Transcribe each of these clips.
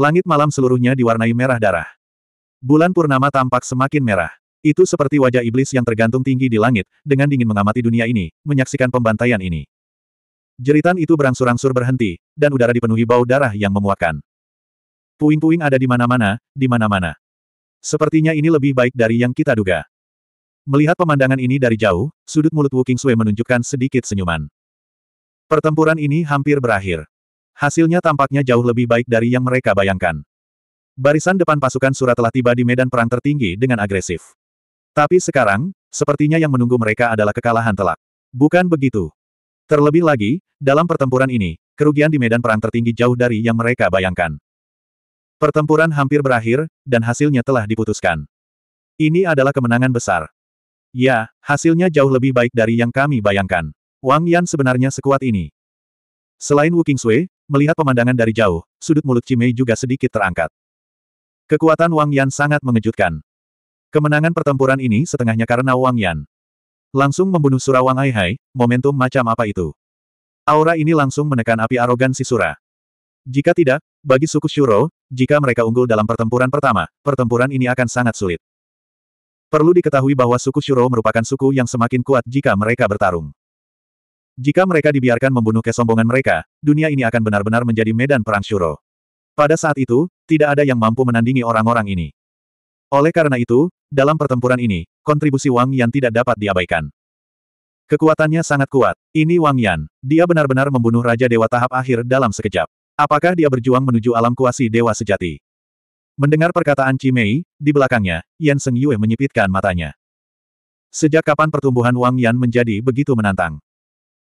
Langit malam seluruhnya diwarnai merah darah. Bulan purnama tampak semakin merah. Itu seperti wajah iblis yang tergantung tinggi di langit, dengan dingin mengamati dunia ini, menyaksikan pembantaian ini. Jeritan itu berangsur-angsur berhenti, dan udara dipenuhi bau darah yang memuakkan. Puing-puing ada di mana-mana, di mana-mana. Sepertinya ini lebih baik dari yang kita duga. Melihat pemandangan ini dari jauh, sudut mulut Wu Kingsui menunjukkan sedikit senyuman. Pertempuran ini hampir berakhir. Hasilnya tampaknya jauh lebih baik dari yang mereka bayangkan. Barisan depan pasukan surat telah tiba di medan perang tertinggi dengan agresif. Tapi sekarang, sepertinya yang menunggu mereka adalah kekalahan telak. Bukan begitu. Terlebih lagi, dalam pertempuran ini, kerugian di medan perang tertinggi jauh dari yang mereka bayangkan. Pertempuran hampir berakhir, dan hasilnya telah diputuskan. Ini adalah kemenangan besar. Ya, hasilnya jauh lebih baik dari yang kami bayangkan. Wang Yan sebenarnya sekuat ini. Selain Wu Kingsui, Melihat pemandangan dari jauh, sudut mulut Cimei juga sedikit terangkat. Kekuatan Wang Yan sangat mengejutkan. Kemenangan pertempuran ini setengahnya karena Wang Yan. Langsung membunuh Sura Wang Aihai, momentum macam apa itu? Aura ini langsung menekan api arogansi Sura. Jika tidak, bagi suku Shuro, jika mereka unggul dalam pertempuran pertama, pertempuran ini akan sangat sulit. Perlu diketahui bahwa suku Shuro merupakan suku yang semakin kuat jika mereka bertarung. Jika mereka dibiarkan membunuh kesombongan mereka, dunia ini akan benar-benar menjadi medan perang Shuro. Pada saat itu, tidak ada yang mampu menandingi orang-orang ini. Oleh karena itu, dalam pertempuran ini, kontribusi Wang Yan tidak dapat diabaikan. Kekuatannya sangat kuat. Ini Wang Yan. Dia benar-benar membunuh Raja Dewa tahap akhir dalam sekejap. Apakah dia berjuang menuju alam kuasi Dewa sejati? Mendengar perkataan Cimei di belakangnya, Yan Seng Yue menyipitkan matanya. Sejak kapan pertumbuhan Wang Yan menjadi begitu menantang?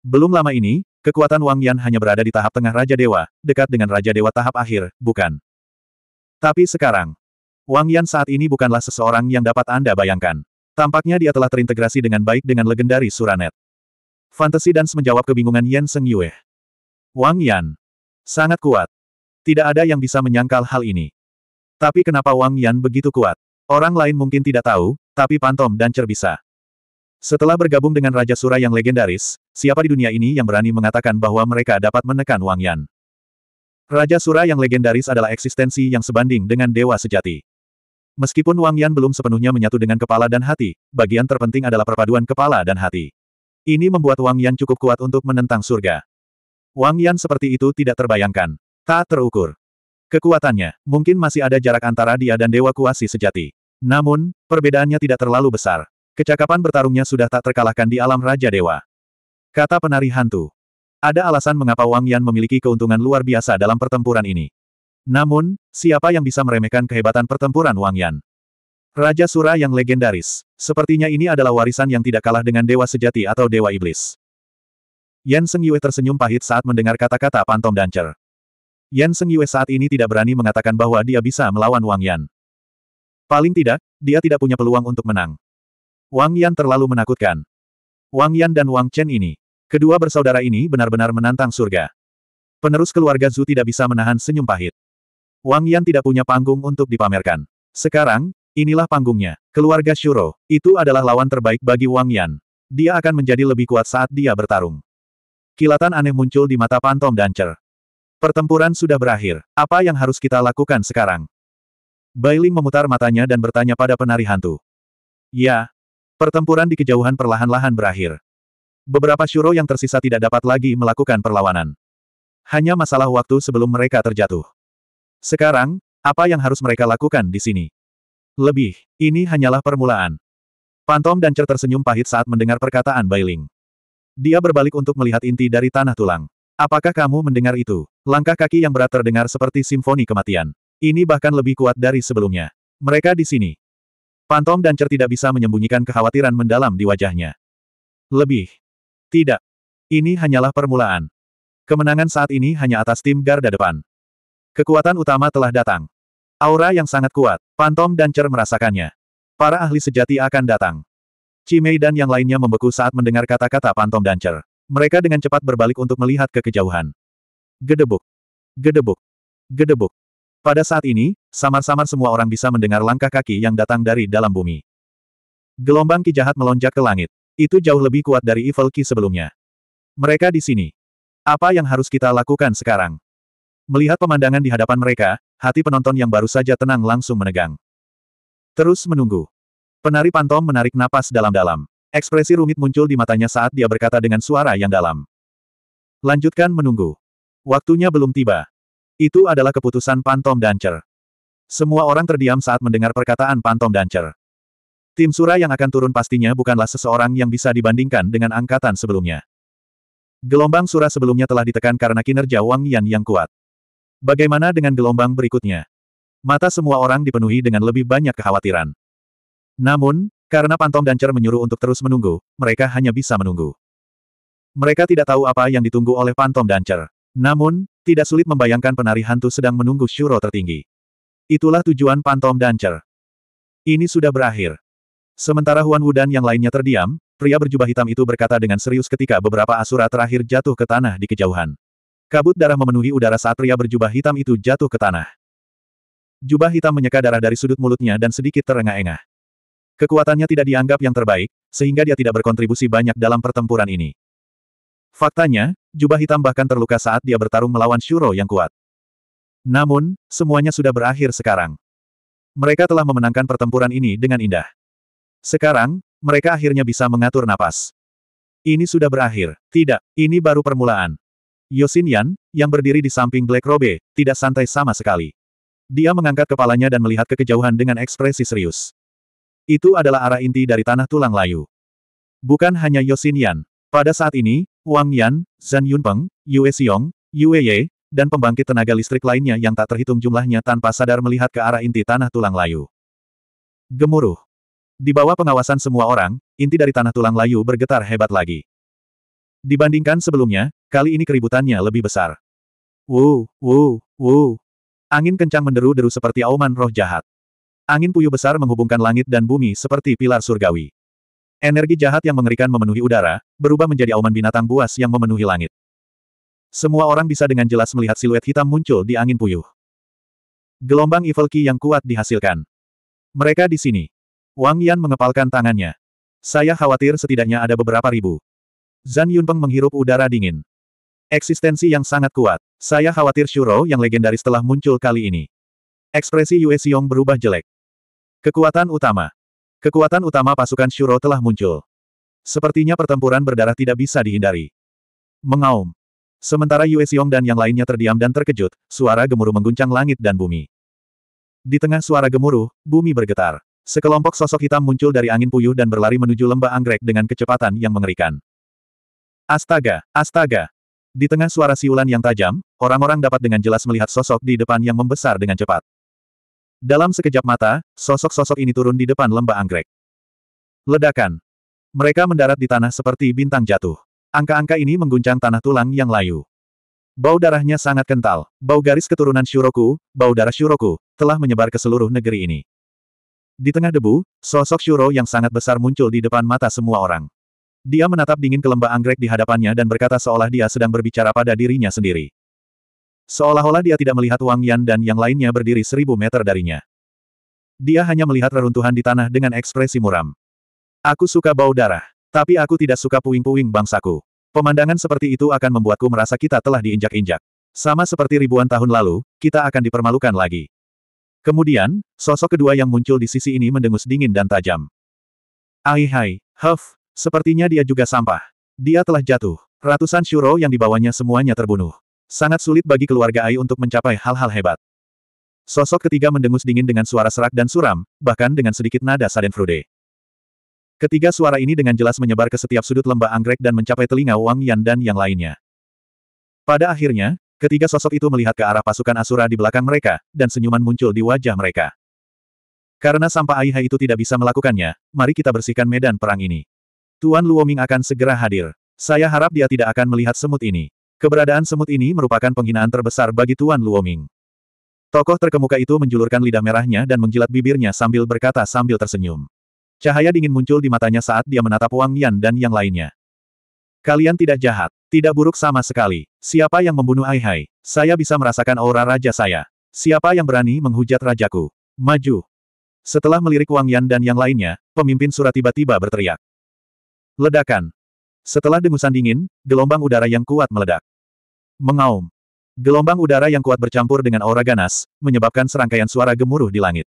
Belum lama ini, kekuatan Wang Yan hanya berada di tahap tengah Raja Dewa, dekat dengan Raja Dewa tahap akhir, bukan? Tapi sekarang, Wang Yan saat ini bukanlah seseorang yang dapat Anda bayangkan. Tampaknya dia telah terintegrasi dengan baik dengan legendaris Suranet. Fantasi dan menjawab kebingungan Yan Seng Yue. Wang Yan. Sangat kuat. Tidak ada yang bisa menyangkal hal ini. Tapi kenapa Wang Yan begitu kuat? Orang lain mungkin tidak tahu, tapi Pantom dan Cerbisa. Setelah bergabung dengan Raja Sura yang legendaris, siapa di dunia ini yang berani mengatakan bahwa mereka dapat menekan Wang Yan? Raja Sura yang legendaris adalah eksistensi yang sebanding dengan dewa sejati. Meskipun Wang Yan belum sepenuhnya menyatu dengan kepala dan hati, bagian terpenting adalah perpaduan kepala dan hati. Ini membuat Wang Yan cukup kuat untuk menentang surga. Wang Yan seperti itu tidak terbayangkan. Tak terukur. Kekuatannya, mungkin masih ada jarak antara dia dan Dewa Kuasi sejati. Namun, perbedaannya tidak terlalu besar. Kecakapan bertarungnya sudah tak terkalahkan di alam Raja Dewa. Kata penari hantu. Ada alasan mengapa Wang Yan memiliki keuntungan luar biasa dalam pertempuran ini. Namun, siapa yang bisa meremehkan kehebatan pertempuran Wang Yan? Raja Sura yang legendaris. Sepertinya ini adalah warisan yang tidak kalah dengan Dewa Sejati atau Dewa Iblis. Yan Seng Yue tersenyum pahit saat mendengar kata-kata Pantom Dancer. Yan Seng Yue saat ini tidak berani mengatakan bahwa dia bisa melawan Wang Yan. Paling tidak, dia tidak punya peluang untuk menang. Wang Yan terlalu menakutkan. Wang Yan dan Wang Chen ini. Kedua bersaudara ini benar-benar menantang surga. Penerus keluarga Zhu tidak bisa menahan senyum pahit. Wang Yan tidak punya panggung untuk dipamerkan. Sekarang, inilah panggungnya. Keluarga Shuro, itu adalah lawan terbaik bagi Wang Yan. Dia akan menjadi lebih kuat saat dia bertarung. Kilatan aneh muncul di mata Pantom dancer. Pertempuran sudah berakhir. Apa yang harus kita lakukan sekarang? Bailing memutar matanya dan bertanya pada penari hantu. Ya, Pertempuran di kejauhan perlahan-lahan berakhir. Beberapa Shuro yang tersisa tidak dapat lagi melakukan perlawanan. Hanya masalah waktu sebelum mereka terjatuh. Sekarang, apa yang harus mereka lakukan di sini? Lebih, ini hanyalah permulaan. Pantom dan Cer tersenyum pahit saat mendengar perkataan Bailing. Dia berbalik untuk melihat inti dari tanah tulang. Apakah kamu mendengar itu? Langkah kaki yang berat terdengar seperti simfoni kematian. Ini bahkan lebih kuat dari sebelumnya. Mereka di sini. Pantom dan Cer tidak bisa menyembunyikan kekhawatiran mendalam di wajahnya. Lebih. Tidak. Ini hanyalah permulaan. Kemenangan saat ini hanya atas tim garda depan. Kekuatan utama telah datang. Aura yang sangat kuat, Pantom dan Cer merasakannya. Para ahli sejati akan datang. Cimei dan yang lainnya membeku saat mendengar kata-kata Pantom dan Cer. Mereka dengan cepat berbalik untuk melihat ke kejauhan. Gedebuk. Gedebuk. Gedebuk. Pada saat ini, samar-samar semua orang bisa mendengar langkah kaki yang datang dari dalam bumi. Gelombang ki jahat melonjak ke langit. Itu jauh lebih kuat dari Evil Ki sebelumnya. Mereka di sini. Apa yang harus kita lakukan sekarang? Melihat pemandangan di hadapan mereka, hati penonton yang baru saja tenang langsung menegang. Terus menunggu. Penari pantom menarik napas dalam-dalam. Ekspresi rumit muncul di matanya saat dia berkata dengan suara yang dalam. Lanjutkan menunggu. Waktunya belum tiba. Itu adalah keputusan Pantom Dancer. Semua orang terdiam saat mendengar perkataan Pantom Dancer. Tim Sura yang akan turun pastinya bukanlah seseorang yang bisa dibandingkan dengan angkatan sebelumnya. Gelombang Sura sebelumnya telah ditekan karena kinerja Wang Yan yang kuat. Bagaimana dengan gelombang berikutnya? Mata semua orang dipenuhi dengan lebih banyak kekhawatiran. Namun, karena Pantom Dancer menyuruh untuk terus menunggu, mereka hanya bisa menunggu. Mereka tidak tahu apa yang ditunggu oleh Pantom Dancer. Namun, tidak sulit membayangkan penari hantu sedang menunggu syuro tertinggi. Itulah tujuan Pantom Dancer. Ini sudah berakhir. Sementara Huan Wudan yang lainnya terdiam, pria berjubah hitam itu berkata dengan serius ketika beberapa asura terakhir jatuh ke tanah di kejauhan. Kabut darah memenuhi udara saat pria berjubah hitam itu jatuh ke tanah. Jubah hitam menyeka darah dari sudut mulutnya dan sedikit terengah-engah. Kekuatannya tidak dianggap yang terbaik, sehingga dia tidak berkontribusi banyak dalam pertempuran ini. Faktanya, jubah hitam bahkan terluka saat dia bertarung melawan Shuro yang kuat. Namun, semuanya sudah berakhir sekarang. Mereka telah memenangkan pertempuran ini dengan indah. Sekarang, mereka akhirnya bisa mengatur napas. Ini sudah berakhir. Tidak, ini baru permulaan. Yosin Yan, yang berdiri di samping Black Robe, tidak santai sama sekali. Dia mengangkat kepalanya dan melihat ke kejauhan dengan ekspresi serius. Itu adalah arah inti dari tanah tulang layu. Bukan hanya Yosin Yan. Pada saat ini, Wang Yan, Zhan Yunpeng, Yue Xiong, Yue Ye, dan pembangkit tenaga listrik lainnya yang tak terhitung jumlahnya tanpa sadar melihat ke arah inti tanah tulang layu. Gemuruh. Di bawah pengawasan semua orang, inti dari tanah tulang layu bergetar hebat lagi. Dibandingkan sebelumnya, kali ini keributannya lebih besar. Wu, wu, wu. Angin kencang menderu-deru seperti auman roh jahat. Angin puyuh besar menghubungkan langit dan bumi seperti pilar surgawi. Energi jahat yang mengerikan memenuhi udara, berubah menjadi auman binatang buas yang memenuhi langit. Semua orang bisa dengan jelas melihat siluet hitam muncul di angin puyuh. Gelombang Evil ki yang kuat dihasilkan. Mereka di sini. Wang Yan mengepalkan tangannya. Saya khawatir setidaknya ada beberapa ribu. Zan Yunpeng menghirup udara dingin. Eksistensi yang sangat kuat. Saya khawatir Shuro yang legendaris telah muncul kali ini. Ekspresi Yue Xiong berubah jelek. Kekuatan utama. Kekuatan utama pasukan Shuro telah muncul. Sepertinya pertempuran berdarah tidak bisa dihindari. Mengaum. Sementara Yue Xiong dan yang lainnya terdiam dan terkejut, suara gemuruh mengguncang langit dan bumi. Di tengah suara gemuruh, bumi bergetar. Sekelompok sosok hitam muncul dari angin puyuh dan berlari menuju lembah anggrek dengan kecepatan yang mengerikan. Astaga, astaga! Di tengah suara siulan yang tajam, orang-orang dapat dengan jelas melihat sosok di depan yang membesar dengan cepat. Dalam sekejap mata, sosok-sosok ini turun di depan lembah anggrek. Ledakan. Mereka mendarat di tanah seperti bintang jatuh. Angka-angka ini mengguncang tanah tulang yang layu. Bau darahnya sangat kental. Bau garis keturunan Shuroku, bau darah Shuroku, telah menyebar ke seluruh negeri ini. Di tengah debu, sosok Shuro yang sangat besar muncul di depan mata semua orang. Dia menatap dingin ke lembah anggrek di hadapannya dan berkata seolah dia sedang berbicara pada dirinya sendiri. Seolah-olah dia tidak melihat Wang Yan dan yang lainnya berdiri seribu meter darinya. Dia hanya melihat reruntuhan di tanah dengan ekspresi muram. Aku suka bau darah. Tapi aku tidak suka puing-puing bangsaku. Pemandangan seperti itu akan membuatku merasa kita telah diinjak-injak. Sama seperti ribuan tahun lalu, kita akan dipermalukan lagi. Kemudian, sosok kedua yang muncul di sisi ini mendengus dingin dan tajam. Ai hai, huff, sepertinya dia juga sampah. Dia telah jatuh. Ratusan syuro yang dibawanya semuanya terbunuh. Sangat sulit bagi keluarga Ai untuk mencapai hal-hal hebat. Sosok ketiga mendengus dingin dengan suara serak dan suram, bahkan dengan sedikit nada frude. Ketiga suara ini dengan jelas menyebar ke setiap sudut lembah anggrek dan mencapai telinga Wang Yan dan yang lainnya. Pada akhirnya, ketiga sosok itu melihat ke arah pasukan Asura di belakang mereka, dan senyuman muncul di wajah mereka. Karena sampah Hai itu tidak bisa melakukannya, mari kita bersihkan medan perang ini. Tuan Luoming akan segera hadir. Saya harap dia tidak akan melihat semut ini. Keberadaan semut ini merupakan penghinaan terbesar bagi Tuan Luoming. Tokoh terkemuka itu menjulurkan lidah merahnya dan menjilat bibirnya sambil berkata sambil tersenyum. Cahaya dingin muncul di matanya saat dia menatap Wang Yan dan yang lainnya. Kalian tidak jahat, tidak buruk sama sekali. Siapa yang membunuh Ai Hai? Saya bisa merasakan aura raja saya. Siapa yang berani menghujat rajaku? Maju. Setelah melirik Wang Yan dan yang lainnya, pemimpin surat tiba-tiba berteriak. Ledakan, setelah dengusan dingin, gelombang udara yang kuat meledak. Mengaum. Gelombang udara yang kuat bercampur dengan aura ganas, menyebabkan serangkaian suara gemuruh di langit.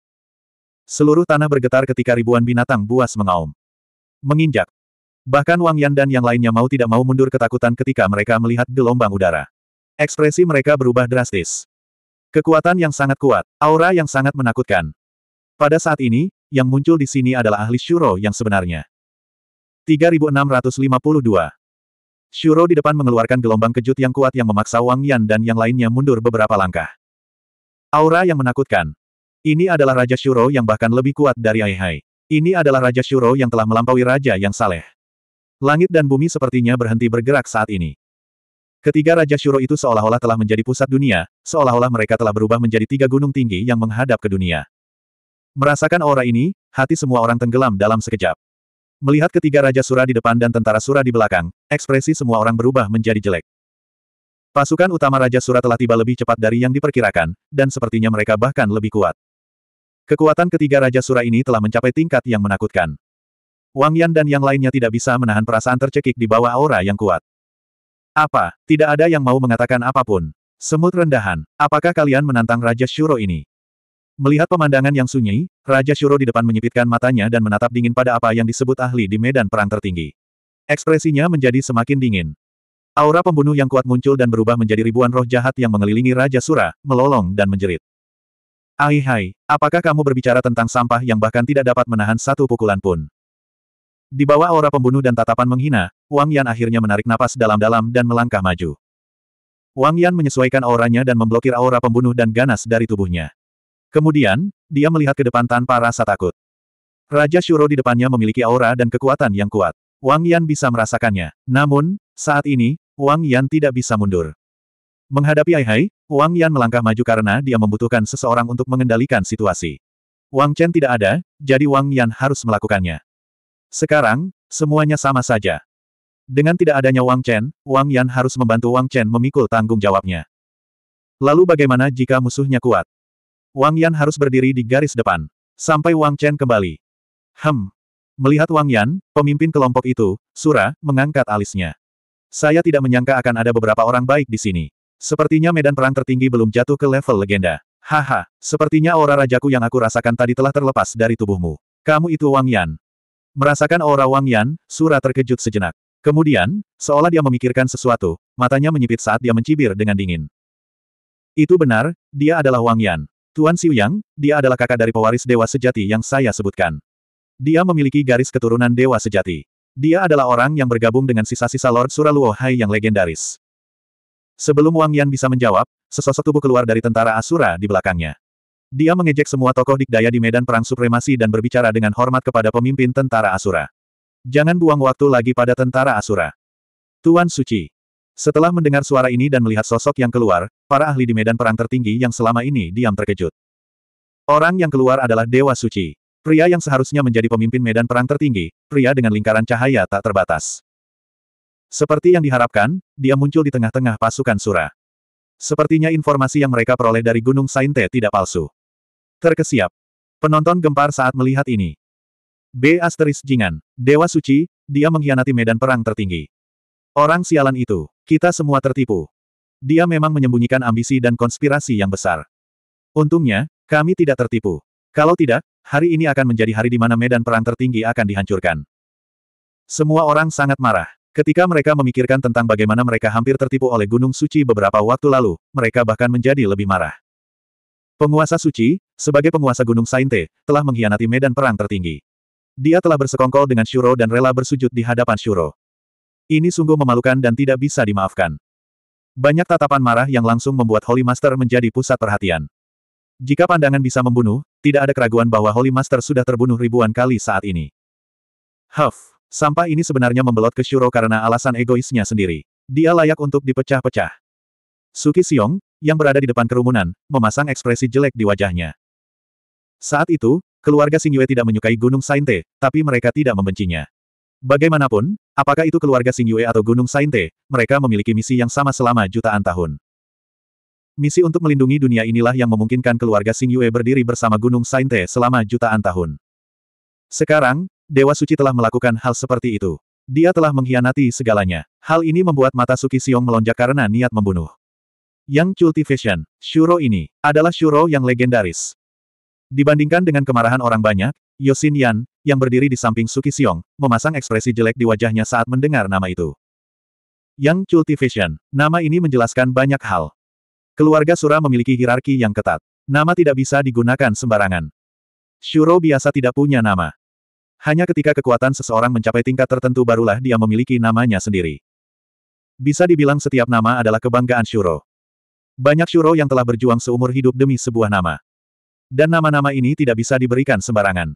Seluruh tanah bergetar ketika ribuan binatang buas mengaum. Menginjak. Bahkan Wang Yan dan yang lainnya mau tidak mau mundur ketakutan ketika mereka melihat gelombang udara. Ekspresi mereka berubah drastis. Kekuatan yang sangat kuat, aura yang sangat menakutkan. Pada saat ini, yang muncul di sini adalah ahli Shuro yang sebenarnya. 3652. Shuro di depan mengeluarkan gelombang kejut yang kuat yang memaksa Wang Yan dan yang lainnya mundur beberapa langkah. Aura yang menakutkan. Ini adalah Raja Shuro yang bahkan lebih kuat dari Aihai. Ini adalah Raja Shuro yang telah melampaui Raja yang saleh. Langit dan bumi sepertinya berhenti bergerak saat ini. Ketiga Raja Shuro itu seolah-olah telah menjadi pusat dunia, seolah-olah mereka telah berubah menjadi tiga gunung tinggi yang menghadap ke dunia. Merasakan aura ini, hati semua orang tenggelam dalam sekejap. Melihat ketiga Raja Sura di depan dan tentara Sura di belakang, ekspresi semua orang berubah menjadi jelek. Pasukan utama Raja Sura telah tiba lebih cepat dari yang diperkirakan, dan sepertinya mereka bahkan lebih kuat. Kekuatan ketiga Raja Sura ini telah mencapai tingkat yang menakutkan. Wang Yan dan yang lainnya tidak bisa menahan perasaan tercekik di bawah aura yang kuat. Apa, tidak ada yang mau mengatakan apapun. Semut rendahan, apakah kalian menantang Raja Shuro ini? Melihat pemandangan yang sunyi, Raja Shuro di depan menyipitkan matanya dan menatap dingin pada apa yang disebut ahli di medan perang tertinggi. Ekspresinya menjadi semakin dingin. Aura pembunuh yang kuat muncul dan berubah menjadi ribuan roh jahat yang mengelilingi Raja Sura, melolong dan menjerit. Hai hai, apakah kamu berbicara tentang sampah yang bahkan tidak dapat menahan satu pukulan pun? Di bawah aura pembunuh dan tatapan menghina, Wang Yan akhirnya menarik napas dalam-dalam dan melangkah maju. Wang Yan menyesuaikan auranya dan memblokir aura pembunuh dan ganas dari tubuhnya. Kemudian, dia melihat ke depan tanpa rasa takut. Raja Shuro di depannya memiliki aura dan kekuatan yang kuat. Wang Yan bisa merasakannya. Namun, saat ini, Wang Yan tidak bisa mundur. Menghadapi Ai Hai, Wang Yan melangkah maju karena dia membutuhkan seseorang untuk mengendalikan situasi. Wang Chen tidak ada, jadi Wang Yan harus melakukannya. Sekarang, semuanya sama saja. Dengan tidak adanya Wang Chen, Wang Yan harus membantu Wang Chen memikul tanggung jawabnya. Lalu bagaimana jika musuhnya kuat? Wang Yan harus berdiri di garis depan. Sampai Wang Chen kembali. Hem. Melihat Wang Yan, pemimpin kelompok itu, Sura, mengangkat alisnya. Saya tidak menyangka akan ada beberapa orang baik di sini. Sepertinya medan perang tertinggi belum jatuh ke level legenda. Haha, sepertinya aura rajaku yang aku rasakan tadi telah terlepas dari tubuhmu. Kamu itu Wang Yan. Merasakan aura Wang Yan, Sura terkejut sejenak. Kemudian, seolah dia memikirkan sesuatu, matanya menyipit saat dia mencibir dengan dingin. Itu benar, dia adalah Wang Yan. Tuan Yang, dia adalah kakak dari pewaris dewa sejati yang saya sebutkan. Dia memiliki garis keturunan dewa sejati. Dia adalah orang yang bergabung dengan sisa-sisa Lord Suraluo Hai yang legendaris. Sebelum Wang Yan bisa menjawab, sesosok tubuh keluar dari tentara Asura di belakangnya. Dia mengejek semua tokoh dikdaya di medan perang supremasi dan berbicara dengan hormat kepada pemimpin tentara Asura. Jangan buang waktu lagi pada tentara Asura. Tuan Suci, setelah mendengar suara ini dan melihat sosok yang keluar, para ahli di medan perang tertinggi yang selama ini diam terkejut. Orang yang keluar adalah Dewa Suci. Pria yang seharusnya menjadi pemimpin medan perang tertinggi, pria dengan lingkaran cahaya tak terbatas. Seperti yang diharapkan, dia muncul di tengah-tengah pasukan Sura. Sepertinya informasi yang mereka peroleh dari Gunung Sainte tidak palsu. Terkesiap. Penonton gempar saat melihat ini. B. Asteris Jingan, Dewa Suci, dia mengkhianati medan perang tertinggi. Orang sialan itu. Kita semua tertipu. Dia memang menyembunyikan ambisi dan konspirasi yang besar. Untungnya, kami tidak tertipu. Kalau tidak, hari ini akan menjadi hari di mana medan perang tertinggi akan dihancurkan. Semua orang sangat marah. Ketika mereka memikirkan tentang bagaimana mereka hampir tertipu oleh Gunung Suci beberapa waktu lalu, mereka bahkan menjadi lebih marah. Penguasa Suci, sebagai penguasa Gunung Sainte, telah mengkhianati medan perang tertinggi. Dia telah bersekongkol dengan Shuro dan rela bersujud di hadapan Shuro. Ini sungguh memalukan dan tidak bisa dimaafkan. Banyak tatapan marah yang langsung membuat Holy Master menjadi pusat perhatian. Jika pandangan bisa membunuh, tidak ada keraguan bahwa Holy Master sudah terbunuh ribuan kali saat ini. Huff, sampah ini sebenarnya membelot ke Shuro karena alasan egoisnya sendiri. Dia layak untuk dipecah-pecah. Suki Siong, yang berada di depan kerumunan, memasang ekspresi jelek di wajahnya. Saat itu, keluarga Xing tidak menyukai Gunung Sainte, tapi mereka tidak membencinya. Bagaimanapun, apakah itu keluarga Xing Yue atau Gunung Sainte, mereka memiliki misi yang sama selama jutaan tahun. Misi untuk melindungi dunia inilah yang memungkinkan keluarga Xing Yue berdiri bersama Gunung Sainte selama jutaan tahun. Sekarang, Dewa Suci telah melakukan hal seperti itu. Dia telah mengkhianati segalanya. Hal ini membuat mata Suki Xiong melonjak karena niat membunuh. Yang cultivation, Shuro ini, adalah Shuro yang legendaris. Dibandingkan dengan kemarahan orang banyak, Yosin Yan, yang berdiri di samping Suki Xiong, memasang ekspresi jelek di wajahnya saat mendengar nama itu. Yang Cultivation, nama ini menjelaskan banyak hal. Keluarga Sura memiliki hierarki yang ketat. Nama tidak bisa digunakan sembarangan. Shuro biasa tidak punya nama. Hanya ketika kekuatan seseorang mencapai tingkat tertentu barulah dia memiliki namanya sendiri. Bisa dibilang setiap nama adalah kebanggaan Shuro. Banyak Shuro yang telah berjuang seumur hidup demi sebuah nama. Dan nama-nama ini tidak bisa diberikan sembarangan.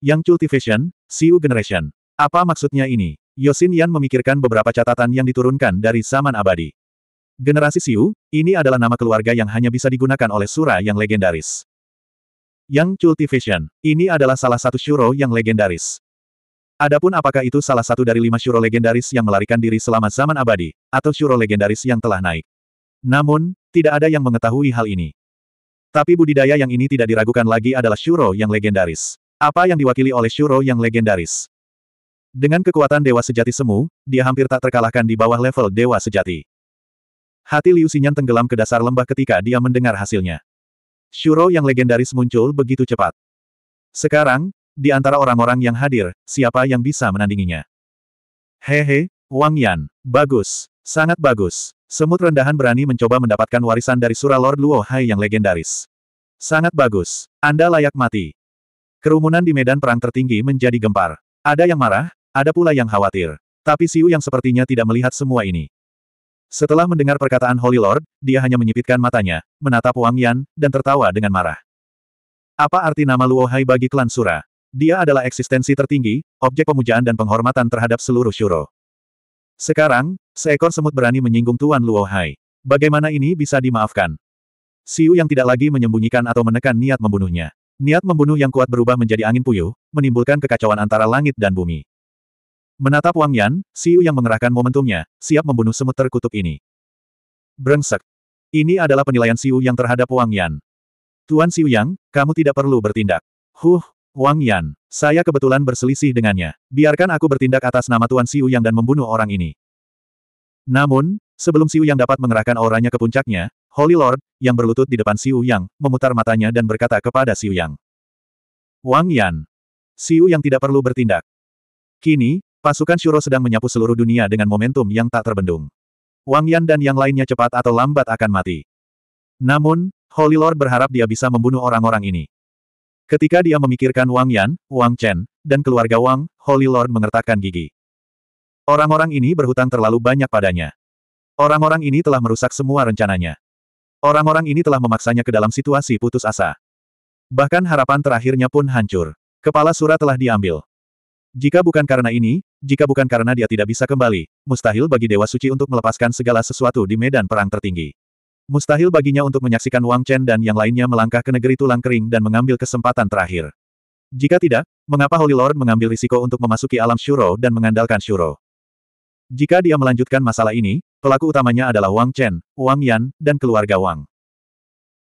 Yang Cultivation, Siu Generation. Apa maksudnya ini? Yosin Yan memikirkan beberapa catatan yang diturunkan dari zaman abadi. Generasi Siu, ini adalah nama keluarga yang hanya bisa digunakan oleh Sura yang legendaris. Yang Cultivation, ini adalah salah satu Shuro yang legendaris. Adapun apakah itu salah satu dari lima Shuro legendaris yang melarikan diri selama zaman abadi, atau Shuro legendaris yang telah naik. Namun, tidak ada yang mengetahui hal ini. Tapi budidaya yang ini tidak diragukan lagi adalah Shuro yang legendaris. Apa yang diwakili oleh Shuro yang legendaris? Dengan kekuatan Dewa Sejati Semu, dia hampir tak terkalahkan di bawah level Dewa Sejati. Hati Liu Xinyan tenggelam ke dasar lembah ketika dia mendengar hasilnya. Shuro yang legendaris muncul begitu cepat. Sekarang, di antara orang-orang yang hadir, siapa yang bisa menandinginya? Hehe, Wang Yan, bagus, sangat bagus. Semut rendahan berani mencoba mendapatkan warisan dari Sura Lord Luo Hai yang legendaris. Sangat bagus. Anda layak mati. Kerumunan di medan perang tertinggi menjadi gempar. Ada yang marah, ada pula yang khawatir. Tapi Siu yang sepertinya tidak melihat semua ini. Setelah mendengar perkataan Holy Lord, dia hanya menyipitkan matanya, menatap Wang Yan, dan tertawa dengan marah. Apa arti nama Luo Hai bagi klan Sura? Dia adalah eksistensi tertinggi, objek pemujaan dan penghormatan terhadap seluruh Shuro. Sekarang, seekor semut berani menyinggung Tuan Luo Hai. Bagaimana ini bisa dimaafkan? Siu yang tidak lagi menyembunyikan atau menekan niat membunuhnya. Niat membunuh yang kuat berubah menjadi angin puyuh, menimbulkan kekacauan antara langit dan bumi. Menatap Wang Yan, Siu yang mengerahkan momentumnya, siap membunuh semut terkutuk ini. Brengsek. Ini adalah penilaian Siu yang terhadap Wang Yan. Tuan Siu Yang, kamu tidak perlu bertindak. Huh, Wang Yan. Saya kebetulan berselisih dengannya. Biarkan aku bertindak atas nama Tuan Siu Yang dan membunuh orang ini. Namun, sebelum Siu Yang dapat mengerahkan auranya ke puncaknya, Holy Lord, yang berlutut di depan Siu Yang, memutar matanya dan berkata kepada Siu Yang. Wang Yan. Siu Yang tidak perlu bertindak. Kini, pasukan Shuro sedang menyapu seluruh dunia dengan momentum yang tak terbendung. Wang Yan dan yang lainnya cepat atau lambat akan mati. Namun, Holy Lord berharap dia bisa membunuh orang-orang ini. Ketika dia memikirkan Wang Yan, Wang Chen, dan keluarga Wang, Holy Lord mengertakkan gigi. Orang-orang ini berhutang terlalu banyak padanya. Orang-orang ini telah merusak semua rencananya. Orang-orang ini telah memaksanya ke dalam situasi putus asa. Bahkan harapan terakhirnya pun hancur. Kepala surat telah diambil. Jika bukan karena ini, jika bukan karena dia tidak bisa kembali, mustahil bagi Dewa Suci untuk melepaskan segala sesuatu di medan perang tertinggi. Mustahil baginya untuk menyaksikan Wang Chen dan yang lainnya melangkah ke negeri tulang kering dan mengambil kesempatan terakhir. Jika tidak, mengapa Holy Lord mengambil risiko untuk memasuki alam Shuro dan mengandalkan Shuro? Jika dia melanjutkan masalah ini, pelaku utamanya adalah Wang Chen, Wang Yan, dan keluarga Wang.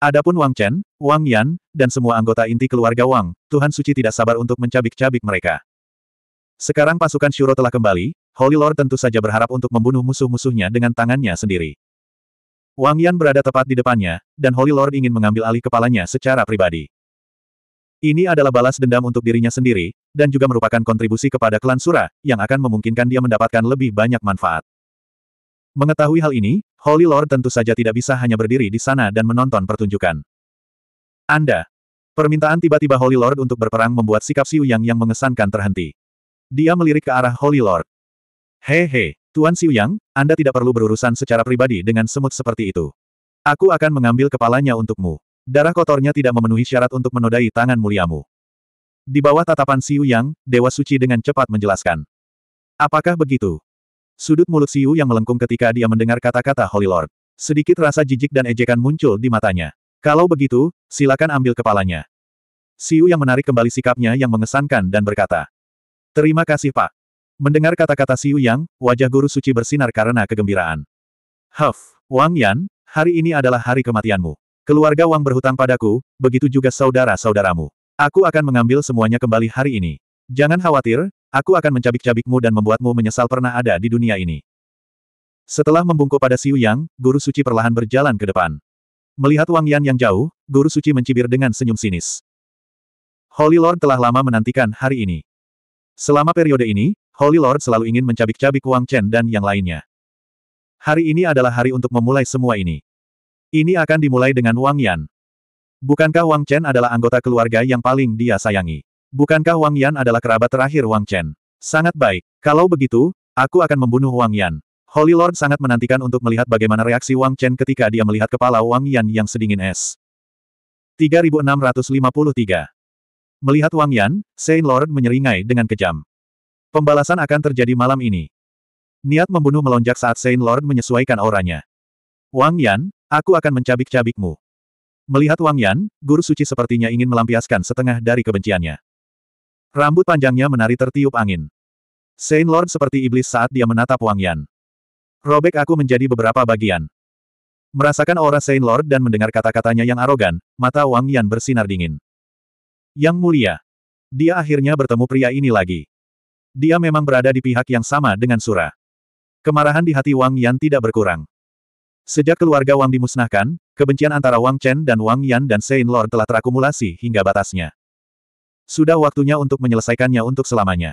Adapun Wang Chen, Wang Yan, dan semua anggota inti keluarga Wang, Tuhan Suci tidak sabar untuk mencabik-cabik mereka. Sekarang pasukan Shuro telah kembali, Holy Lord tentu saja berharap untuk membunuh musuh-musuhnya dengan tangannya sendiri. Wang Yan berada tepat di depannya, dan Holy Lord ingin mengambil alih kepalanya secara pribadi. Ini adalah balas dendam untuk dirinya sendiri, dan juga merupakan kontribusi kepada klan Sura, yang akan memungkinkan dia mendapatkan lebih banyak manfaat. Mengetahui hal ini, Holy Lord tentu saja tidak bisa hanya berdiri di sana dan menonton pertunjukan. Anda. Permintaan tiba-tiba Holy Lord untuk berperang membuat sikap Siu Yang yang mengesankan terhenti. Dia melirik ke arah Holy Lord. Hehe. He. Tuan Yang, Anda tidak perlu berurusan secara pribadi dengan semut seperti itu. Aku akan mengambil kepalanya untukmu. Darah kotornya tidak memenuhi syarat untuk menodai tangan muliamu. Di bawah tatapan Siu Yang, Dewa Suci dengan cepat menjelaskan. Apakah begitu? Sudut mulut Siu yang melengkung ketika dia mendengar kata-kata Holy Lord. Sedikit rasa jijik dan ejekan muncul di matanya. Kalau begitu, silakan ambil kepalanya. Siu yang menarik kembali sikapnya yang mengesankan dan berkata. Terima kasih Pak. Mendengar kata-kata Siu Yang, wajah guru suci bersinar karena kegembiraan. Huff, Wang Yan, hari ini adalah hari kematianmu. Keluarga Wang berhutang padaku, begitu juga saudara-saudaramu. Aku akan mengambil semuanya kembali hari ini. Jangan khawatir, aku akan mencabik-cabikmu dan membuatmu menyesal pernah ada di dunia ini. Setelah membungkuk pada Siu Yang, guru suci perlahan berjalan ke depan. Melihat Wang Yan yang jauh, guru suci mencibir dengan senyum sinis. Holy Lord telah lama menantikan hari ini. Selama periode ini, Holy Lord selalu ingin mencabik-cabik Wang Chen dan yang lainnya. Hari ini adalah hari untuk memulai semua ini. Ini akan dimulai dengan Wang Yan. Bukankah Wang Chen adalah anggota keluarga yang paling dia sayangi? Bukankah Wang Yan adalah kerabat terakhir Wang Chen? Sangat baik. Kalau begitu, aku akan membunuh Wang Yan. Holy Lord sangat menantikan untuk melihat bagaimana reaksi Wang Chen ketika dia melihat kepala Wang Yan yang sedingin es. 3653 Melihat Wang Yan, Saint Lord menyeringai dengan kejam. Pembalasan akan terjadi malam ini. Niat membunuh melonjak saat Saint Lord menyesuaikan auranya. Wang Yan, aku akan mencabik-cabikmu. Melihat Wang Yan, guru suci sepertinya ingin melampiaskan setengah dari kebenciannya. Rambut panjangnya menari tertiup angin. Saint Lord seperti iblis saat dia menatap Wang Yan. Robek aku menjadi beberapa bagian. Merasakan aura Saint Lord dan mendengar kata-katanya yang arogan, mata Wang Yan bersinar dingin. Yang mulia. Dia akhirnya bertemu pria ini lagi. Dia memang berada di pihak yang sama dengan Sura. Kemarahan di hati Wang Yan tidak berkurang. Sejak keluarga Wang dimusnahkan, kebencian antara Wang Chen dan Wang Yan dan Saint Lord telah terakumulasi hingga batasnya. Sudah waktunya untuk menyelesaikannya untuk selamanya.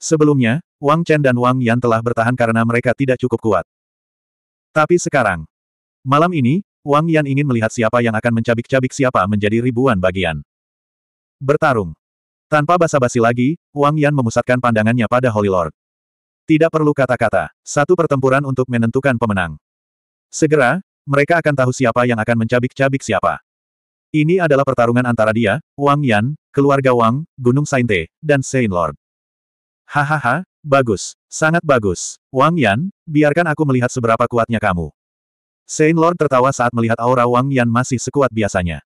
Sebelumnya, Wang Chen dan Wang Yan telah bertahan karena mereka tidak cukup kuat. Tapi sekarang, malam ini, Wang Yan ingin melihat siapa yang akan mencabik-cabik siapa menjadi ribuan bagian. Bertarung. Tanpa basa-basi lagi, Wang Yan memusatkan pandangannya pada Holy Lord. Tidak perlu kata-kata, satu pertempuran untuk menentukan pemenang. Segera, mereka akan tahu siapa yang akan mencabik-cabik siapa. Ini adalah pertarungan antara dia, Wang Yan, keluarga Wang, Gunung Sainte, dan Saint Lord. Hahaha, bagus, sangat bagus. Wang Yan, biarkan aku melihat seberapa kuatnya kamu. Saint Lord tertawa saat melihat aura Wang Yan masih sekuat biasanya.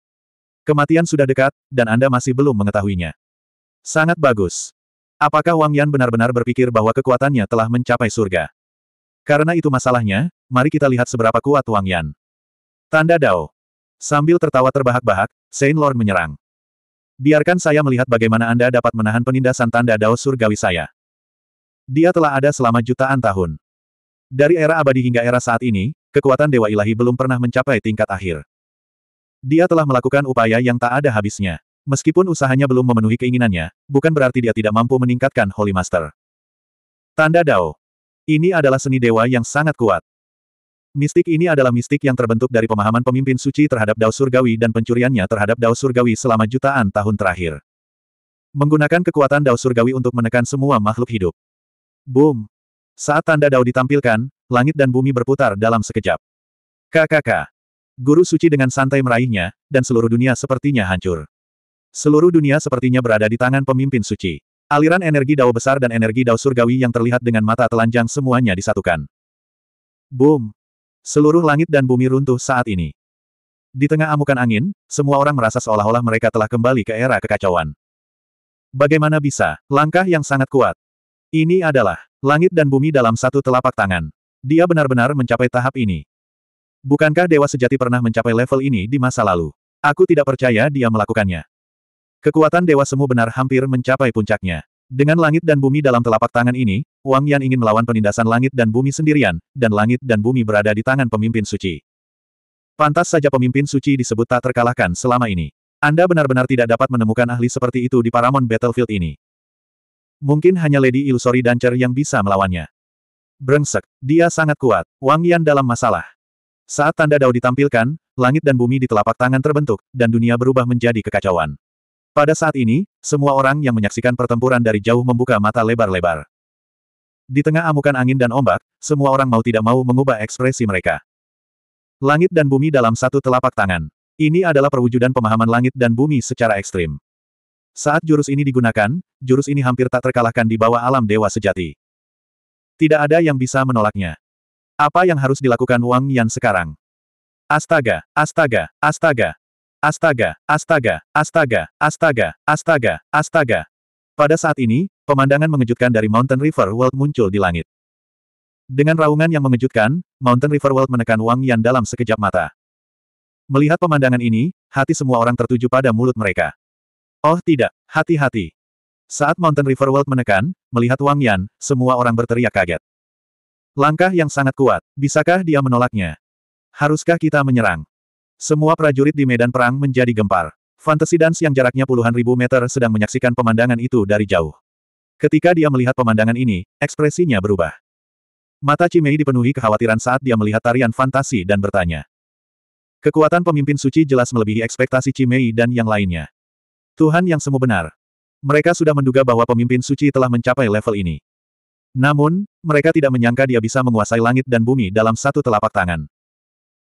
Kematian sudah dekat, dan Anda masih belum mengetahuinya. Sangat bagus. Apakah Wang Yan benar-benar berpikir bahwa kekuatannya telah mencapai surga? Karena itu masalahnya, mari kita lihat seberapa kuat Wang Yan. Tanda Dao. Sambil tertawa terbahak-bahak, Saint Lord menyerang. Biarkan saya melihat bagaimana Anda dapat menahan penindasan tanda Dao surgawi saya. Dia telah ada selama jutaan tahun. Dari era abadi hingga era saat ini, kekuatan Dewa Ilahi belum pernah mencapai tingkat akhir. Dia telah melakukan upaya yang tak ada habisnya. Meskipun usahanya belum memenuhi keinginannya, bukan berarti dia tidak mampu meningkatkan Holy Master. Tanda Dao. Ini adalah seni dewa yang sangat kuat. Mistik ini adalah mistik yang terbentuk dari pemahaman pemimpin suci terhadap Dao Surgawi dan pencuriannya terhadap Dao Surgawi selama jutaan tahun terakhir. Menggunakan kekuatan Dao Surgawi untuk menekan semua makhluk hidup. Boom! Saat tanda Dao ditampilkan, langit dan bumi berputar dalam sekejap. KKK. Guru suci dengan santai meraihnya, dan seluruh dunia sepertinya hancur. Seluruh dunia sepertinya berada di tangan pemimpin suci. Aliran energi dao besar dan energi dao surgawi yang terlihat dengan mata telanjang semuanya disatukan. Boom! Seluruh langit dan bumi runtuh saat ini. Di tengah amukan angin, semua orang merasa seolah-olah mereka telah kembali ke era kekacauan. Bagaimana bisa, langkah yang sangat kuat. Ini adalah langit dan bumi dalam satu telapak tangan. Dia benar-benar mencapai tahap ini. Bukankah Dewa Sejati pernah mencapai level ini di masa lalu? Aku tidak percaya dia melakukannya. Kekuatan Dewa Semu benar hampir mencapai puncaknya. Dengan langit dan bumi dalam telapak tangan ini, Wang Yan ingin melawan penindasan langit dan bumi sendirian, dan langit dan bumi berada di tangan pemimpin suci. Pantas saja pemimpin suci disebut tak terkalahkan selama ini. Anda benar-benar tidak dapat menemukan ahli seperti itu di Paramount Battlefield ini. Mungkin hanya Lady Illusory Dancer yang bisa melawannya. Brengsek, dia sangat kuat, Wang Yan dalam masalah. Saat tanda dao ditampilkan, langit dan bumi di telapak tangan terbentuk, dan dunia berubah menjadi kekacauan. Pada saat ini, semua orang yang menyaksikan pertempuran dari jauh membuka mata lebar-lebar. Di tengah amukan angin dan ombak, semua orang mau tidak mau mengubah ekspresi mereka. Langit dan bumi dalam satu telapak tangan. Ini adalah perwujudan pemahaman langit dan bumi secara ekstrim. Saat jurus ini digunakan, jurus ini hampir tak terkalahkan di bawah alam dewa sejati. Tidak ada yang bisa menolaknya. Apa yang harus dilakukan Wang Yan sekarang? Astaga, astaga, astaga, Astaga, astaga, astaga, astaga, astaga, astaga. Pada saat ini, pemandangan mengejutkan dari Mountain River World muncul di langit. Dengan raungan yang mengejutkan, Mountain River World menekan Wang Yan dalam sekejap mata. Melihat pemandangan ini, hati semua orang tertuju pada mulut mereka. Oh tidak, hati-hati. Saat Mountain River World menekan, melihat Wang Yan, semua orang berteriak kaget. Langkah yang sangat kuat, bisakah dia menolaknya? Haruskah kita menyerang? Semua prajurit di medan perang menjadi gempar. Fantasi Dance yang jaraknya puluhan ribu meter sedang menyaksikan pemandangan itu dari jauh. Ketika dia melihat pemandangan ini, ekspresinya berubah. Mata Cimei dipenuhi kekhawatiran saat dia melihat tarian fantasi dan bertanya. Kekuatan pemimpin suci jelas melebihi ekspektasi Cimei dan yang lainnya. Tuhan yang semu benar. Mereka sudah menduga bahwa pemimpin suci telah mencapai level ini. Namun, mereka tidak menyangka dia bisa menguasai langit dan bumi dalam satu telapak tangan.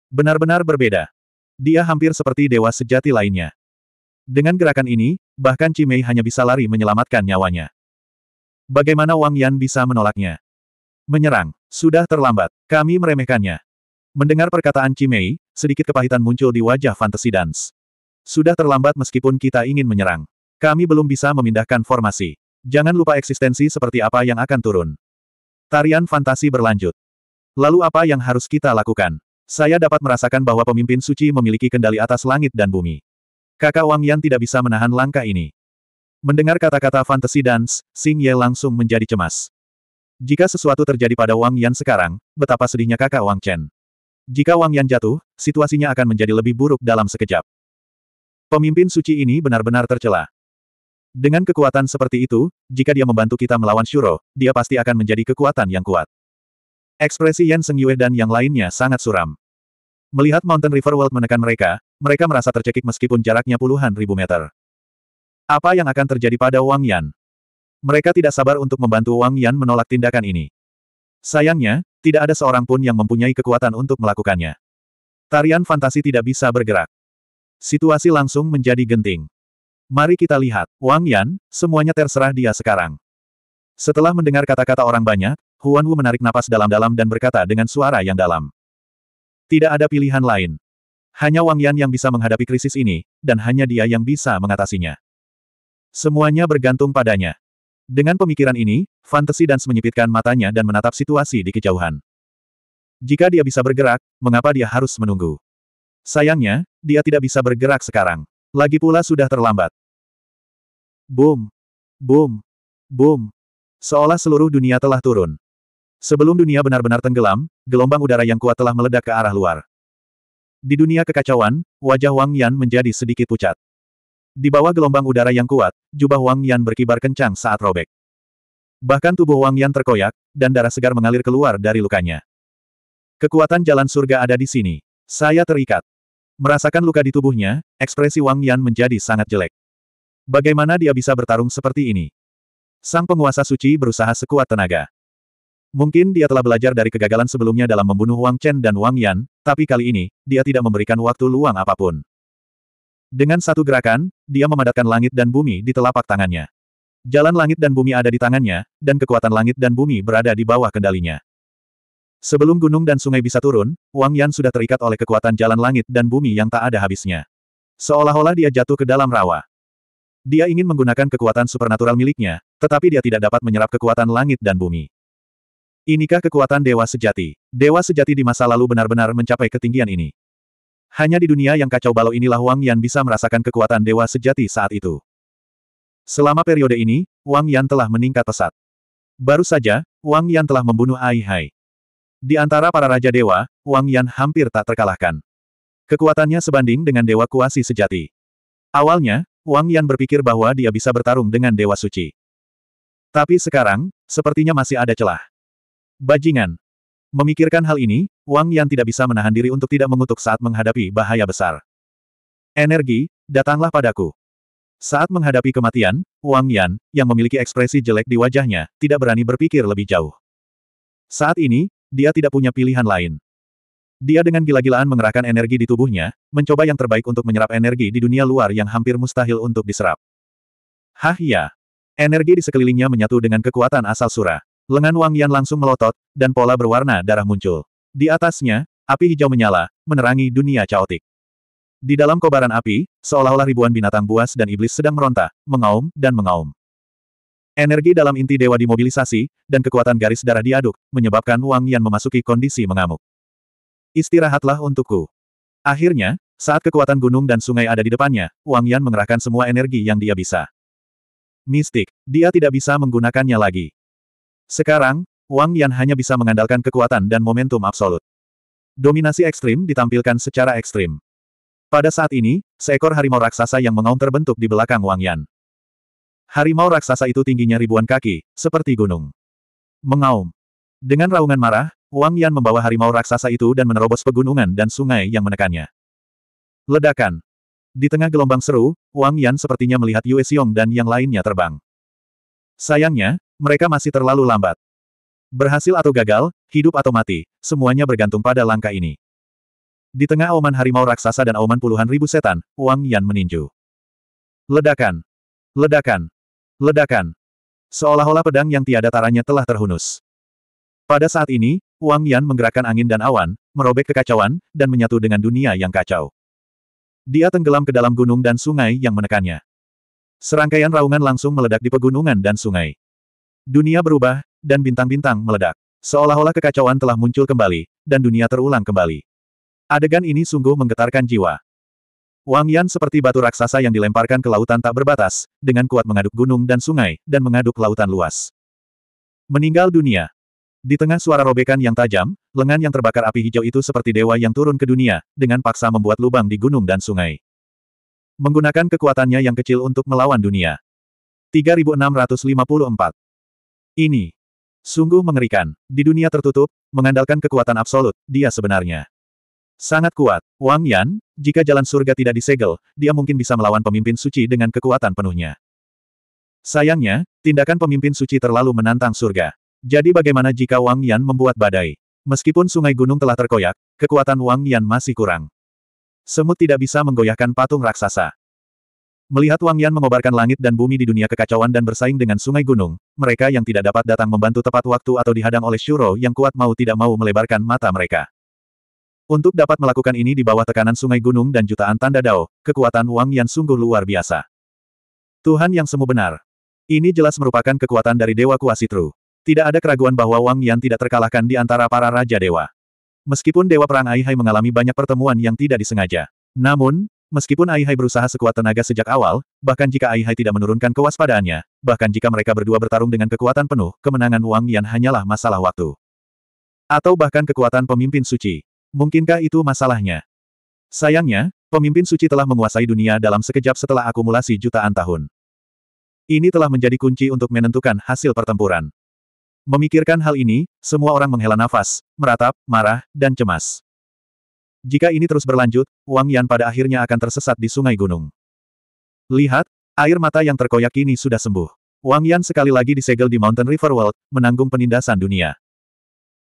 Benar-benar berbeda. Dia hampir seperti dewa sejati lainnya. Dengan gerakan ini, bahkan Cimei hanya bisa lari menyelamatkan nyawanya. Bagaimana Wang Yan bisa menolaknya? Menyerang. Sudah terlambat. Kami meremehkannya. Mendengar perkataan Cimei, sedikit kepahitan muncul di wajah Fantasy Dance. Sudah terlambat meskipun kita ingin menyerang. Kami belum bisa memindahkan formasi. Jangan lupa eksistensi seperti apa yang akan turun. Tarian fantasi berlanjut. Lalu apa yang harus kita lakukan? Saya dapat merasakan bahwa pemimpin suci memiliki kendali atas langit dan bumi. Kakak Wang Yan tidak bisa menahan langkah ini. Mendengar kata-kata Fantasy dance, Xing Ye langsung menjadi cemas. Jika sesuatu terjadi pada Wang Yan sekarang, betapa sedihnya kakak Wang Chen. Jika Wang Yan jatuh, situasinya akan menjadi lebih buruk dalam sekejap. Pemimpin suci ini benar-benar tercela. Dengan kekuatan seperti itu, jika dia membantu kita melawan Shuro, dia pasti akan menjadi kekuatan yang kuat. Ekspresi Yan Seng Yue dan yang lainnya sangat suram. Melihat Mountain River World menekan mereka, mereka merasa tercekik meskipun jaraknya puluhan ribu meter. Apa yang akan terjadi pada Wang Yan? Mereka tidak sabar untuk membantu Wang Yan menolak tindakan ini. Sayangnya, tidak ada seorang pun yang mempunyai kekuatan untuk melakukannya. Tarian fantasi tidak bisa bergerak. Situasi langsung menjadi genting. Mari kita lihat, Wang Yan, semuanya terserah dia sekarang. Setelah mendengar kata-kata orang banyak, Huan Wu menarik napas dalam-dalam dan berkata dengan suara yang dalam. Tidak ada pilihan lain. Hanya Wang Yan yang bisa menghadapi krisis ini, dan hanya dia yang bisa mengatasinya. Semuanya bergantung padanya. Dengan pemikiran ini, Fantasi dan menyipitkan matanya dan menatap situasi di kejauhan. Jika dia bisa bergerak, mengapa dia harus menunggu? Sayangnya, dia tidak bisa bergerak sekarang. Lagi pula sudah terlambat. Boom! Boom! Boom! Seolah seluruh dunia telah turun. Sebelum dunia benar-benar tenggelam, gelombang udara yang kuat telah meledak ke arah luar. Di dunia kekacauan, wajah Wang Yan menjadi sedikit pucat. Di bawah gelombang udara yang kuat, jubah Wang Yan berkibar kencang saat robek. Bahkan tubuh Wang Yan terkoyak, dan darah segar mengalir keluar dari lukanya. Kekuatan jalan surga ada di sini. Saya terikat. Merasakan luka di tubuhnya, ekspresi Wang Yan menjadi sangat jelek. Bagaimana dia bisa bertarung seperti ini? Sang penguasa suci berusaha sekuat tenaga. Mungkin dia telah belajar dari kegagalan sebelumnya dalam membunuh Wang Chen dan Wang Yan, tapi kali ini, dia tidak memberikan waktu luang apapun. Dengan satu gerakan, dia memadatkan langit dan bumi di telapak tangannya. Jalan langit dan bumi ada di tangannya, dan kekuatan langit dan bumi berada di bawah kendalinya. Sebelum gunung dan sungai bisa turun, Wang Yan sudah terikat oleh kekuatan jalan langit dan bumi yang tak ada habisnya. Seolah-olah dia jatuh ke dalam rawa. Dia ingin menggunakan kekuatan supernatural miliknya, tetapi dia tidak dapat menyerap kekuatan langit dan bumi. Inikah kekuatan dewa sejati? Dewa sejati di masa lalu benar-benar mencapai ketinggian ini. Hanya di dunia yang kacau balau inilah Wang Yan bisa merasakan kekuatan dewa sejati saat itu. Selama periode ini, Wang Yan telah meningkat pesat. Baru saja, Wang Yan telah membunuh Ai Hai. Di antara para raja dewa, Wang Yan hampir tak terkalahkan. Kekuatannya sebanding dengan dewa kuasi sejati. Awalnya, Wang Yan berpikir bahwa dia bisa bertarung dengan dewa suci. Tapi sekarang, sepertinya masih ada celah. Bajingan. Memikirkan hal ini, Wang Yan tidak bisa menahan diri untuk tidak mengutuk saat menghadapi bahaya besar. Energi, datanglah padaku. Saat menghadapi kematian, Wang Yan, yang memiliki ekspresi jelek di wajahnya, tidak berani berpikir lebih jauh. Saat ini, dia tidak punya pilihan lain. Dia dengan gila-gilaan mengerahkan energi di tubuhnya, mencoba yang terbaik untuk menyerap energi di dunia luar yang hampir mustahil untuk diserap. Hah ya! Energi di sekelilingnya menyatu dengan kekuatan asal surah. Lengan Wang Yan langsung melotot, dan pola berwarna darah muncul. Di atasnya, api hijau menyala, menerangi dunia caotik. Di dalam kobaran api, seolah-olah ribuan binatang buas dan iblis sedang meronta, mengaum, dan mengaum. Energi dalam inti dewa dimobilisasi, dan kekuatan garis darah diaduk, menyebabkan Wang Yan memasuki kondisi mengamuk. Istirahatlah untukku. Akhirnya, saat kekuatan gunung dan sungai ada di depannya, Wang Yan mengerahkan semua energi yang dia bisa. Mistik, dia tidak bisa menggunakannya lagi. Sekarang, Wang Yan hanya bisa mengandalkan kekuatan dan momentum absolut. Dominasi ekstrim ditampilkan secara ekstrim. Pada saat ini, seekor harimau raksasa yang mengaum terbentuk di belakang Wang Yan. Harimau raksasa itu tingginya ribuan kaki, seperti gunung. Mengaum. Dengan raungan marah, Wang Yan membawa harimau raksasa itu dan menerobos pegunungan dan sungai yang menekannya. Ledakan. Di tengah gelombang seru, Wang Yan sepertinya melihat Yue Xiong dan yang lainnya terbang. Sayangnya, mereka masih terlalu lambat. Berhasil atau gagal, hidup atau mati, semuanya bergantung pada langkah ini. Di tengah auman harimau raksasa dan auman puluhan ribu setan, Wang Yan meninju. Ledakan! Ledakan! Ledakan! Seolah-olah pedang yang tiada taranya telah terhunus. Pada saat ini, Wang Yan menggerakkan angin dan awan, merobek kekacauan, dan menyatu dengan dunia yang kacau. Dia tenggelam ke dalam gunung dan sungai yang menekannya. Serangkaian raungan langsung meledak di pegunungan dan sungai. Dunia berubah, dan bintang-bintang meledak. Seolah-olah kekacauan telah muncul kembali, dan dunia terulang kembali. Adegan ini sungguh menggetarkan jiwa. Wang Yan seperti batu raksasa yang dilemparkan ke lautan tak berbatas, dengan kuat mengaduk gunung dan sungai, dan mengaduk lautan luas. Meninggal dunia. Di tengah suara robekan yang tajam, lengan yang terbakar api hijau itu seperti dewa yang turun ke dunia, dengan paksa membuat lubang di gunung dan sungai. Menggunakan kekuatannya yang kecil untuk melawan dunia. 3654 ini sungguh mengerikan. Di dunia tertutup, mengandalkan kekuatan absolut, dia sebenarnya sangat kuat. Wang Yan, jika jalan surga tidak disegel, dia mungkin bisa melawan pemimpin suci dengan kekuatan penuhnya. Sayangnya, tindakan pemimpin suci terlalu menantang surga. Jadi bagaimana jika Wang Yan membuat badai? Meskipun sungai gunung telah terkoyak, kekuatan Wang Yan masih kurang. Semut tidak bisa menggoyahkan patung raksasa. Melihat Wang Yan mengobarkan langit dan bumi di dunia kekacauan dan bersaing dengan sungai gunung, mereka yang tidak dapat datang membantu tepat waktu atau dihadang oleh Shuro yang kuat mau tidak mau melebarkan mata mereka. Untuk dapat melakukan ini di bawah tekanan sungai gunung dan jutaan tanda dao, kekuatan Wang Yan sungguh luar biasa. Tuhan yang semu benar. Ini jelas merupakan kekuatan dari Dewa Kuasitru. Tidak ada keraguan bahwa Wang Yan tidak terkalahkan di antara para Raja Dewa. Meskipun Dewa Perang Aihai mengalami banyak pertemuan yang tidak disengaja. Namun, Meskipun Aihai berusaha sekuat tenaga sejak awal, bahkan jika Aihai tidak menurunkan kewaspadaannya, bahkan jika mereka berdua bertarung dengan kekuatan penuh, kemenangan Wang Yan hanyalah masalah waktu. Atau bahkan kekuatan pemimpin suci. Mungkinkah itu masalahnya? Sayangnya, pemimpin suci telah menguasai dunia dalam sekejap setelah akumulasi jutaan tahun. Ini telah menjadi kunci untuk menentukan hasil pertempuran. Memikirkan hal ini, semua orang menghela nafas, meratap, marah, dan cemas. Jika ini terus berlanjut, Wang Yan pada akhirnya akan tersesat di sungai gunung. Lihat, air mata yang terkoyak ini sudah sembuh. Wang Yan sekali lagi disegel di Mountain River World, menanggung penindasan dunia.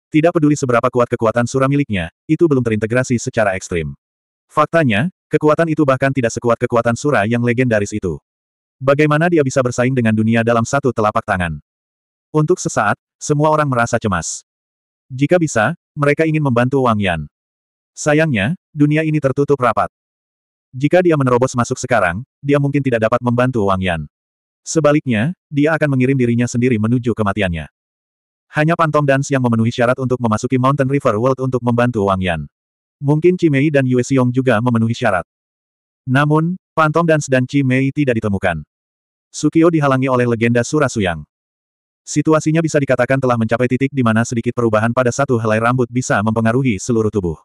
Tidak peduli seberapa kuat kekuatan sura miliknya, itu belum terintegrasi secara ekstrim. Faktanya, kekuatan itu bahkan tidak sekuat kekuatan sura yang legendaris itu. Bagaimana dia bisa bersaing dengan dunia dalam satu telapak tangan? Untuk sesaat, semua orang merasa cemas. Jika bisa, mereka ingin membantu Wang Yan. Sayangnya, dunia ini tertutup rapat. Jika dia menerobos masuk sekarang, dia mungkin tidak dapat membantu Wang Yan. Sebaliknya, dia akan mengirim dirinya sendiri menuju kematiannya. Hanya Pantom Dance yang memenuhi syarat untuk memasuki Mountain River World untuk membantu Wang Yan. Mungkin Cimei dan Yue Xiong juga memenuhi syarat. Namun, Pantom Dance dan Cimei tidak ditemukan. Sukio dihalangi oleh legenda Surasuyang. Situasinya bisa dikatakan telah mencapai titik di mana sedikit perubahan pada satu helai rambut bisa mempengaruhi seluruh tubuh.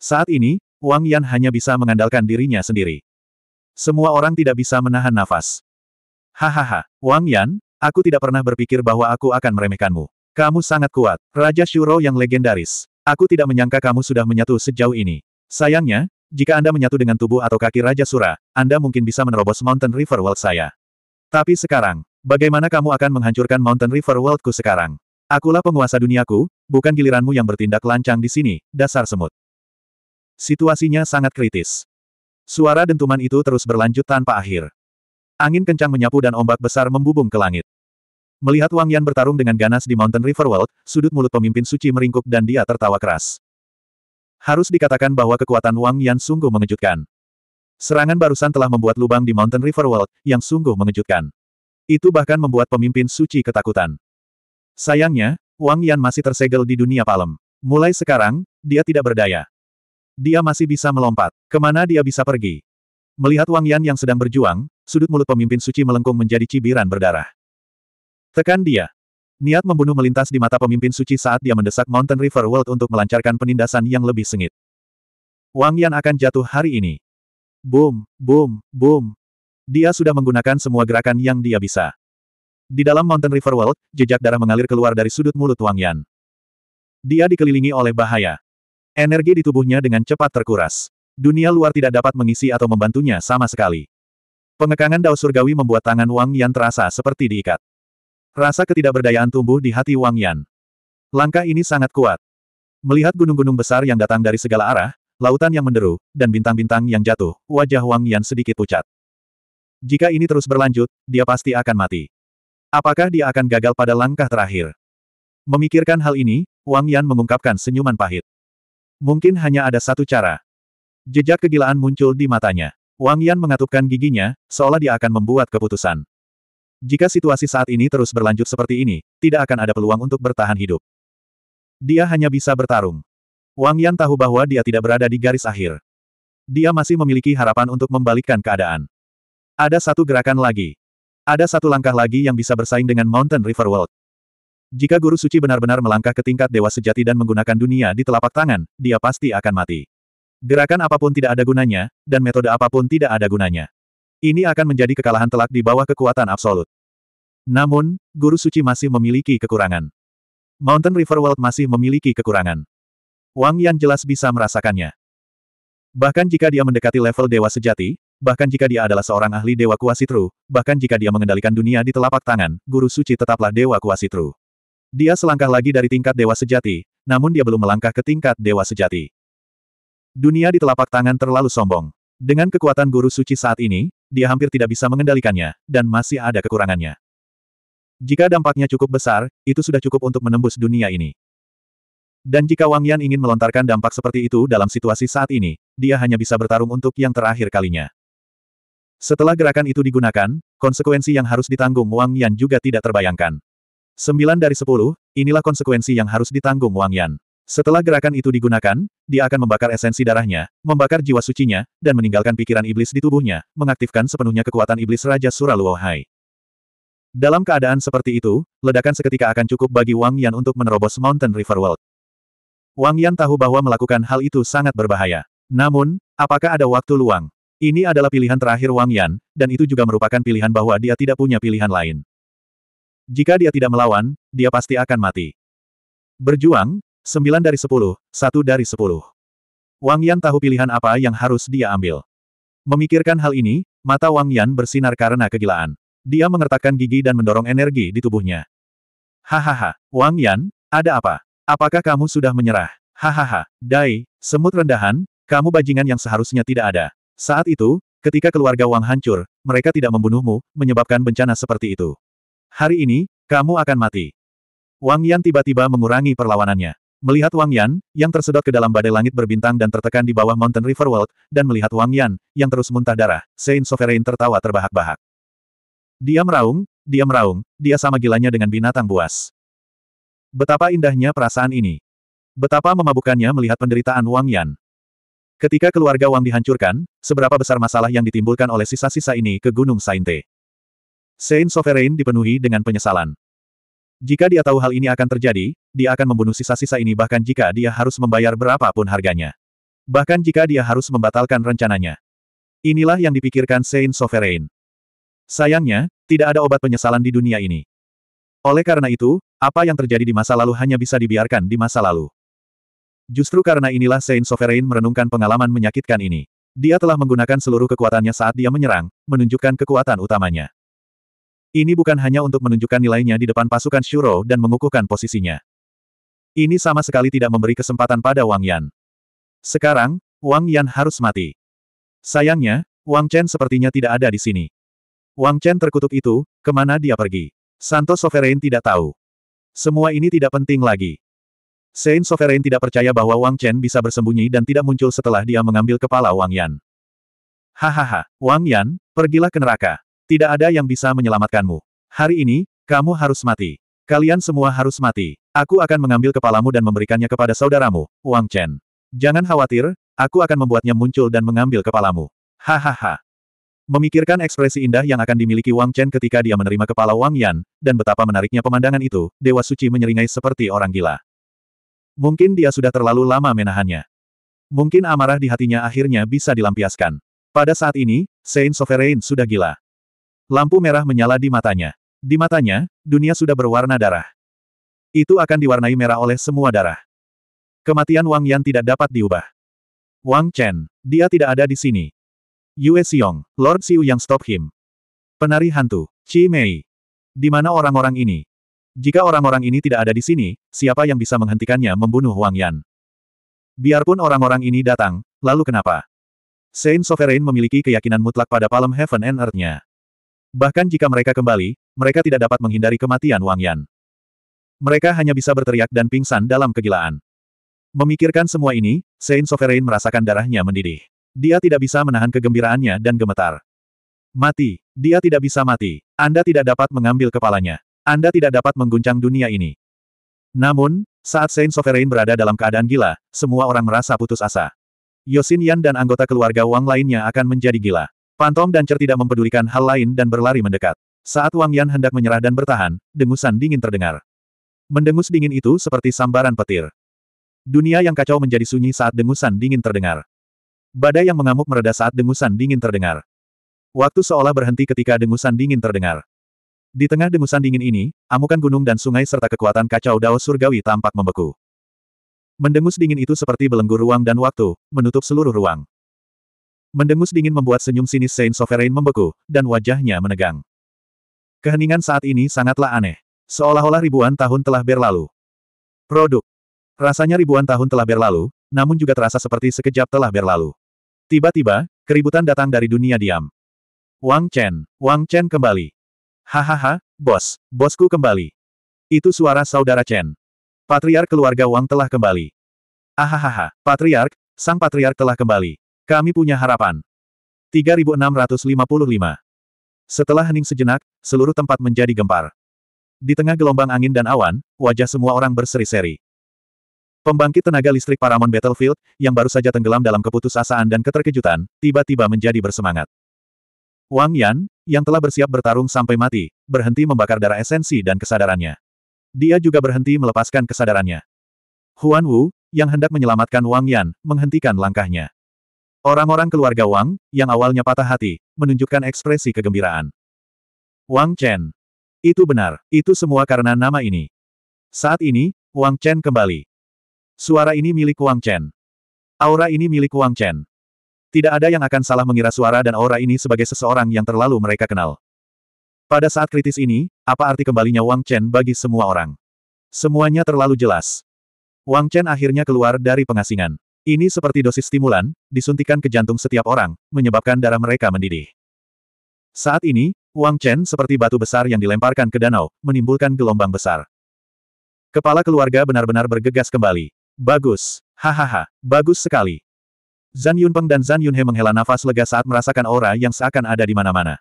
Saat ini, Wang Yan hanya bisa mengandalkan dirinya sendiri. Semua orang tidak bisa menahan nafas. Hahaha, Wang Yan, aku tidak pernah berpikir bahwa aku akan meremehkanmu. Kamu sangat kuat, Raja Shuro yang legendaris. Aku tidak menyangka kamu sudah menyatu sejauh ini. Sayangnya, jika Anda menyatu dengan tubuh atau kaki Raja Sura, Anda mungkin bisa menerobos Mountain River World saya. Tapi sekarang, bagaimana kamu akan menghancurkan Mountain River Worldku sekarang? Akulah penguasa duniaku, bukan giliranmu yang bertindak lancang di sini, dasar semut. Situasinya sangat kritis. Suara dentuman itu terus berlanjut tanpa akhir. Angin kencang menyapu dan ombak besar membubung ke langit. Melihat Wang Yan bertarung dengan ganas di Mountain River World, sudut mulut pemimpin suci meringkuk dan dia tertawa keras. Harus dikatakan bahwa kekuatan Wang Yan sungguh mengejutkan. Serangan barusan telah membuat lubang di Mountain River World, yang sungguh mengejutkan. Itu bahkan membuat pemimpin suci ketakutan. Sayangnya, Wang Yan masih tersegel di dunia palem. Mulai sekarang, dia tidak berdaya. Dia masih bisa melompat. Kemana dia bisa pergi? Melihat Wang Yan yang sedang berjuang, sudut mulut pemimpin suci melengkung menjadi cibiran berdarah. Tekan dia. Niat membunuh melintas di mata pemimpin suci saat dia mendesak Mountain River World untuk melancarkan penindasan yang lebih sengit. Wang Yan akan jatuh hari ini. Boom, boom, boom. Dia sudah menggunakan semua gerakan yang dia bisa. Di dalam Mountain River World, jejak darah mengalir keluar dari sudut mulut Wang Yan. Dia dikelilingi oleh bahaya. Energi di tubuhnya dengan cepat terkuras. Dunia luar tidak dapat mengisi atau membantunya sama sekali. Pengekangan dao surgawi membuat tangan Wang Yan terasa seperti diikat. Rasa ketidakberdayaan tumbuh di hati Wang Yan. Langkah ini sangat kuat. Melihat gunung-gunung besar yang datang dari segala arah, lautan yang menderu, dan bintang-bintang yang jatuh, wajah Wang Yan sedikit pucat. Jika ini terus berlanjut, dia pasti akan mati. Apakah dia akan gagal pada langkah terakhir? Memikirkan hal ini, Wang Yan mengungkapkan senyuman pahit. Mungkin hanya ada satu cara. Jejak kegilaan muncul di matanya. Wang Yan mengatupkan giginya, seolah dia akan membuat keputusan. Jika situasi saat ini terus berlanjut seperti ini, tidak akan ada peluang untuk bertahan hidup. Dia hanya bisa bertarung. Wang Yan tahu bahwa dia tidak berada di garis akhir. Dia masih memiliki harapan untuk membalikkan keadaan. Ada satu gerakan lagi. Ada satu langkah lagi yang bisa bersaing dengan Mountain River World. Jika guru suci benar-benar melangkah ke tingkat dewa sejati dan menggunakan dunia di telapak tangan, dia pasti akan mati. Gerakan apapun tidak ada gunanya, dan metode apapun tidak ada gunanya. Ini akan menjadi kekalahan telak di bawah kekuatan absolut. Namun, Guru Suci masih memiliki kekurangan. Mountain River World masih memiliki kekurangan. Wang Yan jelas bisa merasakannya. Bahkan jika dia mendekati level dewa sejati, bahkan jika dia adalah seorang ahli dewa kuasitru, bahkan jika dia mengendalikan dunia di telapak tangan, Guru Suci tetaplah dewa kuasitru. Dia selangkah lagi dari tingkat dewa sejati, namun dia belum melangkah ke tingkat dewa sejati. Dunia di telapak tangan terlalu sombong. Dengan kekuatan guru suci saat ini, dia hampir tidak bisa mengendalikannya, dan masih ada kekurangannya. Jika dampaknya cukup besar, itu sudah cukup untuk menembus dunia ini. Dan jika Wang Yan ingin melontarkan dampak seperti itu dalam situasi saat ini, dia hanya bisa bertarung untuk yang terakhir kalinya. Setelah gerakan itu digunakan, konsekuensi yang harus ditanggung Wang Yan juga tidak terbayangkan. Sembilan dari sepuluh, inilah konsekuensi yang harus ditanggung Wang Yan. Setelah gerakan itu digunakan, dia akan membakar esensi darahnya, membakar jiwa sucinya, dan meninggalkan pikiran iblis di tubuhnya, mengaktifkan sepenuhnya kekuatan iblis Raja Suraluo Hai. Dalam keadaan seperti itu, ledakan seketika akan cukup bagi Wang Yan untuk menerobos Mountain River World. Wang Yan tahu bahwa melakukan hal itu sangat berbahaya. Namun, apakah ada waktu luang? Ini adalah pilihan terakhir Wang Yan, dan itu juga merupakan pilihan bahwa dia tidak punya pilihan lain. Jika dia tidak melawan, dia pasti akan mati. Berjuang, 9 dari 10, 1 dari 10. Wang Yan tahu pilihan apa yang harus dia ambil. Memikirkan hal ini, mata Wang Yan bersinar karena kegilaan. Dia mengertakkan gigi dan mendorong energi di tubuhnya. Hahaha, Wang Yan, ada apa? Apakah kamu sudah menyerah? Hahaha, Dai, semut rendahan, kamu bajingan yang seharusnya tidak ada. Saat itu, ketika keluarga Wang hancur, mereka tidak membunuhmu, menyebabkan bencana seperti itu. Hari ini, kamu akan mati. Wang Yan tiba-tiba mengurangi perlawanannya. Melihat Wang Yan, yang tersedot ke dalam badai langit berbintang dan tertekan di bawah Mountain River World, dan melihat Wang Yan, yang terus muntah darah, Saint Sovereign tertawa terbahak-bahak. Dia meraung, dia meraung, dia sama gilanya dengan binatang buas. Betapa indahnya perasaan ini. Betapa memabukannya melihat penderitaan Wang Yan. Ketika keluarga Wang dihancurkan, seberapa besar masalah yang ditimbulkan oleh sisa-sisa ini ke Gunung Sainte. Saint Sovereign dipenuhi dengan penyesalan. Jika dia tahu hal ini akan terjadi, dia akan membunuh sisa-sisa ini bahkan jika dia harus membayar berapapun harganya. Bahkan jika dia harus membatalkan rencananya. Inilah yang dipikirkan Saint Sovereign. Sayangnya, tidak ada obat penyesalan di dunia ini. Oleh karena itu, apa yang terjadi di masa lalu hanya bisa dibiarkan di masa lalu. Justru karena inilah Saint Sovereign merenungkan pengalaman menyakitkan ini. Dia telah menggunakan seluruh kekuatannya saat dia menyerang, menunjukkan kekuatan utamanya. Ini bukan hanya untuk menunjukkan nilainya di depan pasukan Shuro dan mengukuhkan posisinya. Ini sama sekali tidak memberi kesempatan pada Wang Yan. Sekarang, Wang Yan harus mati. Sayangnya, Wang Chen sepertinya tidak ada di sini. Wang Chen terkutuk itu, kemana dia pergi? Santo Sovereign tidak tahu. Semua ini tidak penting lagi. Saint Sovereign tidak percaya bahwa Wang Chen bisa bersembunyi dan tidak muncul setelah dia mengambil kepala Wang Yan. Hahaha, Wang Yan, pergilah ke neraka. Tidak ada yang bisa menyelamatkanmu. Hari ini, kamu harus mati. Kalian semua harus mati. Aku akan mengambil kepalamu dan memberikannya kepada saudaramu, Wang Chen. Jangan khawatir, aku akan membuatnya muncul dan mengambil kepalamu. Hahaha. Memikirkan ekspresi indah yang akan dimiliki Wang Chen ketika dia menerima kepala Wang Yan, dan betapa menariknya pemandangan itu, Dewa Suci menyeringai seperti orang gila. Mungkin dia sudah terlalu lama menahannya. Mungkin amarah di hatinya akhirnya bisa dilampiaskan. Pada saat ini, Saint Sovereign sudah gila. Lampu merah menyala di matanya. Di matanya, dunia sudah berwarna darah. Itu akan diwarnai merah oleh semua darah. Kematian Wang Yan tidak dapat diubah. Wang Chen, dia tidak ada di sini. Yue Xiong, Lord Xiu yang stop him. Penari hantu, Qi Mei. Di mana orang-orang ini? Jika orang-orang ini tidak ada di sini, siapa yang bisa menghentikannya membunuh Wang Yan? Biarpun orang-orang ini datang, lalu kenapa? Saint Sovereign memiliki keyakinan mutlak pada Palm Heaven and Earth-nya. Bahkan jika mereka kembali, mereka tidak dapat menghindari kematian Wang Yan. Mereka hanya bisa berteriak dan pingsan dalam kegilaan. Memikirkan semua ini, Saint Sovereign merasakan darahnya mendidih. Dia tidak bisa menahan kegembiraannya dan gemetar. Mati. Dia tidak bisa mati. Anda tidak dapat mengambil kepalanya. Anda tidak dapat mengguncang dunia ini. Namun, saat Saint Sovereign berada dalam keadaan gila, semua orang merasa putus asa. Yosin Yan dan anggota keluarga Wang lainnya akan menjadi gila. Pantom dan Cer tidak mempedulikan hal lain dan berlari mendekat. Saat Wang Yan hendak menyerah dan bertahan, dengusan dingin terdengar. Mendengus dingin itu seperti sambaran petir. Dunia yang kacau menjadi sunyi saat dengusan dingin terdengar. Badai yang mengamuk mereda saat dengusan dingin terdengar. Waktu seolah berhenti ketika dengusan dingin terdengar. Di tengah dengusan dingin ini, amukan gunung dan sungai serta kekuatan kacau dao surgawi tampak membeku. Mendengus dingin itu seperti belenggu ruang dan waktu, menutup seluruh ruang. Mendengus dingin membuat senyum sinis Saint Sovereign membeku, dan wajahnya menegang. Keheningan saat ini sangatlah aneh. Seolah-olah ribuan tahun telah berlalu. Produk. Rasanya ribuan tahun telah berlalu, namun juga terasa seperti sekejap telah berlalu. Tiba-tiba, keributan datang dari dunia diam. Wang Chen, Wang Chen kembali. Hahaha, bos, bosku kembali. Itu suara saudara Chen. Patriark keluarga Wang telah kembali. Ahahaha, patriark, sang patriark telah kembali. Kami punya harapan. 3655. Setelah hening sejenak, seluruh tempat menjadi gempar. Di tengah gelombang angin dan awan, wajah semua orang berseri-seri. Pembangkit tenaga listrik Paramount Battlefield, yang baru saja tenggelam dalam keputusasaan dan keterkejutan, tiba-tiba menjadi bersemangat. Wang Yan, yang telah bersiap bertarung sampai mati, berhenti membakar darah esensi dan kesadarannya. Dia juga berhenti melepaskan kesadarannya. Huan Wu, yang hendak menyelamatkan Wang Yan, menghentikan langkahnya. Orang-orang keluarga Wang, yang awalnya patah hati, menunjukkan ekspresi kegembiraan. Wang Chen. Itu benar, itu semua karena nama ini. Saat ini, Wang Chen kembali. Suara ini milik Wang Chen. Aura ini milik Wang Chen. Tidak ada yang akan salah mengira suara dan aura ini sebagai seseorang yang terlalu mereka kenal. Pada saat kritis ini, apa arti kembalinya Wang Chen bagi semua orang? Semuanya terlalu jelas. Wang Chen akhirnya keluar dari pengasingan. Ini seperti dosis stimulan, disuntikan ke jantung setiap orang, menyebabkan darah mereka mendidih. Saat ini, Wang Chen seperti batu besar yang dilemparkan ke danau, menimbulkan gelombang besar. Kepala keluarga benar-benar bergegas kembali. Bagus. Hahaha, bagus sekali. Zan Yunpeng dan Zan Yunhe menghela nafas lega saat merasakan aura yang seakan ada di mana-mana.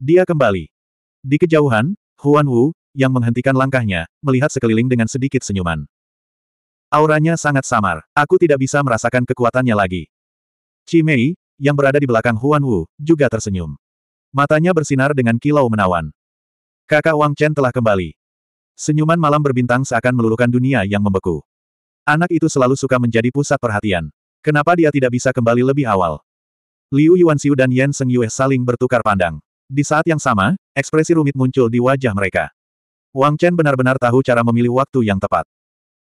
Dia kembali. Di kejauhan, Huan Wu, yang menghentikan langkahnya, melihat sekeliling dengan sedikit senyuman. Auranya sangat samar. Aku tidak bisa merasakan kekuatannya lagi. Cimei, yang berada di belakang Huan Wu, juga tersenyum. Matanya bersinar dengan kilau menawan. Kakak Wang Chen telah kembali. Senyuman malam berbintang seakan meluluhkan dunia yang membeku. Anak itu selalu suka menjadi pusat perhatian. Kenapa dia tidak bisa kembali lebih awal? Liu Yuanxiu dan Yan Seng Yue saling bertukar pandang. Di saat yang sama, ekspresi rumit muncul di wajah mereka. Wang Chen benar-benar tahu cara memilih waktu yang tepat.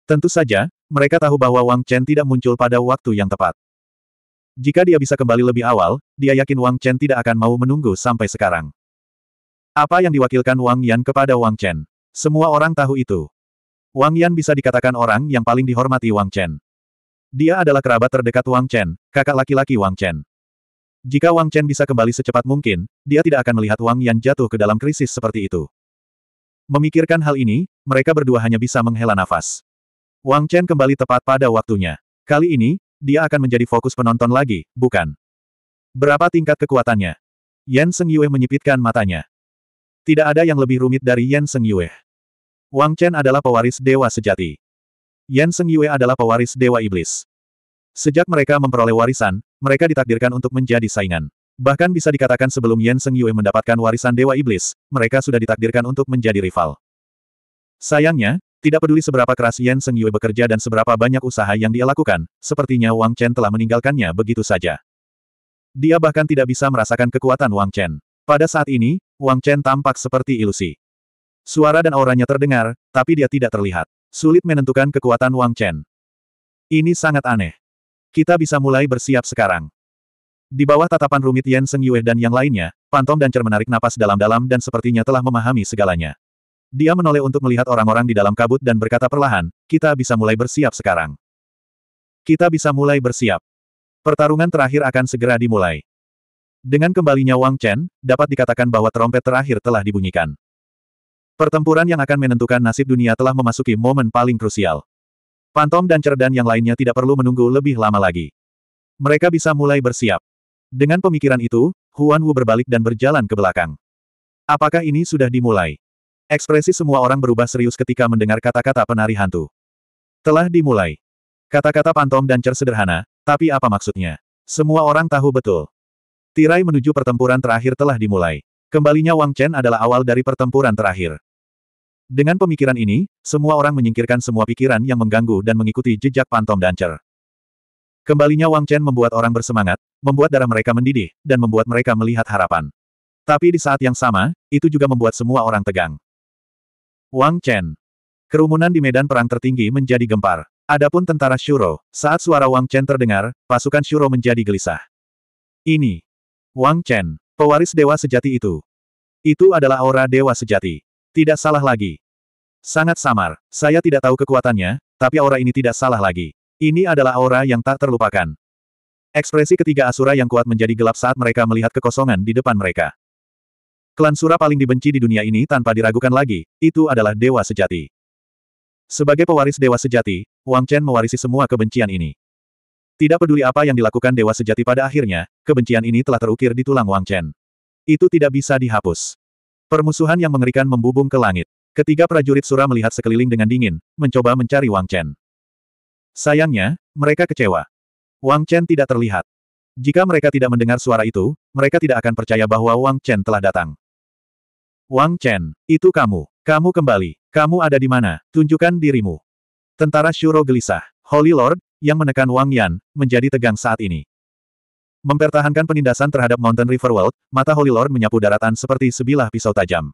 Tentu saja, mereka tahu bahwa Wang Chen tidak muncul pada waktu yang tepat. Jika dia bisa kembali lebih awal, dia yakin Wang Chen tidak akan mau menunggu sampai sekarang. Apa yang diwakilkan Wang Yan kepada Wang Chen? Semua orang tahu itu. Wang Yan bisa dikatakan orang yang paling dihormati Wang Chen. Dia adalah kerabat terdekat Wang Chen, kakak laki-laki Wang Chen. Jika Wang Chen bisa kembali secepat mungkin, dia tidak akan melihat Wang Yan jatuh ke dalam krisis seperti itu. Memikirkan hal ini, mereka berdua hanya bisa menghela nafas. Wang Chen kembali tepat pada waktunya. Kali ini, dia akan menjadi fokus penonton lagi, bukan? Berapa tingkat kekuatannya? Yan Seng Yue menyipitkan matanya. Tidak ada yang lebih rumit dari Yan Seng Yue. Wang Chen adalah pewaris dewa sejati. Yan Seng Yue adalah pewaris dewa iblis. Sejak mereka memperoleh warisan, mereka ditakdirkan untuk menjadi saingan. Bahkan bisa dikatakan sebelum Yan Seng Yue mendapatkan warisan Dewa Iblis, mereka sudah ditakdirkan untuk menjadi rival. Sayangnya, tidak peduli seberapa keras Yan Seng Yue bekerja dan seberapa banyak usaha yang dia lakukan, sepertinya Wang Chen telah meninggalkannya begitu saja. Dia bahkan tidak bisa merasakan kekuatan Wang Chen. Pada saat ini, Wang Chen tampak seperti ilusi. Suara dan auranya terdengar, tapi dia tidak terlihat. Sulit menentukan kekuatan Wang Chen. Ini sangat aneh. Kita bisa mulai bersiap sekarang. Di bawah tatapan rumit Yan Seng Yue dan yang lainnya, Pantom dan Cer menarik napas dalam-dalam dan sepertinya telah memahami segalanya. Dia menoleh untuk melihat orang-orang di dalam kabut dan berkata perlahan, kita bisa mulai bersiap sekarang. Kita bisa mulai bersiap. Pertarungan terakhir akan segera dimulai. Dengan kembalinya Wang Chen, dapat dikatakan bahwa trompet terakhir telah dibunyikan. Pertempuran yang akan menentukan nasib dunia telah memasuki momen paling krusial. Pantom dan Cerdan yang lainnya tidak perlu menunggu lebih lama lagi. Mereka bisa mulai bersiap. Dengan pemikiran itu, Huan Wu berbalik dan berjalan ke belakang. Apakah ini sudah dimulai? Ekspresi semua orang berubah serius ketika mendengar kata-kata penari hantu. Telah dimulai. Kata-kata pantom dan cer sederhana, tapi apa maksudnya? Semua orang tahu betul. Tirai menuju pertempuran terakhir telah dimulai. Kembalinya Wang Chen adalah awal dari pertempuran terakhir. Dengan pemikiran ini, semua orang menyingkirkan semua pikiran yang mengganggu dan mengikuti jejak pantom dan cer. Kembalinya Wang Chen membuat orang bersemangat, membuat darah mereka mendidih, dan membuat mereka melihat harapan. Tapi di saat yang sama, itu juga membuat semua orang tegang. Wang Chen. Kerumunan di medan perang tertinggi menjadi gempar. Adapun tentara Shuro, saat suara Wang Chen terdengar, pasukan Shuro menjadi gelisah. Ini. Wang Chen, pewaris dewa sejati itu. Itu adalah aura dewa sejati. Tidak salah lagi. Sangat samar, saya tidak tahu kekuatannya, tapi aura ini tidak salah lagi. Ini adalah aura yang tak terlupakan. Ekspresi ketiga Asura yang kuat menjadi gelap saat mereka melihat kekosongan di depan mereka. Klan Sura paling dibenci di dunia ini tanpa diragukan lagi, itu adalah dewa sejati. Sebagai pewaris dewa sejati, Wang Chen mewarisi semua kebencian ini. Tidak peduli apa yang dilakukan dewa sejati pada akhirnya, kebencian ini telah terukir di tulang Wang Chen. Itu tidak bisa dihapus. Permusuhan yang mengerikan membubung ke langit. Ketiga prajurit Sura melihat sekeliling dengan dingin, mencoba mencari Wang Chen. Sayangnya, mereka kecewa. Wang Chen tidak terlihat. Jika mereka tidak mendengar suara itu, mereka tidak akan percaya bahwa Wang Chen telah datang. Wang Chen, itu kamu. Kamu kembali. Kamu ada di mana? Tunjukkan dirimu. Tentara Shuro gelisah. Holy Lord, yang menekan Wang Yan, menjadi tegang saat ini. Mempertahankan penindasan terhadap Mountain River World, mata Holy Lord menyapu daratan seperti sebilah pisau tajam.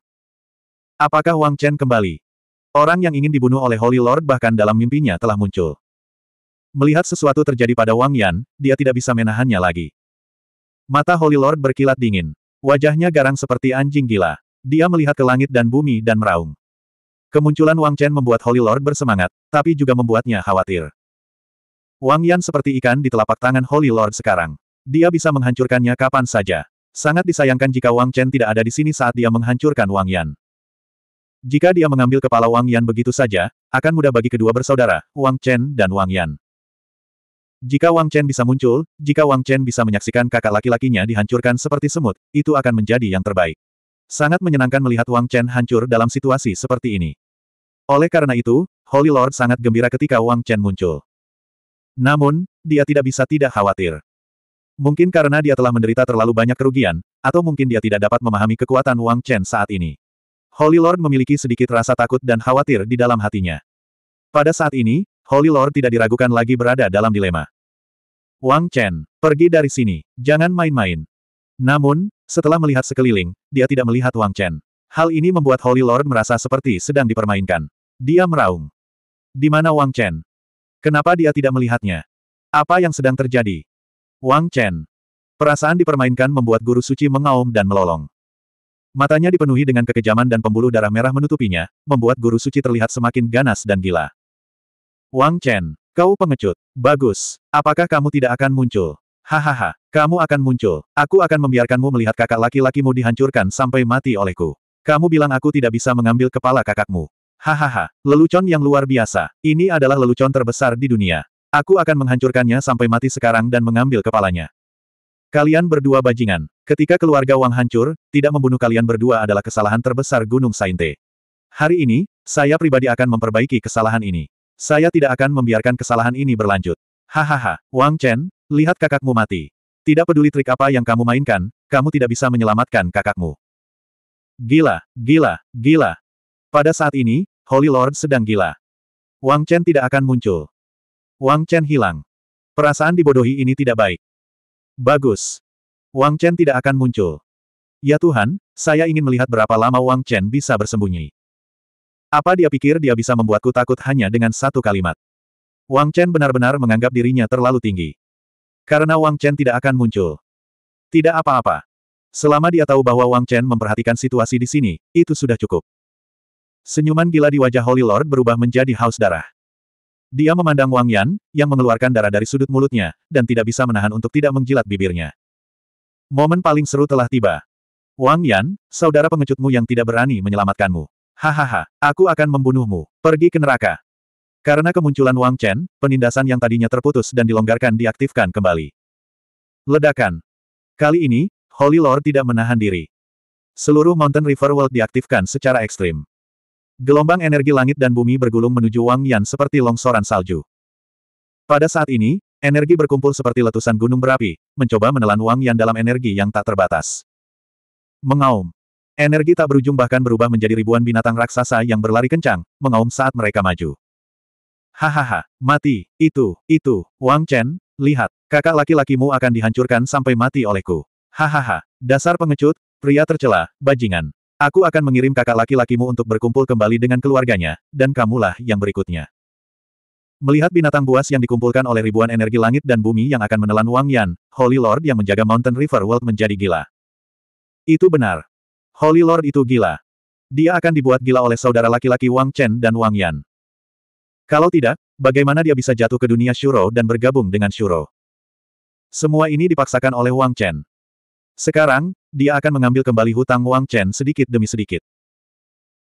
Apakah Wang Chen kembali? Orang yang ingin dibunuh oleh Holy Lord bahkan dalam mimpinya telah muncul. Melihat sesuatu terjadi pada Wang Yan, dia tidak bisa menahannya lagi. Mata Holy Lord berkilat dingin. Wajahnya garang seperti anjing gila. Dia melihat ke langit dan bumi dan meraung. Kemunculan Wang Chen membuat Holy Lord bersemangat, tapi juga membuatnya khawatir. Wang Yan seperti ikan di telapak tangan Holy Lord sekarang. Dia bisa menghancurkannya kapan saja. Sangat disayangkan jika Wang Chen tidak ada di sini saat dia menghancurkan Wang Yan. Jika dia mengambil kepala Wang Yan begitu saja, akan mudah bagi kedua bersaudara, Wang Chen dan Wang Yan. Jika Wang Chen bisa muncul, jika Wang Chen bisa menyaksikan kakak laki-lakinya dihancurkan seperti semut, itu akan menjadi yang terbaik. Sangat menyenangkan melihat Wang Chen hancur dalam situasi seperti ini. Oleh karena itu, Holy Lord sangat gembira ketika Wang Chen muncul. Namun, dia tidak bisa tidak khawatir. Mungkin karena dia telah menderita terlalu banyak kerugian, atau mungkin dia tidak dapat memahami kekuatan Wang Chen saat ini. Holy Lord memiliki sedikit rasa takut dan khawatir di dalam hatinya. Pada saat ini, Holy Lord tidak diragukan lagi berada dalam dilema. Wang Chen, pergi dari sini, jangan main-main. Namun, setelah melihat sekeliling, dia tidak melihat Wang Chen. Hal ini membuat Holy Lord merasa seperti sedang dipermainkan. Dia meraung. Di mana Wang Chen? Kenapa dia tidak melihatnya? Apa yang sedang terjadi? Wang Chen. Perasaan dipermainkan membuat guru suci mengaum dan melolong. Matanya dipenuhi dengan kekejaman dan pembuluh darah merah menutupinya, membuat guru suci terlihat semakin ganas dan gila. Wang Chen, kau pengecut. Bagus. Apakah kamu tidak akan muncul? Hahaha. Kamu akan muncul. Aku akan membiarkanmu melihat kakak laki-lakimu dihancurkan sampai mati olehku. Kamu bilang aku tidak bisa mengambil kepala kakakmu. Hahaha, lelucon yang luar biasa. Ini adalah lelucon terbesar di dunia. Aku akan menghancurkannya sampai mati sekarang dan mengambil kepalanya. Kalian berdua bajingan. Ketika keluarga Wang hancur, tidak membunuh kalian berdua adalah kesalahan terbesar Gunung Sainte. Hari ini, saya pribadi akan memperbaiki kesalahan ini. Saya tidak akan membiarkan kesalahan ini berlanjut. Hahaha, Wang Chen, lihat kakakmu mati. Tidak peduli trik apa yang kamu mainkan, kamu tidak bisa menyelamatkan kakakmu. Gila, gila, gila. Pada saat ini, Holy Lord sedang gila. Wang Chen tidak akan muncul. Wang Chen hilang. Perasaan dibodohi ini tidak baik. Bagus. Wang Chen tidak akan muncul. Ya Tuhan, saya ingin melihat berapa lama Wang Chen bisa bersembunyi. Apa dia pikir dia bisa membuatku takut hanya dengan satu kalimat? Wang Chen benar-benar menganggap dirinya terlalu tinggi. Karena Wang Chen tidak akan muncul. Tidak apa-apa. Selama dia tahu bahwa Wang Chen memperhatikan situasi di sini, itu sudah cukup. Senyuman gila di wajah Holy Lord berubah menjadi haus darah. Dia memandang Wang Yan, yang mengeluarkan darah dari sudut mulutnya, dan tidak bisa menahan untuk tidak menjilat bibirnya. Momen paling seru telah tiba. Wang Yan, saudara pengecutmu yang tidak berani menyelamatkanmu. Hahaha, aku akan membunuhmu. Pergi ke neraka. Karena kemunculan Wang Chen, penindasan yang tadinya terputus dan dilonggarkan diaktifkan kembali. Ledakan. Kali ini, Holy Lord tidak menahan diri. Seluruh Mountain River World diaktifkan secara ekstrim. Gelombang energi langit dan bumi bergulung menuju Wang Yan seperti longsoran salju. Pada saat ini, energi berkumpul seperti letusan gunung berapi, mencoba menelan Wang Yan dalam energi yang tak terbatas. Mengaum. Energi tak berujung bahkan berubah menjadi ribuan binatang raksasa yang berlari kencang, mengaum saat mereka maju. Hahaha, mati, itu, itu, Wang Chen, lihat, kakak laki-lakimu akan dihancurkan sampai mati olehku. Hahaha, dasar pengecut, pria tercela, bajingan. Aku akan mengirim kakak laki-lakimu untuk berkumpul kembali dengan keluarganya, dan kamulah yang berikutnya. Melihat binatang buas yang dikumpulkan oleh ribuan energi langit dan bumi yang akan menelan Wang Yan, Holy Lord yang menjaga Mountain River World menjadi gila. Itu benar. Holy Lord itu gila. Dia akan dibuat gila oleh saudara laki-laki Wang Chen dan Wang Yan. Kalau tidak, bagaimana dia bisa jatuh ke dunia Shuro dan bergabung dengan Shuro? Semua ini dipaksakan oleh Wang Chen. Sekarang, dia akan mengambil kembali hutang Wang Chen sedikit demi sedikit.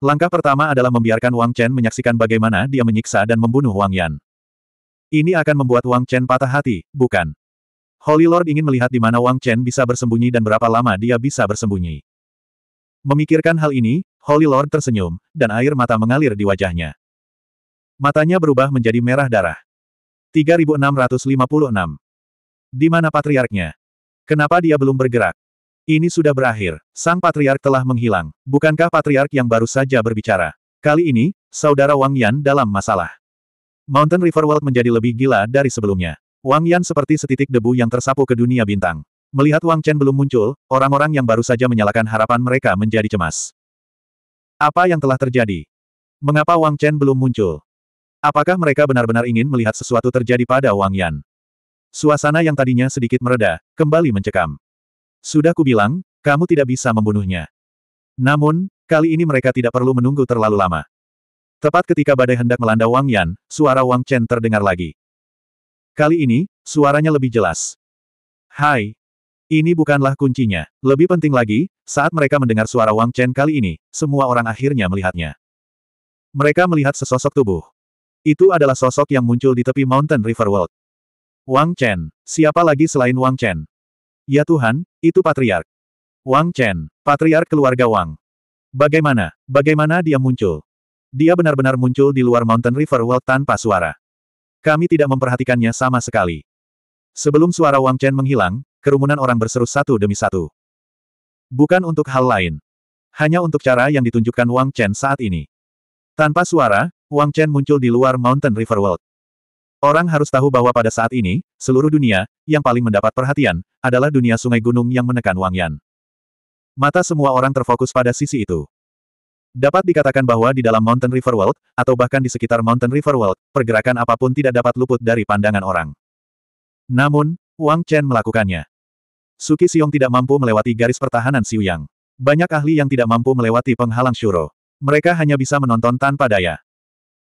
Langkah pertama adalah membiarkan Wang Chen menyaksikan bagaimana dia menyiksa dan membunuh Wang Yan. Ini akan membuat Wang Chen patah hati, bukan? Holy Lord ingin melihat di mana Wang Chen bisa bersembunyi dan berapa lama dia bisa bersembunyi. Memikirkan hal ini, Holy Lord tersenyum, dan air mata mengalir di wajahnya. Matanya berubah menjadi merah darah. 3656. Di mana patriarknya? Kenapa dia belum bergerak? Ini sudah berakhir. Sang patriark telah menghilang. Bukankah patriark yang baru saja berbicara? Kali ini, saudara Wang Yan dalam masalah. Mountain River World menjadi lebih gila dari sebelumnya. Wang Yan seperti setitik debu yang tersapu ke dunia bintang. Melihat Wang Chen belum muncul, orang-orang yang baru saja menyalakan harapan mereka menjadi cemas. Apa yang telah terjadi? Mengapa Wang Chen belum muncul? Apakah mereka benar-benar ingin melihat sesuatu terjadi pada Wang Yan? Suasana yang tadinya sedikit mereda, kembali mencekam. Sudah kubilang, kamu tidak bisa membunuhnya. Namun, kali ini mereka tidak perlu menunggu terlalu lama. Tepat ketika badai hendak melanda Wang Yan, suara Wang Chen terdengar lagi. Kali ini, suaranya lebih jelas. Hai. Ini bukanlah kuncinya. Lebih penting lagi, saat mereka mendengar suara Wang Chen kali ini, semua orang akhirnya melihatnya. Mereka melihat sesosok tubuh. Itu adalah sosok yang muncul di tepi Mountain River World. Wang Chen. Siapa lagi selain Wang Chen? Ya Tuhan, itu Patriark. Wang Chen, Patriark keluarga Wang. Bagaimana, bagaimana dia muncul? Dia benar-benar muncul di luar Mountain River World tanpa suara. Kami tidak memperhatikannya sama sekali. Sebelum suara Wang Chen menghilang, kerumunan orang berseru satu demi satu. Bukan untuk hal lain. Hanya untuk cara yang ditunjukkan Wang Chen saat ini. Tanpa suara, Wang Chen muncul di luar Mountain River World. Orang harus tahu bahwa pada saat ini, seluruh dunia, yang paling mendapat perhatian, adalah dunia sungai gunung yang menekan Wang Yan. Mata semua orang terfokus pada sisi itu. Dapat dikatakan bahwa di dalam Mountain River World, atau bahkan di sekitar Mountain River World, pergerakan apapun tidak dapat luput dari pandangan orang. Namun, Wang Chen melakukannya. Suki Xiong tidak mampu melewati garis pertahanan Siu Yang. Banyak ahli yang tidak mampu melewati penghalang Shuro. Mereka hanya bisa menonton tanpa daya.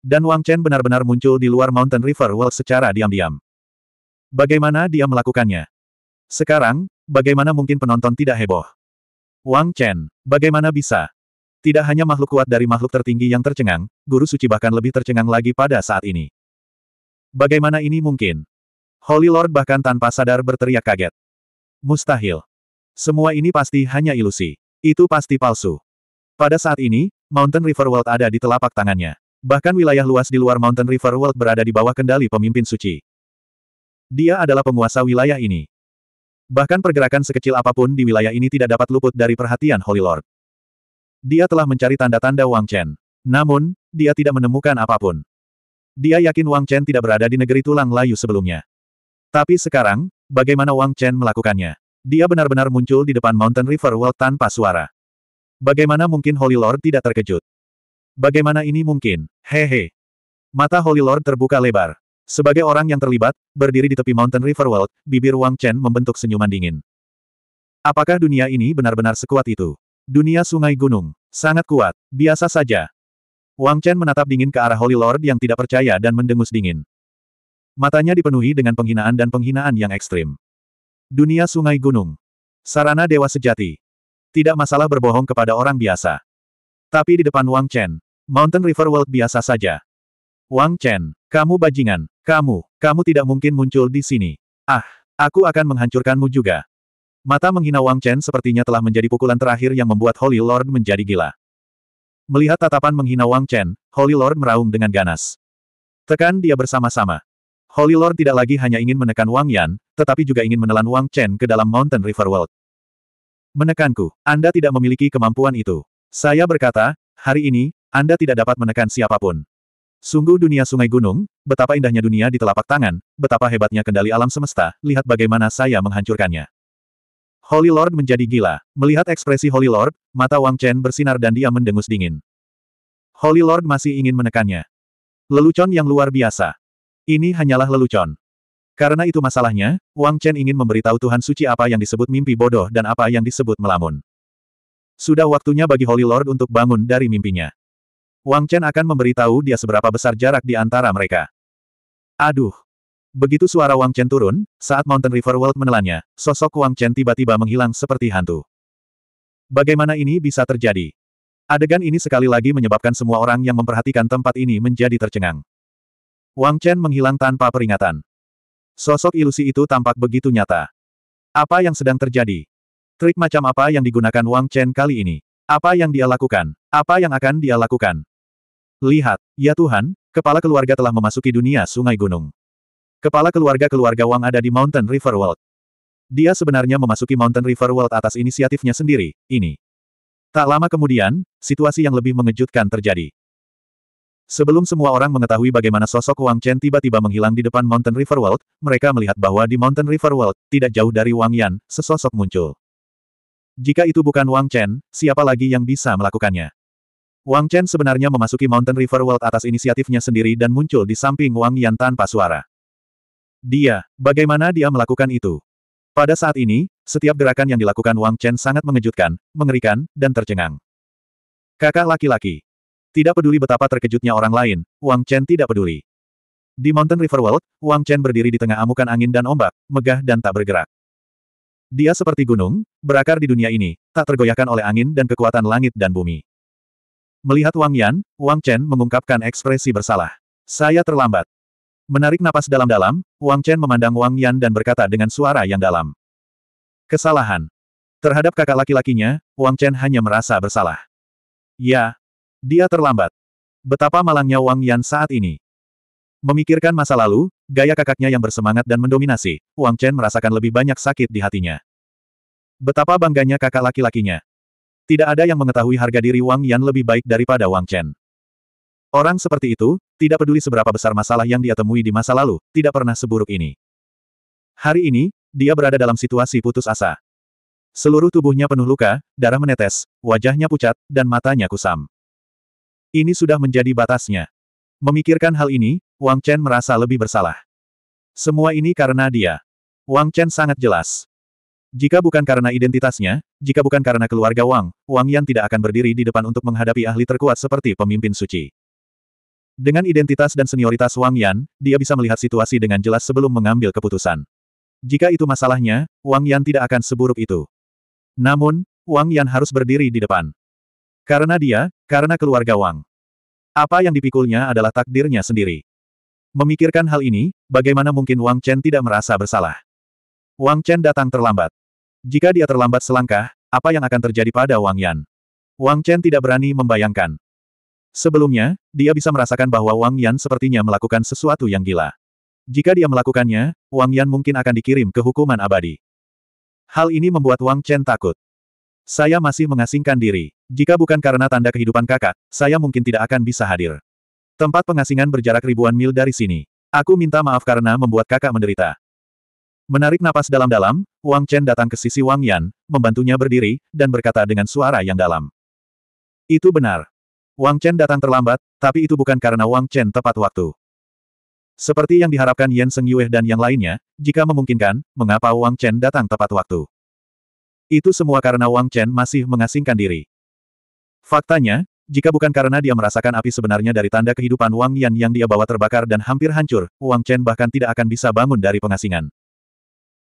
Dan Wang Chen benar-benar muncul di luar Mountain River World secara diam-diam. Bagaimana dia melakukannya? Sekarang, bagaimana mungkin penonton tidak heboh? Wang Chen, bagaimana bisa? Tidak hanya makhluk kuat dari makhluk tertinggi yang tercengang, guru suci bahkan lebih tercengang lagi pada saat ini. Bagaimana ini mungkin? Holy Lord bahkan tanpa sadar berteriak kaget. Mustahil. Semua ini pasti hanya ilusi. Itu pasti palsu. Pada saat ini, Mountain River World ada di telapak tangannya. Bahkan wilayah luas di luar Mountain River World berada di bawah kendali pemimpin suci. Dia adalah penguasa wilayah ini. Bahkan pergerakan sekecil apapun di wilayah ini tidak dapat luput dari perhatian Holy Lord. Dia telah mencari tanda-tanda Wang Chen. Namun, dia tidak menemukan apapun. Dia yakin Wang Chen tidak berada di negeri tulang layu sebelumnya. Tapi sekarang, bagaimana Wang Chen melakukannya? Dia benar-benar muncul di depan Mountain River World tanpa suara. Bagaimana mungkin Holy Lord tidak terkejut? Bagaimana ini mungkin? Hehe. Mata Holy Lord terbuka lebar. Sebagai orang yang terlibat, berdiri di tepi Mountain River World, bibir Wang Chen membentuk senyuman dingin. Apakah dunia ini benar-benar sekuat itu? Dunia sungai gunung. Sangat kuat. Biasa saja. Wang Chen menatap dingin ke arah Holy Lord yang tidak percaya dan mendengus dingin. Matanya dipenuhi dengan penghinaan dan penghinaan yang ekstrim. Dunia sungai gunung. Sarana dewa sejati. Tidak masalah berbohong kepada orang biasa. Tapi di depan Wang Chen, Mountain River World biasa saja. Wang Chen, kamu bajingan, kamu, kamu tidak mungkin muncul di sini. Ah, aku akan menghancurkanmu juga. Mata menghina Wang Chen sepertinya telah menjadi pukulan terakhir yang membuat Holy Lord menjadi gila. Melihat tatapan menghina Wang Chen, Holy Lord meraung dengan ganas. Tekan dia bersama-sama. Holy Lord tidak lagi hanya ingin menekan Wang Yan, tetapi juga ingin menelan Wang Chen ke dalam Mountain River World. Menekanku, Anda tidak memiliki kemampuan itu. Saya berkata, hari ini, Anda tidak dapat menekan siapapun. Sungguh dunia sungai gunung, betapa indahnya dunia di telapak tangan, betapa hebatnya kendali alam semesta, lihat bagaimana saya menghancurkannya. Holy Lord menjadi gila. Melihat ekspresi Holy Lord, mata Wang Chen bersinar dan dia mendengus dingin. Holy Lord masih ingin menekannya. Lelucon yang luar biasa. Ini hanyalah lelucon. Karena itu masalahnya, Wang Chen ingin memberitahu Tuhan suci apa yang disebut mimpi bodoh dan apa yang disebut melamun. Sudah waktunya bagi Holy Lord untuk bangun dari mimpinya. Wang Chen akan memberitahu dia seberapa besar jarak di antara mereka. Aduh! Begitu suara Wang Chen turun, saat Mountain River World menelannya, sosok Wang Chen tiba-tiba menghilang seperti hantu. Bagaimana ini bisa terjadi? Adegan ini sekali lagi menyebabkan semua orang yang memperhatikan tempat ini menjadi tercengang. Wang Chen menghilang tanpa peringatan. Sosok ilusi itu tampak begitu nyata. Apa yang sedang terjadi? Trik macam apa yang digunakan Wang Chen kali ini? Apa yang dia lakukan? Apa yang akan dia lakukan? Lihat, ya Tuhan, kepala keluarga telah memasuki dunia sungai gunung. Kepala keluarga-keluarga Wang ada di Mountain River World. Dia sebenarnya memasuki Mountain River World atas inisiatifnya sendiri, ini. Tak lama kemudian, situasi yang lebih mengejutkan terjadi. Sebelum semua orang mengetahui bagaimana sosok Wang Chen tiba-tiba menghilang di depan Mountain River World, mereka melihat bahwa di Mountain River World, tidak jauh dari Wang Yan, sesosok muncul. Jika itu bukan Wang Chen, siapa lagi yang bisa melakukannya? Wang Chen sebenarnya memasuki Mountain River World atas inisiatifnya sendiri dan muncul di samping Wang Yan tanpa suara. Dia, bagaimana dia melakukan itu? Pada saat ini, setiap gerakan yang dilakukan Wang Chen sangat mengejutkan, mengerikan, dan tercengang. Kakak laki-laki. Tidak peduli betapa terkejutnya orang lain, Wang Chen tidak peduli. Di Mountain River World, Wang Chen berdiri di tengah amukan angin dan ombak, megah dan tak bergerak. Dia seperti gunung, berakar di dunia ini, tak tergoyahkan oleh angin dan kekuatan langit dan bumi. Melihat Wang Yan, Wang Chen mengungkapkan ekspresi bersalah. Saya terlambat. Menarik napas dalam-dalam, Wang Chen memandang Wang Yan dan berkata dengan suara yang dalam. Kesalahan. Terhadap kakak laki-lakinya, Wang Chen hanya merasa bersalah. Ya. Dia terlambat. Betapa malangnya Wang Yan saat ini. Memikirkan masa lalu, gaya kakaknya yang bersemangat dan mendominasi, Wang Chen merasakan lebih banyak sakit di hatinya. Betapa bangganya kakak laki-lakinya. Tidak ada yang mengetahui harga diri Wang Yan lebih baik daripada Wang Chen. Orang seperti itu, tidak peduli seberapa besar masalah yang dia temui di masa lalu, tidak pernah seburuk ini. Hari ini, dia berada dalam situasi putus asa. Seluruh tubuhnya penuh luka, darah menetes, wajahnya pucat, dan matanya kusam. Ini sudah menjadi batasnya. Memikirkan hal ini, Wang Chen merasa lebih bersalah. Semua ini karena dia. Wang Chen sangat jelas. Jika bukan karena identitasnya, jika bukan karena keluarga Wang, Wang Yan tidak akan berdiri di depan untuk menghadapi ahli terkuat seperti pemimpin suci. Dengan identitas dan senioritas Wang Yan, dia bisa melihat situasi dengan jelas sebelum mengambil keputusan. Jika itu masalahnya, Wang Yan tidak akan seburuk itu. Namun, Wang Yan harus berdiri di depan. Karena dia, karena keluarga Wang. Apa yang dipikulnya adalah takdirnya sendiri. Memikirkan hal ini, bagaimana mungkin Wang Chen tidak merasa bersalah? Wang Chen datang terlambat. Jika dia terlambat selangkah, apa yang akan terjadi pada Wang Yan? Wang Chen tidak berani membayangkan. Sebelumnya, dia bisa merasakan bahwa Wang Yan sepertinya melakukan sesuatu yang gila. Jika dia melakukannya, Wang Yan mungkin akan dikirim ke hukuman abadi. Hal ini membuat Wang Chen takut. Saya masih mengasingkan diri. Jika bukan karena tanda kehidupan kakak, saya mungkin tidak akan bisa hadir. Tempat pengasingan berjarak ribuan mil dari sini. Aku minta maaf karena membuat kakak menderita. Menarik napas dalam-dalam, Wang Chen datang ke sisi Wang Yan, membantunya berdiri, dan berkata dengan suara yang dalam. Itu benar. Wang Chen datang terlambat, tapi itu bukan karena Wang Chen tepat waktu. Seperti yang diharapkan Yan Seng Yue dan yang lainnya, jika memungkinkan, mengapa Wang Chen datang tepat waktu? Itu semua karena Wang Chen masih mengasingkan diri. Faktanya, jika bukan karena dia merasakan api sebenarnya dari tanda kehidupan Wang Yan yang dia bawa terbakar dan hampir hancur, Wang Chen bahkan tidak akan bisa bangun dari pengasingan.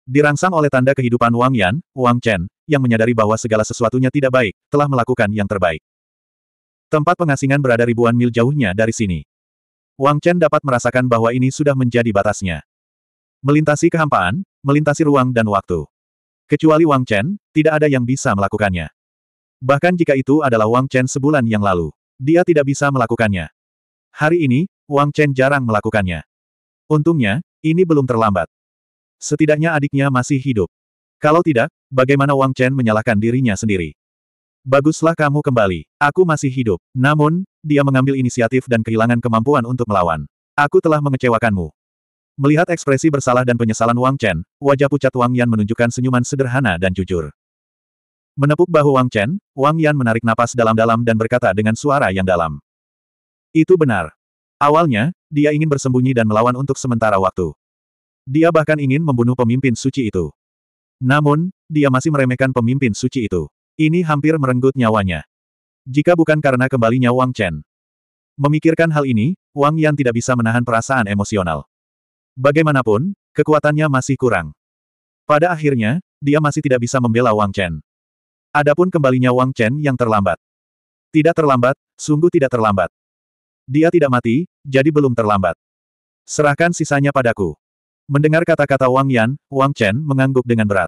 Dirangsang oleh tanda kehidupan Wang Yan, Wang Chen, yang menyadari bahwa segala sesuatunya tidak baik, telah melakukan yang terbaik. Tempat pengasingan berada ribuan mil jauhnya dari sini. Wang Chen dapat merasakan bahwa ini sudah menjadi batasnya. Melintasi kehampaan, melintasi ruang dan waktu. Kecuali Wang Chen, tidak ada yang bisa melakukannya. Bahkan jika itu adalah Wang Chen sebulan yang lalu, dia tidak bisa melakukannya. Hari ini, Wang Chen jarang melakukannya. Untungnya, ini belum terlambat. Setidaknya adiknya masih hidup. Kalau tidak, bagaimana Wang Chen menyalahkan dirinya sendiri? Baguslah kamu kembali. Aku masih hidup. Namun, dia mengambil inisiatif dan kehilangan kemampuan untuk melawan. Aku telah mengecewakanmu. Melihat ekspresi bersalah dan penyesalan Wang Chen, wajah pucat Wang Yan menunjukkan senyuman sederhana dan jujur. Menepuk bahu Wang Chen, Wang Yan menarik napas dalam-dalam dan berkata dengan suara yang dalam. Itu benar. Awalnya, dia ingin bersembunyi dan melawan untuk sementara waktu. Dia bahkan ingin membunuh pemimpin suci itu. Namun, dia masih meremehkan pemimpin suci itu. Ini hampir merenggut nyawanya. Jika bukan karena kembalinya Wang Chen. Memikirkan hal ini, Wang Yan tidak bisa menahan perasaan emosional. Bagaimanapun, kekuatannya masih kurang. Pada akhirnya, dia masih tidak bisa membela Wang Chen. Adapun kembalinya Wang Chen yang terlambat. Tidak terlambat, sungguh tidak terlambat. Dia tidak mati, jadi belum terlambat. Serahkan sisanya padaku. Mendengar kata-kata Wang Yan, Wang Chen mengangguk dengan berat.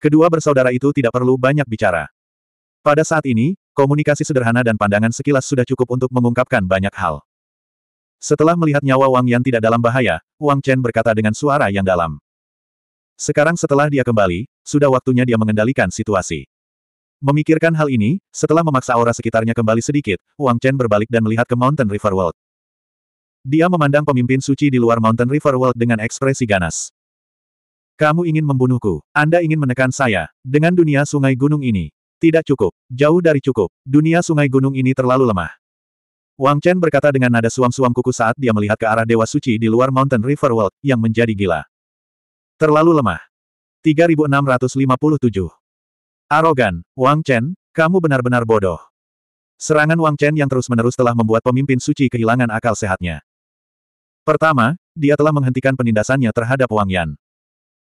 Kedua bersaudara itu tidak perlu banyak bicara. Pada saat ini, komunikasi sederhana dan pandangan sekilas sudah cukup untuk mengungkapkan banyak hal. Setelah melihat nyawa Wang Yan tidak dalam bahaya, Wang Chen berkata dengan suara yang dalam. Sekarang setelah dia kembali, sudah waktunya dia mengendalikan situasi. Memikirkan hal ini, setelah memaksa aura sekitarnya kembali sedikit, Wang Chen berbalik dan melihat ke Mountain River World. Dia memandang pemimpin suci di luar Mountain River World dengan ekspresi ganas. Kamu ingin membunuhku, Anda ingin menekan saya, dengan dunia sungai gunung ini. Tidak cukup, jauh dari cukup, dunia sungai gunung ini terlalu lemah. Wang Chen berkata dengan nada suam-suam kuku saat dia melihat ke arah Dewa Suci di luar Mountain River World, yang menjadi gila. Terlalu lemah. 3657 Arogan, Wang Chen, kamu benar-benar bodoh. Serangan Wang Chen yang terus-menerus telah membuat pemimpin suci kehilangan akal sehatnya. Pertama, dia telah menghentikan penindasannya terhadap Wang Yan.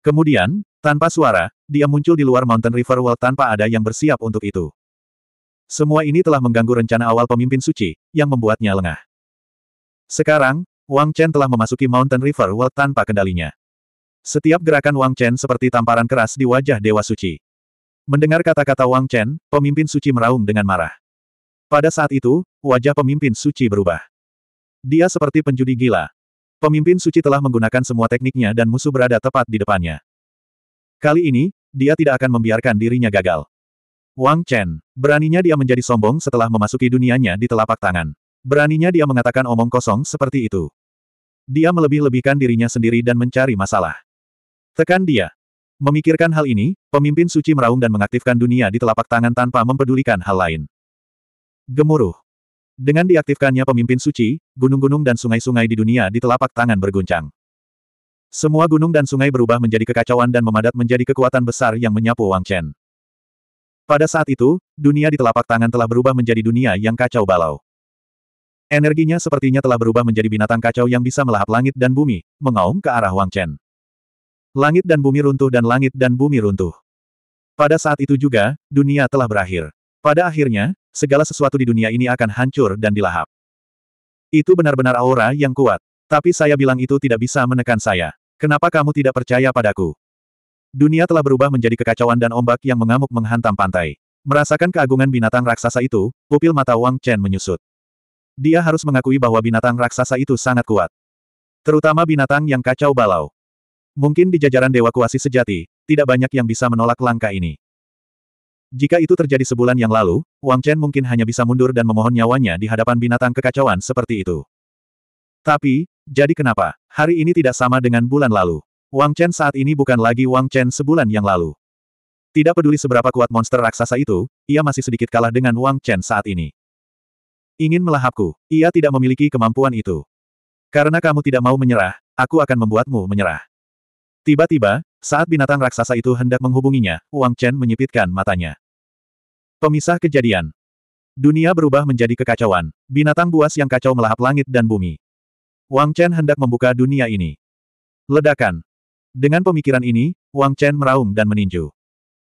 Kemudian, tanpa suara, dia muncul di luar Mountain River World tanpa ada yang bersiap untuk itu. Semua ini telah mengganggu rencana awal pemimpin suci, yang membuatnya lengah. Sekarang, Wang Chen telah memasuki Mountain River World tanpa kendalinya. Setiap gerakan Wang Chen seperti tamparan keras di wajah Dewa Suci. Mendengar kata-kata Wang Chen, pemimpin suci meraung dengan marah. Pada saat itu, wajah pemimpin suci berubah. Dia seperti penjudi gila. Pemimpin suci telah menggunakan semua tekniknya dan musuh berada tepat di depannya. Kali ini, dia tidak akan membiarkan dirinya gagal. Wang Chen, beraninya dia menjadi sombong setelah memasuki dunianya di telapak tangan. Beraninya dia mengatakan omong kosong seperti itu. Dia melebih-lebihkan dirinya sendiri dan mencari masalah. Tekan dia. Memikirkan hal ini, pemimpin suci meraung dan mengaktifkan dunia di telapak tangan tanpa mempedulikan hal lain. Gemuruh. Dengan diaktifkannya pemimpin suci, gunung-gunung dan sungai-sungai di dunia di telapak tangan berguncang. Semua gunung dan sungai berubah menjadi kekacauan dan memadat menjadi kekuatan besar yang menyapu Wang Chen. Pada saat itu, dunia di telapak tangan telah berubah menjadi dunia yang kacau balau. Energinya sepertinya telah berubah menjadi binatang kacau yang bisa melahap langit dan bumi, mengaum ke arah Wang Chen. Langit dan bumi runtuh dan langit dan bumi runtuh. Pada saat itu juga, dunia telah berakhir. Pada akhirnya, segala sesuatu di dunia ini akan hancur dan dilahap. Itu benar-benar aura yang kuat. Tapi saya bilang itu tidak bisa menekan saya. Kenapa kamu tidak percaya padaku? Dunia telah berubah menjadi kekacauan dan ombak yang mengamuk menghantam pantai. Merasakan keagungan binatang raksasa itu, pupil mata Wang Chen menyusut. Dia harus mengakui bahwa binatang raksasa itu sangat kuat. Terutama binatang yang kacau balau. Mungkin di jajaran Dewa Kuasi Sejati, tidak banyak yang bisa menolak langkah ini. Jika itu terjadi sebulan yang lalu, Wang Chen mungkin hanya bisa mundur dan memohon nyawanya di hadapan binatang kekacauan seperti itu. Tapi, jadi kenapa, hari ini tidak sama dengan bulan lalu? Wang Chen saat ini bukan lagi Wang Chen sebulan yang lalu. Tidak peduli seberapa kuat monster raksasa itu, ia masih sedikit kalah dengan Wang Chen saat ini. Ingin melahapku, ia tidak memiliki kemampuan itu. Karena kamu tidak mau menyerah, aku akan membuatmu menyerah. Tiba-tiba, saat binatang raksasa itu hendak menghubunginya, Wang Chen menyipitkan matanya. Pemisah kejadian. Dunia berubah menjadi kekacauan. Binatang buas yang kacau melahap langit dan bumi. Wang Chen hendak membuka dunia ini. Ledakan. Dengan pemikiran ini, Wang Chen meraung dan meninju.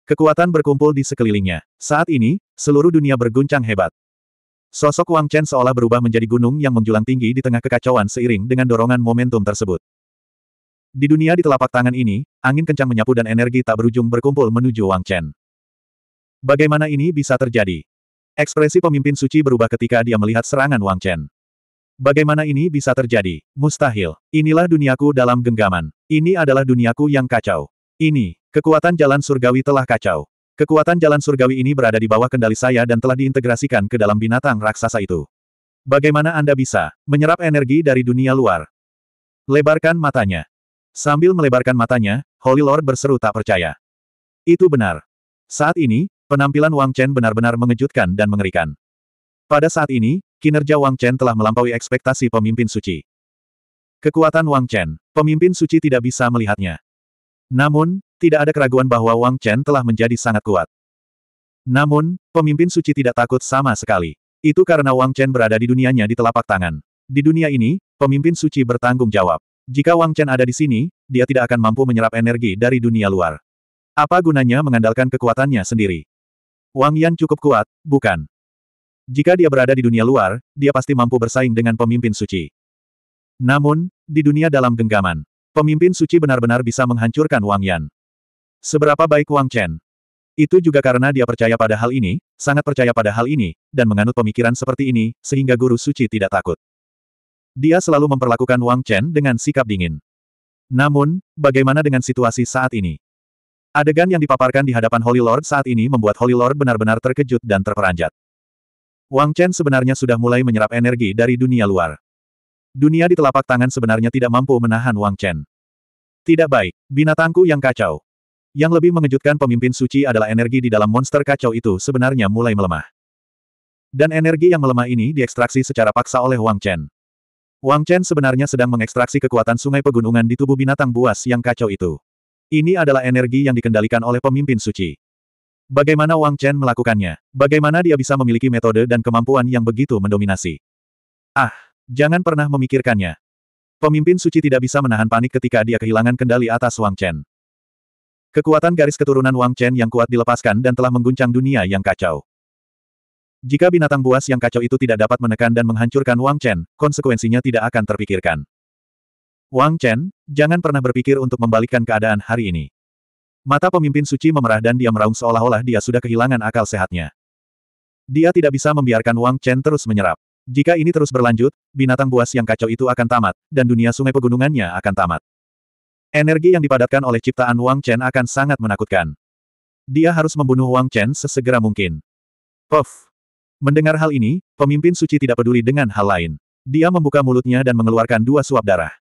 Kekuatan berkumpul di sekelilingnya. Saat ini, seluruh dunia berguncang hebat. Sosok Wang Chen seolah berubah menjadi gunung yang menjulang tinggi di tengah kekacauan seiring dengan dorongan momentum tersebut. Di dunia di telapak tangan ini, angin kencang menyapu dan energi tak berujung berkumpul menuju Wang Chen. Bagaimana ini bisa terjadi? Ekspresi pemimpin suci berubah ketika dia melihat serangan Wang Chen. Bagaimana ini bisa terjadi? Mustahil. Inilah duniaku dalam genggaman. Ini adalah duniaku yang kacau. Ini, kekuatan jalan surgawi telah kacau. Kekuatan jalan surgawi ini berada di bawah kendali saya dan telah diintegrasikan ke dalam binatang raksasa itu. Bagaimana Anda bisa menyerap energi dari dunia luar? Lebarkan matanya. Sambil melebarkan matanya, Holy Lord berseru tak percaya. Itu benar. Saat ini, penampilan Wang Chen benar-benar mengejutkan dan mengerikan. Pada saat ini, kinerja Wang Chen telah melampaui ekspektasi pemimpin suci. Kekuatan Wang Chen, pemimpin suci tidak bisa melihatnya. Namun, tidak ada keraguan bahwa Wang Chen telah menjadi sangat kuat. Namun, pemimpin suci tidak takut sama sekali. Itu karena Wang Chen berada di dunianya di telapak tangan. Di dunia ini, pemimpin suci bertanggung jawab. Jika Wang Chen ada di sini, dia tidak akan mampu menyerap energi dari dunia luar. Apa gunanya mengandalkan kekuatannya sendiri? Wang Yan cukup kuat, bukan? Jika dia berada di dunia luar, dia pasti mampu bersaing dengan pemimpin suci. Namun, di dunia dalam genggaman, pemimpin suci benar-benar bisa menghancurkan Wang Yan. Seberapa baik Wang Chen? Itu juga karena dia percaya pada hal ini, sangat percaya pada hal ini, dan menganut pemikiran seperti ini, sehingga guru suci tidak takut. Dia selalu memperlakukan Wang Chen dengan sikap dingin. Namun, bagaimana dengan situasi saat ini? Adegan yang dipaparkan di hadapan Holy Lord saat ini membuat Holy Lord benar-benar terkejut dan terperanjat. Wang Chen sebenarnya sudah mulai menyerap energi dari dunia luar. Dunia di telapak tangan sebenarnya tidak mampu menahan Wang Chen. Tidak baik, binatangku yang kacau. Yang lebih mengejutkan pemimpin suci adalah energi di dalam monster kacau itu sebenarnya mulai melemah. Dan energi yang melemah ini diekstraksi secara paksa oleh Wang Chen. Wang Chen sebenarnya sedang mengekstraksi kekuatan sungai pegunungan di tubuh binatang buas yang kacau itu. Ini adalah energi yang dikendalikan oleh pemimpin suci. Bagaimana Wang Chen melakukannya? Bagaimana dia bisa memiliki metode dan kemampuan yang begitu mendominasi? Ah, jangan pernah memikirkannya. Pemimpin suci tidak bisa menahan panik ketika dia kehilangan kendali atas Wang Chen. Kekuatan garis keturunan Wang Chen yang kuat dilepaskan dan telah mengguncang dunia yang kacau. Jika binatang buas yang kacau itu tidak dapat menekan dan menghancurkan Wang Chen, konsekuensinya tidak akan terpikirkan. Wang Chen, jangan pernah berpikir untuk membalikkan keadaan hari ini. Mata pemimpin suci memerah dan dia meraung seolah-olah dia sudah kehilangan akal sehatnya. Dia tidak bisa membiarkan Wang Chen terus menyerap. Jika ini terus berlanjut, binatang buas yang kacau itu akan tamat, dan dunia sungai pegunungannya akan tamat. Energi yang dipadatkan oleh ciptaan Wang Chen akan sangat menakutkan. Dia harus membunuh Wang Chen sesegera mungkin. Puff! Mendengar hal ini, pemimpin suci tidak peduli dengan hal lain. Dia membuka mulutnya dan mengeluarkan dua suap darah.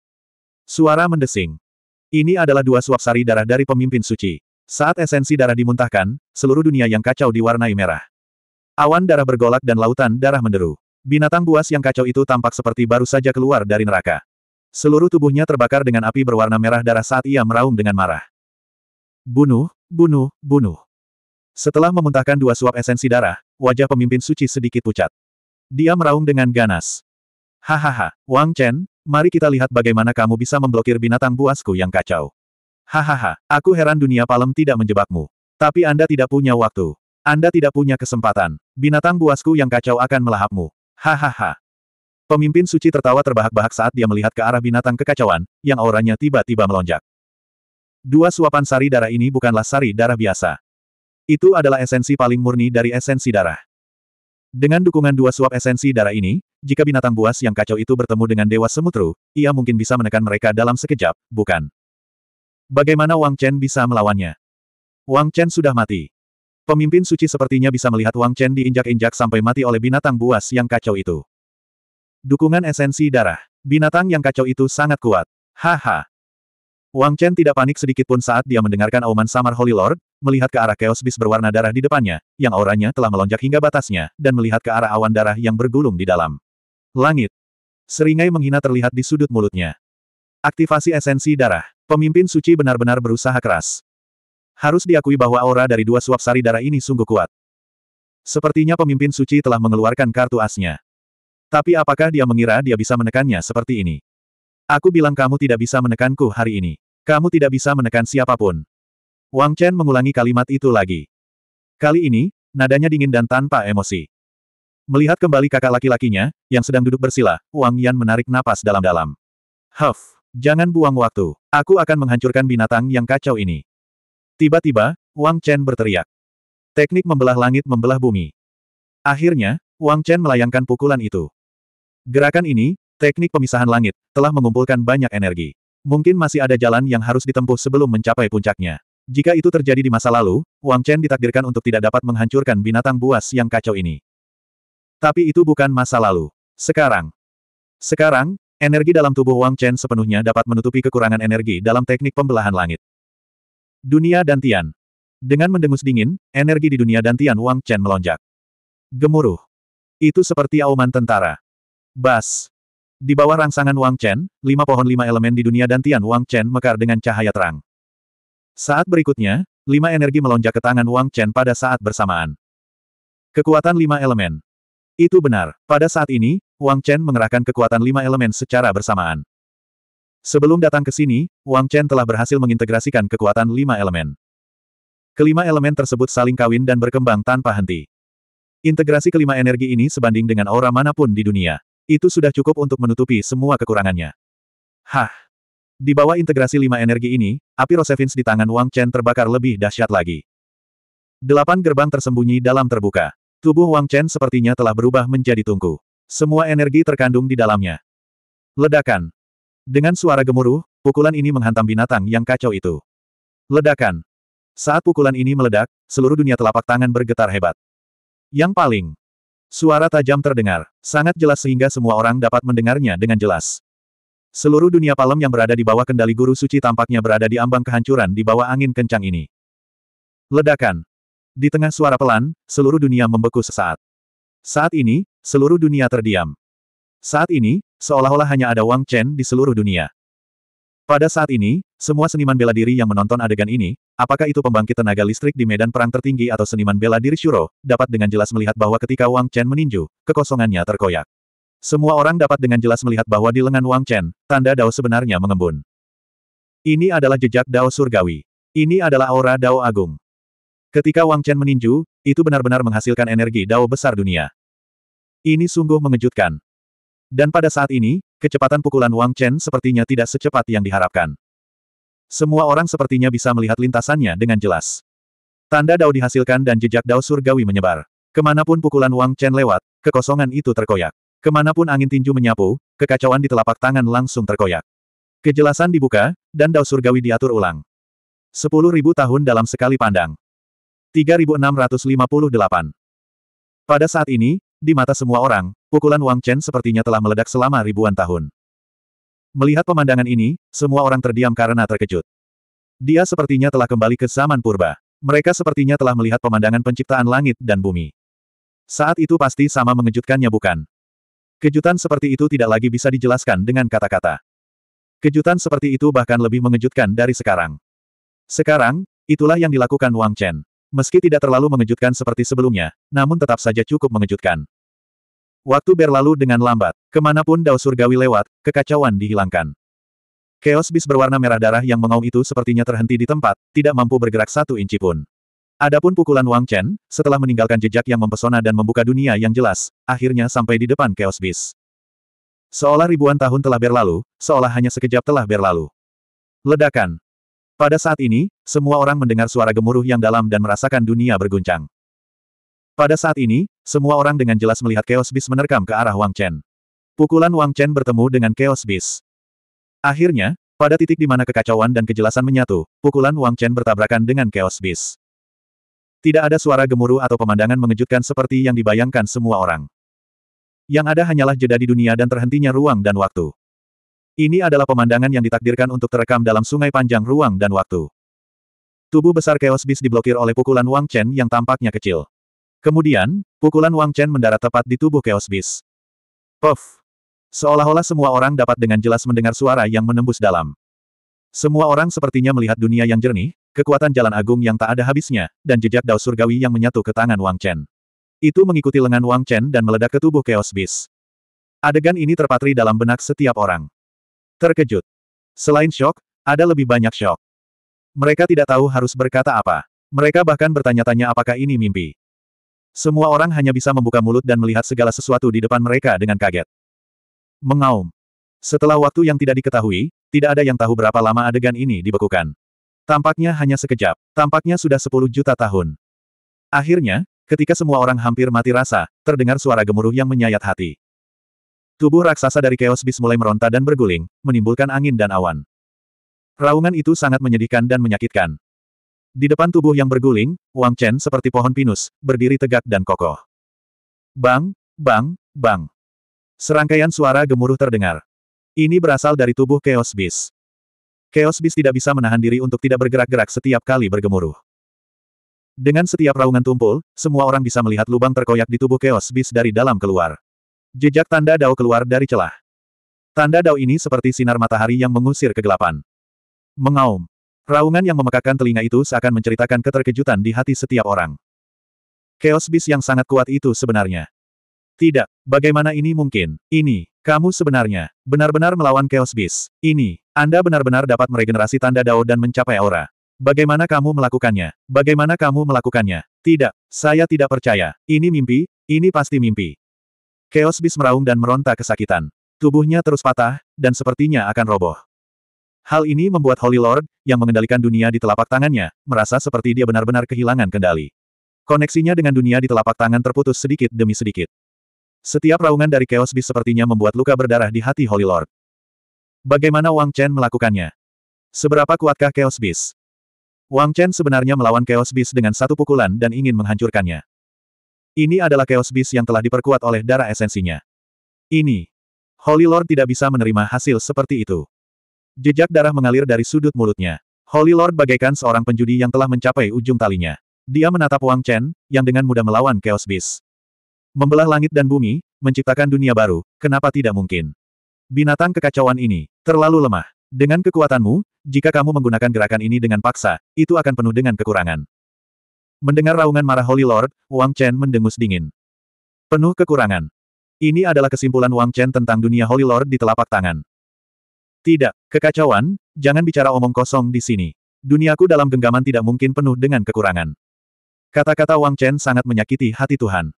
Suara mendesing. Ini adalah dua suap sari darah dari pemimpin suci. Saat esensi darah dimuntahkan, seluruh dunia yang kacau diwarnai merah. Awan darah bergolak dan lautan darah menderu. Binatang buas yang kacau itu tampak seperti baru saja keluar dari neraka. Seluruh tubuhnya terbakar dengan api berwarna merah darah saat ia meraung dengan marah. Bunuh, bunuh, bunuh. Setelah memuntahkan dua suap esensi darah, wajah pemimpin suci sedikit pucat. Dia meraung dengan ganas. Hahaha, Wang Chen, mari kita lihat bagaimana kamu bisa memblokir binatang buasku yang kacau. Hahaha, aku heran dunia palem tidak menjebakmu. Tapi Anda tidak punya waktu. Anda tidak punya kesempatan. Binatang buasku yang kacau akan melahapmu. Hahaha. Pemimpin suci tertawa terbahak-bahak saat dia melihat ke arah binatang kekacauan, yang auranya tiba-tiba melonjak. Dua suapan sari darah ini bukanlah sari darah biasa. Itu adalah esensi paling murni dari esensi darah. Dengan dukungan dua suap esensi darah ini, jika binatang buas yang kacau itu bertemu dengan dewa semutru, ia mungkin bisa menekan mereka dalam sekejap, bukan? Bagaimana Wang Chen bisa melawannya? Wang Chen sudah mati. Pemimpin suci sepertinya bisa melihat Wang Chen diinjak-injak sampai mati oleh binatang buas yang kacau itu. Dukungan esensi darah. Binatang yang kacau itu sangat kuat. Haha. Wang Chen tidak panik sedikitpun saat dia mendengarkan auman Samar Holy Lord, melihat ke arah chaos bis berwarna darah di depannya, yang auranya telah melonjak hingga batasnya, dan melihat ke arah awan darah yang bergulung di dalam. Langit. Seringai menghina terlihat di sudut mulutnya. Aktivasi esensi darah. Pemimpin suci benar-benar berusaha keras. Harus diakui bahwa aura dari dua suap sari darah ini sungguh kuat. Sepertinya pemimpin suci telah mengeluarkan kartu asnya. Tapi apakah dia mengira dia bisa menekannya seperti ini? Aku bilang kamu tidak bisa menekanku hari ini. Kamu tidak bisa menekan siapapun. Wang Chen mengulangi kalimat itu lagi. Kali ini, nadanya dingin dan tanpa emosi. Melihat kembali kakak laki-lakinya, yang sedang duduk bersila, Wang Yan menarik napas dalam-dalam. Huff, jangan buang waktu. Aku akan menghancurkan binatang yang kacau ini. Tiba-tiba, Wang Chen berteriak. Teknik membelah langit membelah bumi. Akhirnya, Wang Chen melayangkan pukulan itu. Gerakan ini, teknik pemisahan langit, telah mengumpulkan banyak energi. Mungkin masih ada jalan yang harus ditempuh sebelum mencapai puncaknya. Jika itu terjadi di masa lalu, Wang Chen ditakdirkan untuk tidak dapat menghancurkan binatang buas yang kacau ini. Tapi itu bukan masa lalu. Sekarang. Sekarang, energi dalam tubuh Wang Chen sepenuhnya dapat menutupi kekurangan energi dalam teknik pembelahan langit. Dunia dan Tian. Dengan mendengus dingin, energi di dunia dan Tian Wang Chen melonjak. Gemuruh. Itu seperti auman tentara. Bas. Di bawah rangsangan Wang Chen, lima pohon lima elemen di dunia dan Tian Wang Chen mekar dengan cahaya terang. Saat berikutnya, lima energi melonjak ke tangan Wang Chen pada saat bersamaan. Kekuatan lima elemen. Itu benar. Pada saat ini, Wang Chen mengerahkan kekuatan lima elemen secara bersamaan. Sebelum datang ke sini, Wang Chen telah berhasil mengintegrasikan kekuatan lima elemen. Kelima elemen tersebut saling kawin dan berkembang tanpa henti. Integrasi kelima energi ini sebanding dengan aura manapun di dunia. Itu sudah cukup untuk menutupi semua kekurangannya. Hah! Di bawah integrasi lima energi ini, api Rosevins di tangan Wang Chen terbakar lebih dahsyat lagi. Delapan gerbang tersembunyi dalam terbuka. Tubuh Wang Chen sepertinya telah berubah menjadi tungku. Semua energi terkandung di dalamnya. Ledakan. Dengan suara gemuruh, pukulan ini menghantam binatang yang kacau itu. Ledakan. Saat pukulan ini meledak, seluruh dunia telapak tangan bergetar hebat. Yang paling. Suara tajam terdengar, sangat jelas sehingga semua orang dapat mendengarnya dengan jelas. Seluruh dunia palem yang berada di bawah kendali guru suci tampaknya berada di ambang kehancuran di bawah angin kencang ini. Ledakan. Di tengah suara pelan, seluruh dunia membeku sesaat. Saat ini, seluruh dunia terdiam. Saat ini, seolah-olah hanya ada Wang Chen di seluruh dunia. Pada saat ini, semua seniman bela diri yang menonton adegan ini, apakah itu pembangkit tenaga listrik di medan perang tertinggi atau seniman bela diri Shuro, dapat dengan jelas melihat bahwa ketika Wang Chen meninju, kekosongannya terkoyak. Semua orang dapat dengan jelas melihat bahwa di lengan Wang Chen, tanda Dao sebenarnya mengembun. Ini adalah jejak Dao surgawi. Ini adalah aura Dao agung. Ketika Wang Chen meninju, itu benar-benar menghasilkan energi Dao besar dunia. Ini sungguh mengejutkan. Dan pada saat ini, kecepatan pukulan Wang Chen sepertinya tidak secepat yang diharapkan. Semua orang sepertinya bisa melihat lintasannya dengan jelas. Tanda Dao dihasilkan dan jejak Dao surgawi menyebar. Kemanapun pukulan Wang Chen lewat, kekosongan itu terkoyak. Kemanapun angin tinju menyapu, kekacauan di telapak tangan langsung terkoyak. Kejelasan dibuka, dan dao surgawi diatur ulang. 10.000 tahun dalam sekali pandang. 3658. Pada saat ini, di mata semua orang, pukulan Wang Chen sepertinya telah meledak selama ribuan tahun. Melihat pemandangan ini, semua orang terdiam karena terkejut. Dia sepertinya telah kembali ke zaman purba. Mereka sepertinya telah melihat pemandangan penciptaan langit dan bumi. Saat itu pasti sama mengejutkannya bukan? Kejutan seperti itu tidak lagi bisa dijelaskan dengan kata-kata. Kejutan seperti itu bahkan lebih mengejutkan dari sekarang. Sekarang, itulah yang dilakukan Wang Chen. Meski tidak terlalu mengejutkan seperti sebelumnya, namun tetap saja cukup mengejutkan. Waktu berlalu dengan lambat, kemanapun dao surgawi lewat, kekacauan dihilangkan. Chaos bis berwarna merah darah yang mengaum itu sepertinya terhenti di tempat, tidak mampu bergerak satu inci pun. Adapun pukulan Wang Chen, setelah meninggalkan jejak yang mempesona dan membuka dunia yang jelas, akhirnya sampai di depan Chaos Beast. Seolah ribuan tahun telah berlalu, seolah hanya sekejap telah berlalu. Ledakan. Pada saat ini, semua orang mendengar suara gemuruh yang dalam dan merasakan dunia berguncang. Pada saat ini, semua orang dengan jelas melihat Chaos Beast menerkam ke arah Wang Chen. Pukulan Wang Chen bertemu dengan Chaos Beast. Akhirnya, pada titik di mana kekacauan dan kejelasan menyatu, pukulan Wang Chen bertabrakan dengan Chaos Beast. Tidak ada suara gemuruh atau pemandangan mengejutkan seperti yang dibayangkan semua orang. Yang ada hanyalah jeda di dunia dan terhentinya ruang dan waktu. Ini adalah pemandangan yang ditakdirkan untuk terekam dalam sungai panjang ruang dan waktu. Tubuh besar Chaos Beast diblokir oleh pukulan Wang Chen yang tampaknya kecil. Kemudian, pukulan Wang Chen mendarat tepat di tubuh Chaos Beast. Puff! Seolah-olah semua orang dapat dengan jelas mendengar suara yang menembus dalam. Semua orang sepertinya melihat dunia yang jernih, kekuatan jalan agung yang tak ada habisnya, dan jejak dao surgawi yang menyatu ke tangan Wang Chen. Itu mengikuti lengan Wang Chen dan meledak ke tubuh Chaos Beast. Adegan ini terpatri dalam benak setiap orang. Terkejut. Selain shock, ada lebih banyak shock. Mereka tidak tahu harus berkata apa. Mereka bahkan bertanya-tanya apakah ini mimpi. Semua orang hanya bisa membuka mulut dan melihat segala sesuatu di depan mereka dengan kaget. Mengaum. Setelah waktu yang tidak diketahui, tidak ada yang tahu berapa lama adegan ini dibekukan. Tampaknya hanya sekejap. Tampaknya sudah 10 juta tahun. Akhirnya, ketika semua orang hampir mati rasa, terdengar suara gemuruh yang menyayat hati. Tubuh raksasa dari Chaos Beast mulai meronta dan berguling, menimbulkan angin dan awan. Raungan itu sangat menyedihkan dan menyakitkan. Di depan tubuh yang berguling, Wang Chen seperti pohon pinus, berdiri tegak dan kokoh. Bang, bang, bang. Serangkaian suara gemuruh terdengar. Ini berasal dari tubuh Chaos Beast. Chaos Beast tidak bisa menahan diri untuk tidak bergerak-gerak setiap kali bergemuruh. Dengan setiap raungan tumpul, semua orang bisa melihat lubang terkoyak di tubuh Chaos Beast dari dalam keluar. Jejak tanda dao keluar dari celah. Tanda dao ini seperti sinar matahari yang mengusir kegelapan. Mengaum. Raungan yang memekakan telinga itu seakan menceritakan keterkejutan di hati setiap orang. Chaos Beast yang sangat kuat itu sebenarnya. Tidak, bagaimana ini mungkin? Ini, kamu sebenarnya, benar-benar melawan Chaos Beast. Ini, Anda benar-benar dapat meregenerasi tanda Dao dan mencapai aura. Bagaimana kamu melakukannya? Bagaimana kamu melakukannya? Tidak, saya tidak percaya. Ini mimpi, ini pasti mimpi. Chaos Beast meraung dan meronta kesakitan. Tubuhnya terus patah, dan sepertinya akan roboh. Hal ini membuat Holy Lord, yang mengendalikan dunia di telapak tangannya, merasa seperti dia benar-benar kehilangan kendali. Koneksinya dengan dunia di telapak tangan terputus sedikit demi sedikit. Setiap raungan dari Chaos Beast sepertinya membuat luka berdarah di hati Holy Lord. Bagaimana Wang Chen melakukannya? Seberapa kuatkah Chaos Beast? Wang Chen sebenarnya melawan Chaos Beast dengan satu pukulan dan ingin menghancurkannya. Ini adalah Chaos Beast yang telah diperkuat oleh darah esensinya. Ini. Holy Lord tidak bisa menerima hasil seperti itu. Jejak darah mengalir dari sudut mulutnya. Holy Lord bagaikan seorang penjudi yang telah mencapai ujung talinya. Dia menatap Wang Chen, yang dengan mudah melawan Chaos Beast. Membelah langit dan bumi, menciptakan dunia baru, kenapa tidak mungkin? Binatang kekacauan ini, terlalu lemah. Dengan kekuatanmu, jika kamu menggunakan gerakan ini dengan paksa, itu akan penuh dengan kekurangan. Mendengar raungan marah Holy Lord, Wang Chen mendengus dingin. Penuh kekurangan. Ini adalah kesimpulan Wang Chen tentang dunia Holy Lord di telapak tangan. Tidak, kekacauan, jangan bicara omong kosong di sini. Duniaku dalam genggaman tidak mungkin penuh dengan kekurangan. Kata-kata Wang Chen sangat menyakiti hati Tuhan.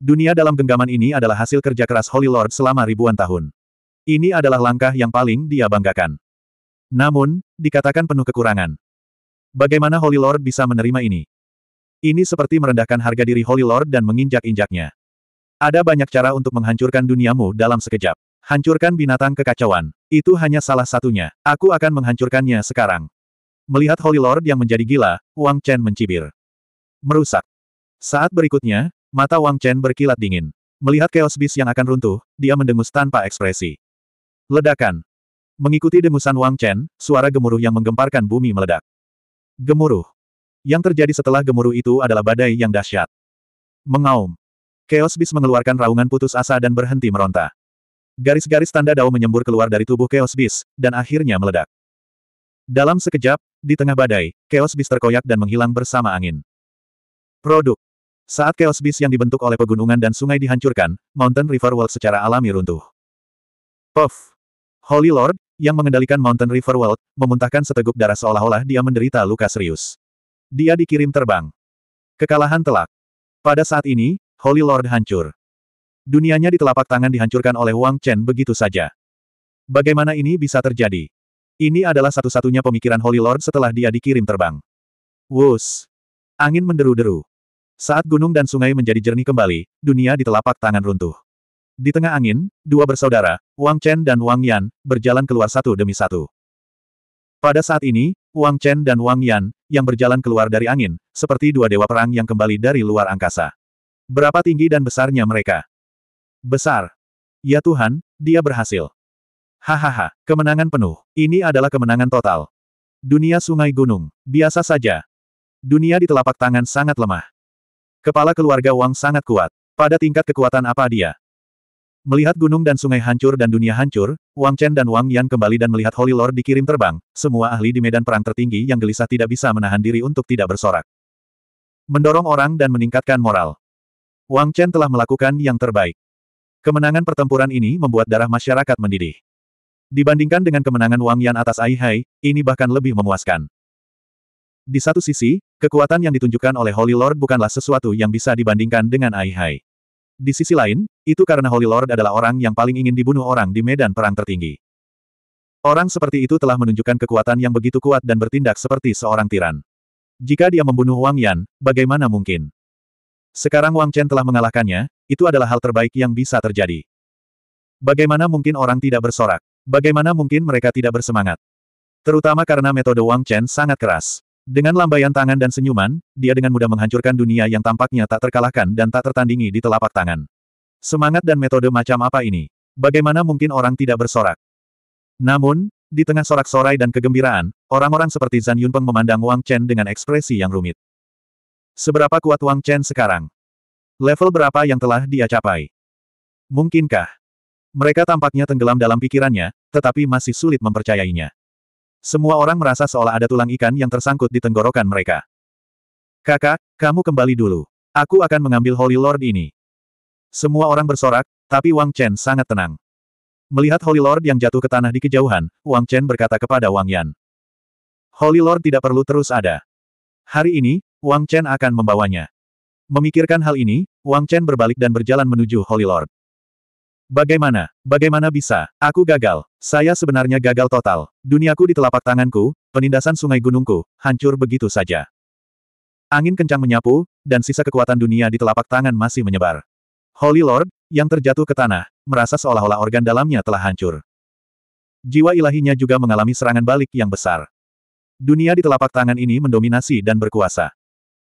Dunia dalam genggaman ini adalah hasil kerja keras Holy Lord selama ribuan tahun. Ini adalah langkah yang paling dia banggakan. Namun, dikatakan penuh kekurangan. Bagaimana Holy Lord bisa menerima ini? Ini seperti merendahkan harga diri Holy Lord dan menginjak-injaknya. Ada banyak cara untuk menghancurkan duniamu dalam sekejap. Hancurkan binatang kekacauan. Itu hanya salah satunya. Aku akan menghancurkannya sekarang. Melihat Holy Lord yang menjadi gila, Wang Chen mencibir. Merusak. Saat berikutnya, Mata Wang Chen berkilat dingin. Melihat chaos beast yang akan runtuh, dia mendengus tanpa ekspresi. Ledakan. Mengikuti dengusan Wang Chen, suara gemuruh yang menggemparkan bumi meledak. Gemuruh. Yang terjadi setelah gemuruh itu adalah badai yang dahsyat. Mengaum. Chaos Beast mengeluarkan raungan putus asa dan berhenti meronta. Garis-garis tanda dao menyembur keluar dari tubuh Chaos Beast, dan akhirnya meledak. Dalam sekejap, di tengah badai, Chaos Beast terkoyak dan menghilang bersama angin. Produk. Saat Chaos Beast yang dibentuk oleh pegunungan dan sungai dihancurkan, Mountain River World secara alami runtuh. Puff! Holy Lord, yang mengendalikan Mountain River World, memuntahkan seteguk darah seolah-olah dia menderita luka serius. Dia dikirim terbang. Kekalahan telak. Pada saat ini, Holy Lord hancur. Dunianya di telapak tangan dihancurkan oleh Wang Chen begitu saja. Bagaimana ini bisa terjadi? Ini adalah satu-satunya pemikiran Holy Lord setelah dia dikirim terbang. Wus! Angin menderu-deru. Saat gunung dan sungai menjadi jernih kembali, dunia di telapak tangan runtuh. Di tengah angin, dua bersaudara, Wang Chen dan Wang Yan, berjalan keluar satu demi satu. Pada saat ini, Wang Chen dan Wang Yan, yang berjalan keluar dari angin, seperti dua dewa perang yang kembali dari luar angkasa. Berapa tinggi dan besarnya mereka? Besar. Ya Tuhan, dia berhasil. Hahaha, kemenangan penuh. Ini adalah kemenangan total. Dunia sungai gunung, biasa saja. Dunia di telapak tangan sangat lemah. Kepala keluarga Wang sangat kuat. Pada tingkat kekuatan apa dia? Melihat gunung dan sungai hancur dan dunia hancur, Wang Chen dan Wang Yan kembali dan melihat Holy Lord dikirim terbang, semua ahli di medan perang tertinggi yang gelisah tidak bisa menahan diri untuk tidak bersorak. Mendorong orang dan meningkatkan moral. Wang Chen telah melakukan yang terbaik. Kemenangan pertempuran ini membuat darah masyarakat mendidih. Dibandingkan dengan kemenangan Wang Yan atas Ai Hai, ini bahkan lebih memuaskan. Di satu sisi, kekuatan yang ditunjukkan oleh Holy Lord bukanlah sesuatu yang bisa dibandingkan dengan Ai Hai. Di sisi lain, itu karena Holy Lord adalah orang yang paling ingin dibunuh orang di medan perang tertinggi. Orang seperti itu telah menunjukkan kekuatan yang begitu kuat dan bertindak seperti seorang tiran. Jika dia membunuh Wang Yan, bagaimana mungkin? Sekarang Wang Chen telah mengalahkannya, itu adalah hal terbaik yang bisa terjadi. Bagaimana mungkin orang tidak bersorak? Bagaimana mungkin mereka tidak bersemangat? Terutama karena metode Wang Chen sangat keras. Dengan lambaian tangan dan senyuman, dia dengan mudah menghancurkan dunia yang tampaknya tak terkalahkan dan tak tertandingi di telapak tangan. Semangat dan metode macam apa ini? Bagaimana mungkin orang tidak bersorak? Namun, di tengah sorak-sorai dan kegembiraan, orang-orang seperti Zan Yunpeng memandang Wang Chen dengan ekspresi yang rumit. Seberapa kuat Wang Chen sekarang? Level berapa yang telah dia capai? Mungkinkah? Mereka tampaknya tenggelam dalam pikirannya, tetapi masih sulit mempercayainya. Semua orang merasa seolah ada tulang ikan yang tersangkut di tenggorokan mereka. Kakak, kamu kembali dulu. Aku akan mengambil Holy Lord ini. Semua orang bersorak, tapi Wang Chen sangat tenang. Melihat Holy Lord yang jatuh ke tanah di kejauhan, Wang Chen berkata kepada Wang Yan. Holy Lord tidak perlu terus ada. Hari ini, Wang Chen akan membawanya. Memikirkan hal ini, Wang Chen berbalik dan berjalan menuju Holy Lord. Bagaimana? Bagaimana bisa? Aku gagal. Saya sebenarnya gagal total. Duniaku di telapak tanganku, penindasan sungai gunungku, hancur begitu saja. Angin kencang menyapu, dan sisa kekuatan dunia di telapak tangan masih menyebar. Holy Lord, yang terjatuh ke tanah, merasa seolah-olah organ dalamnya telah hancur. Jiwa ilahinya juga mengalami serangan balik yang besar. Dunia di telapak tangan ini mendominasi dan berkuasa.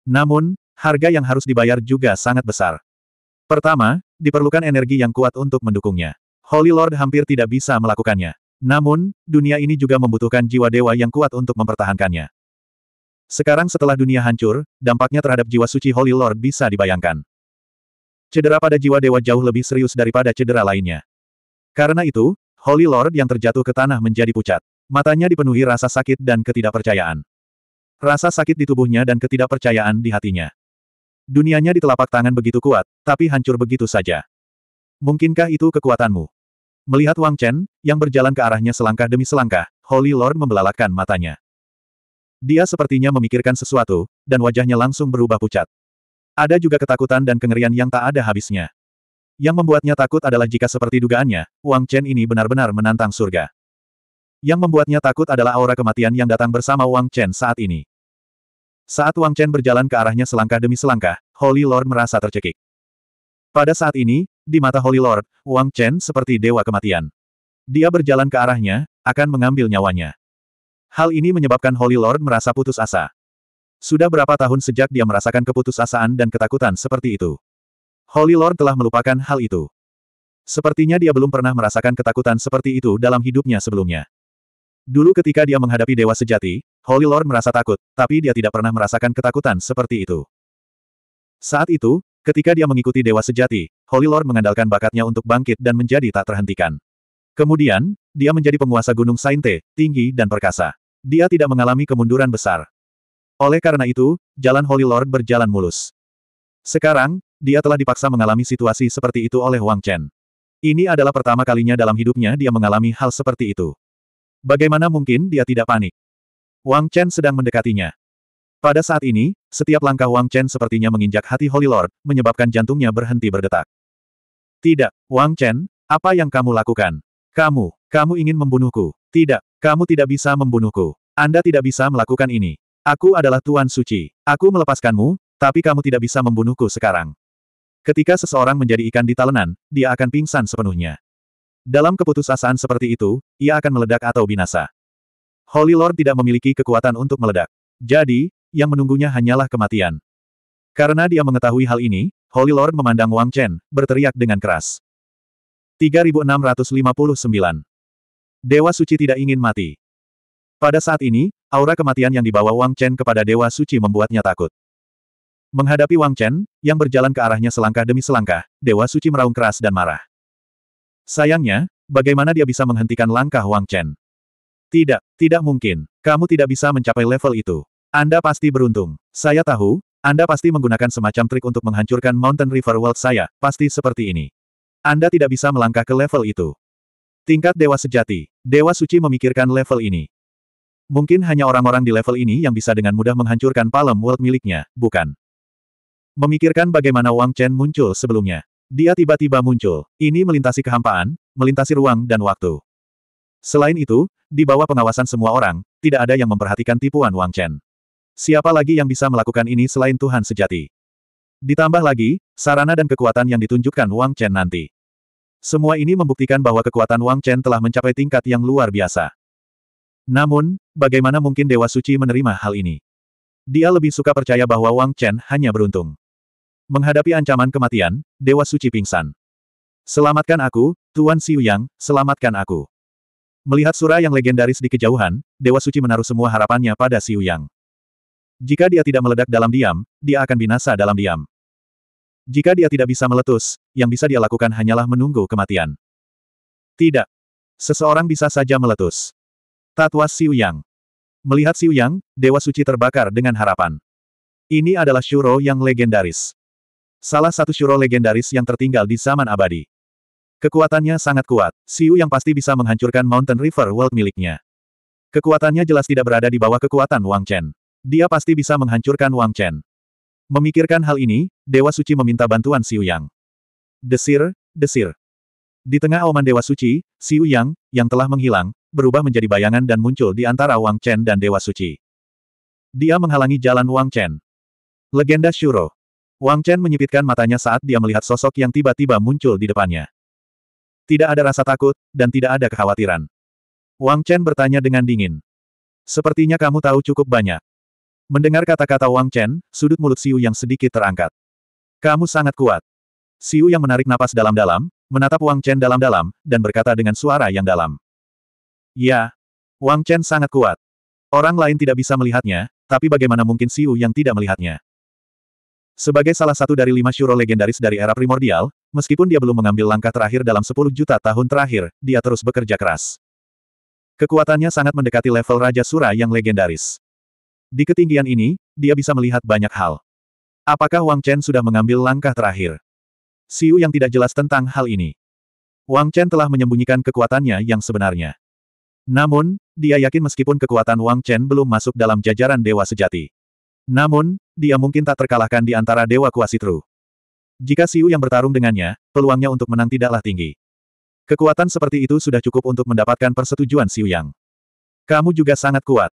Namun, harga yang harus dibayar juga sangat besar. Pertama, diperlukan energi yang kuat untuk mendukungnya. Holy Lord hampir tidak bisa melakukannya. Namun, dunia ini juga membutuhkan jiwa dewa yang kuat untuk mempertahankannya. Sekarang setelah dunia hancur, dampaknya terhadap jiwa suci Holy Lord bisa dibayangkan. Cedera pada jiwa dewa jauh lebih serius daripada cedera lainnya. Karena itu, Holy Lord yang terjatuh ke tanah menjadi pucat. Matanya dipenuhi rasa sakit dan ketidakpercayaan. Rasa sakit di tubuhnya dan ketidakpercayaan di hatinya. Dunianya di telapak tangan begitu kuat, tapi hancur begitu saja. Mungkinkah itu kekuatanmu? Melihat Wang Chen, yang berjalan ke arahnya selangkah demi selangkah, Holy Lord membelalakan matanya. Dia sepertinya memikirkan sesuatu, dan wajahnya langsung berubah pucat. Ada juga ketakutan dan kengerian yang tak ada habisnya. Yang membuatnya takut adalah jika seperti dugaannya, Wang Chen ini benar-benar menantang surga. Yang membuatnya takut adalah aura kematian yang datang bersama Wang Chen saat ini. Saat Wang Chen berjalan ke arahnya selangkah demi selangkah, Holy Lord merasa tercekik. Pada saat ini, di mata Holy Lord, Wang Chen seperti dewa kematian. Dia berjalan ke arahnya, akan mengambil nyawanya. Hal ini menyebabkan Holy Lord merasa putus asa. Sudah berapa tahun sejak dia merasakan keputusasaan dan ketakutan seperti itu. Holy Lord telah melupakan hal itu. Sepertinya dia belum pernah merasakan ketakutan seperti itu dalam hidupnya sebelumnya. Dulu ketika dia menghadapi dewa sejati, Holy Lord merasa takut, tapi dia tidak pernah merasakan ketakutan seperti itu. Saat itu, ketika dia mengikuti Dewa Sejati, Holy Lord mengandalkan bakatnya untuk bangkit dan menjadi tak terhentikan. Kemudian, dia menjadi penguasa Gunung Sainte, tinggi dan perkasa. Dia tidak mengalami kemunduran besar. Oleh karena itu, jalan Holy Lord berjalan mulus. Sekarang, dia telah dipaksa mengalami situasi seperti itu oleh Wang Chen. Ini adalah pertama kalinya dalam hidupnya dia mengalami hal seperti itu. Bagaimana mungkin dia tidak panik? Wang Chen sedang mendekatinya. Pada saat ini, setiap langkah Wang Chen sepertinya menginjak hati Holy Lord, menyebabkan jantungnya berhenti berdetak. Tidak, Wang Chen, apa yang kamu lakukan? Kamu, kamu ingin membunuhku. Tidak, kamu tidak bisa membunuhku. Anda tidak bisa melakukan ini. Aku adalah Tuan Suci. Aku melepaskanmu, tapi kamu tidak bisa membunuhku sekarang. Ketika seseorang menjadi ikan di talenan, dia akan pingsan sepenuhnya. Dalam keputusasaan seperti itu, ia akan meledak atau binasa. Holy Lord tidak memiliki kekuatan untuk meledak. Jadi, yang menunggunya hanyalah kematian. Karena dia mengetahui hal ini, Holy Lord memandang Wang Chen, berteriak dengan keras. 3659. Dewa Suci tidak ingin mati. Pada saat ini, aura kematian yang dibawa Wang Chen kepada Dewa Suci membuatnya takut. Menghadapi Wang Chen, yang berjalan ke arahnya selangkah demi selangkah, Dewa Suci meraung keras dan marah. Sayangnya, bagaimana dia bisa menghentikan langkah Wang Chen? Tidak. Tidak mungkin. Kamu tidak bisa mencapai level itu. Anda pasti beruntung. Saya tahu, Anda pasti menggunakan semacam trik untuk menghancurkan Mountain River World saya, pasti seperti ini. Anda tidak bisa melangkah ke level itu. Tingkat Dewa Sejati. Dewa Suci memikirkan level ini. Mungkin hanya orang-orang di level ini yang bisa dengan mudah menghancurkan palem world miliknya, bukan? Memikirkan bagaimana Wang Chen muncul sebelumnya. Dia tiba-tiba muncul. Ini melintasi kehampaan, melintasi ruang dan waktu. Selain itu, di bawah pengawasan semua orang, tidak ada yang memperhatikan tipuan Wang Chen. Siapa lagi yang bisa melakukan ini selain Tuhan sejati? Ditambah lagi, sarana dan kekuatan yang ditunjukkan Wang Chen nanti. Semua ini membuktikan bahwa kekuatan Wang Chen telah mencapai tingkat yang luar biasa. Namun, bagaimana mungkin Dewa Suci menerima hal ini? Dia lebih suka percaya bahwa Wang Chen hanya beruntung. Menghadapi ancaman kematian, Dewa Suci pingsan. Selamatkan aku, Tuan Siu Yang, selamatkan aku. Melihat Sura yang legendaris di kejauhan, Dewa Suci menaruh semua harapannya pada Xiu Yang. Jika dia tidak meledak dalam diam, dia akan binasa dalam diam. Jika dia tidak bisa meletus, yang bisa dia lakukan hanyalah menunggu kematian. Tidak. Seseorang bisa saja meletus. Tatwa Xiu Yang. Melihat Xiu Yang, Dewa Suci terbakar dengan harapan. Ini adalah Shuro yang legendaris. Salah satu Shuro legendaris yang tertinggal di zaman abadi. Kekuatannya sangat kuat, Siu yang pasti bisa menghancurkan Mountain River World miliknya. Kekuatannya jelas tidak berada di bawah kekuatan Wang Chen. Dia pasti bisa menghancurkan Wang Chen. Memikirkan hal ini, Dewa Suci meminta bantuan Siu Yang. Desir, desir. Di tengah auman Dewa Suci, Siu Yang, yang telah menghilang, berubah menjadi bayangan dan muncul di antara Wang Chen dan Dewa Suci. Dia menghalangi jalan Wang Chen. Legenda Shuro. Wang Chen menyipitkan matanya saat dia melihat sosok yang tiba-tiba muncul di depannya. Tidak ada rasa takut, dan tidak ada kekhawatiran. Wang Chen bertanya dengan dingin. Sepertinya kamu tahu cukup banyak. Mendengar kata-kata Wang Chen, sudut mulut Siu yang sedikit terangkat. Kamu sangat kuat. Siu yang menarik napas dalam-dalam, menatap Wang Chen dalam-dalam, dan berkata dengan suara yang dalam. Ya. Wang Chen sangat kuat. Orang lain tidak bisa melihatnya, tapi bagaimana mungkin Siu yang tidak melihatnya? Sebagai salah satu dari lima syuro legendaris dari era primordial, Meskipun dia belum mengambil langkah terakhir dalam 10 juta tahun terakhir, dia terus bekerja keras. Kekuatannya sangat mendekati level Raja Sura yang legendaris. Di ketinggian ini, dia bisa melihat banyak hal. Apakah Wang Chen sudah mengambil langkah terakhir? Siu yang tidak jelas tentang hal ini. Wang Chen telah menyembunyikan kekuatannya yang sebenarnya. Namun, dia yakin meskipun kekuatan Wang Chen belum masuk dalam jajaran dewa sejati. Namun, dia mungkin tak terkalahkan di antara dewa kuasitru. Jika Siu yang bertarung dengannya, peluangnya untuk menang tidaklah tinggi. Kekuatan seperti itu sudah cukup untuk mendapatkan persetujuan Siu Yang. Kamu juga sangat kuat.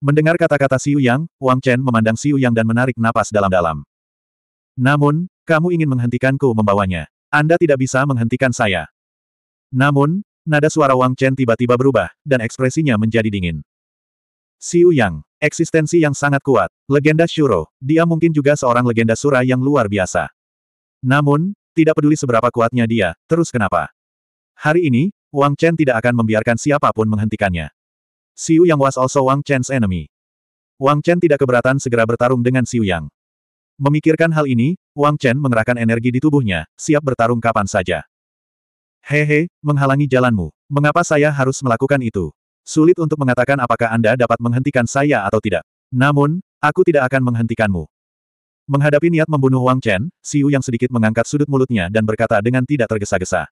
Mendengar kata-kata Siu Yang, Wang Chen memandang Siu Yang dan menarik napas dalam-dalam. Namun, kamu ingin menghentikanku membawanya. Anda tidak bisa menghentikan saya. Namun, nada suara Wang Chen tiba-tiba berubah, dan ekspresinya menjadi dingin. Siu Yang, eksistensi yang sangat kuat, legenda Shuro, dia mungkin juga seorang legenda Sura yang luar biasa. Namun, tidak peduli seberapa kuatnya dia, terus kenapa? Hari ini, Wang Chen tidak akan membiarkan siapapun menghentikannya. Siu Yang was also Wang Chen's enemy. Wang Chen tidak keberatan segera bertarung dengan Siu Yang. Memikirkan hal ini, Wang Chen mengerahkan energi di tubuhnya, siap bertarung kapan saja. Hehe, menghalangi jalanmu. Mengapa saya harus melakukan itu? Sulit untuk mengatakan apakah Anda dapat menghentikan saya atau tidak. Namun, aku tidak akan menghentikanmu. Menghadapi niat membunuh Wang Chen, Siu yang sedikit mengangkat sudut mulutnya dan berkata dengan tidak tergesa-gesa.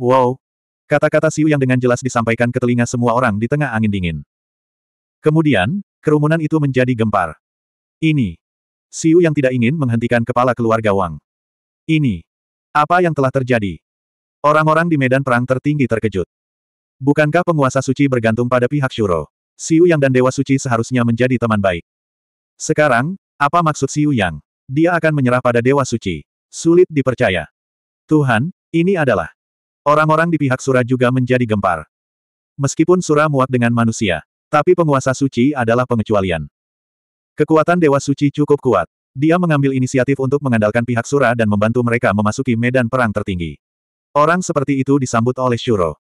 Wow! Kata-kata Siu yang dengan jelas disampaikan ke telinga semua orang di tengah angin dingin. Kemudian, kerumunan itu menjadi gempar. Ini. Siu yang tidak ingin menghentikan kepala keluarga Wang. Ini. Apa yang telah terjadi? Orang-orang di medan perang tertinggi terkejut. Bukankah penguasa suci bergantung pada pihak Shuro? Siu Yang dan Dewa Suci seharusnya menjadi teman baik. Sekarang, apa maksud Siu Yang? Dia akan menyerah pada Dewa Suci. Sulit dipercaya. Tuhan, ini adalah. Orang-orang di pihak Sura juga menjadi gempar. Meskipun Sura muak dengan manusia, tapi penguasa suci adalah pengecualian. Kekuatan Dewa Suci cukup kuat. Dia mengambil inisiatif untuk mengandalkan pihak Sura dan membantu mereka memasuki medan perang tertinggi. Orang seperti itu disambut oleh Shuro.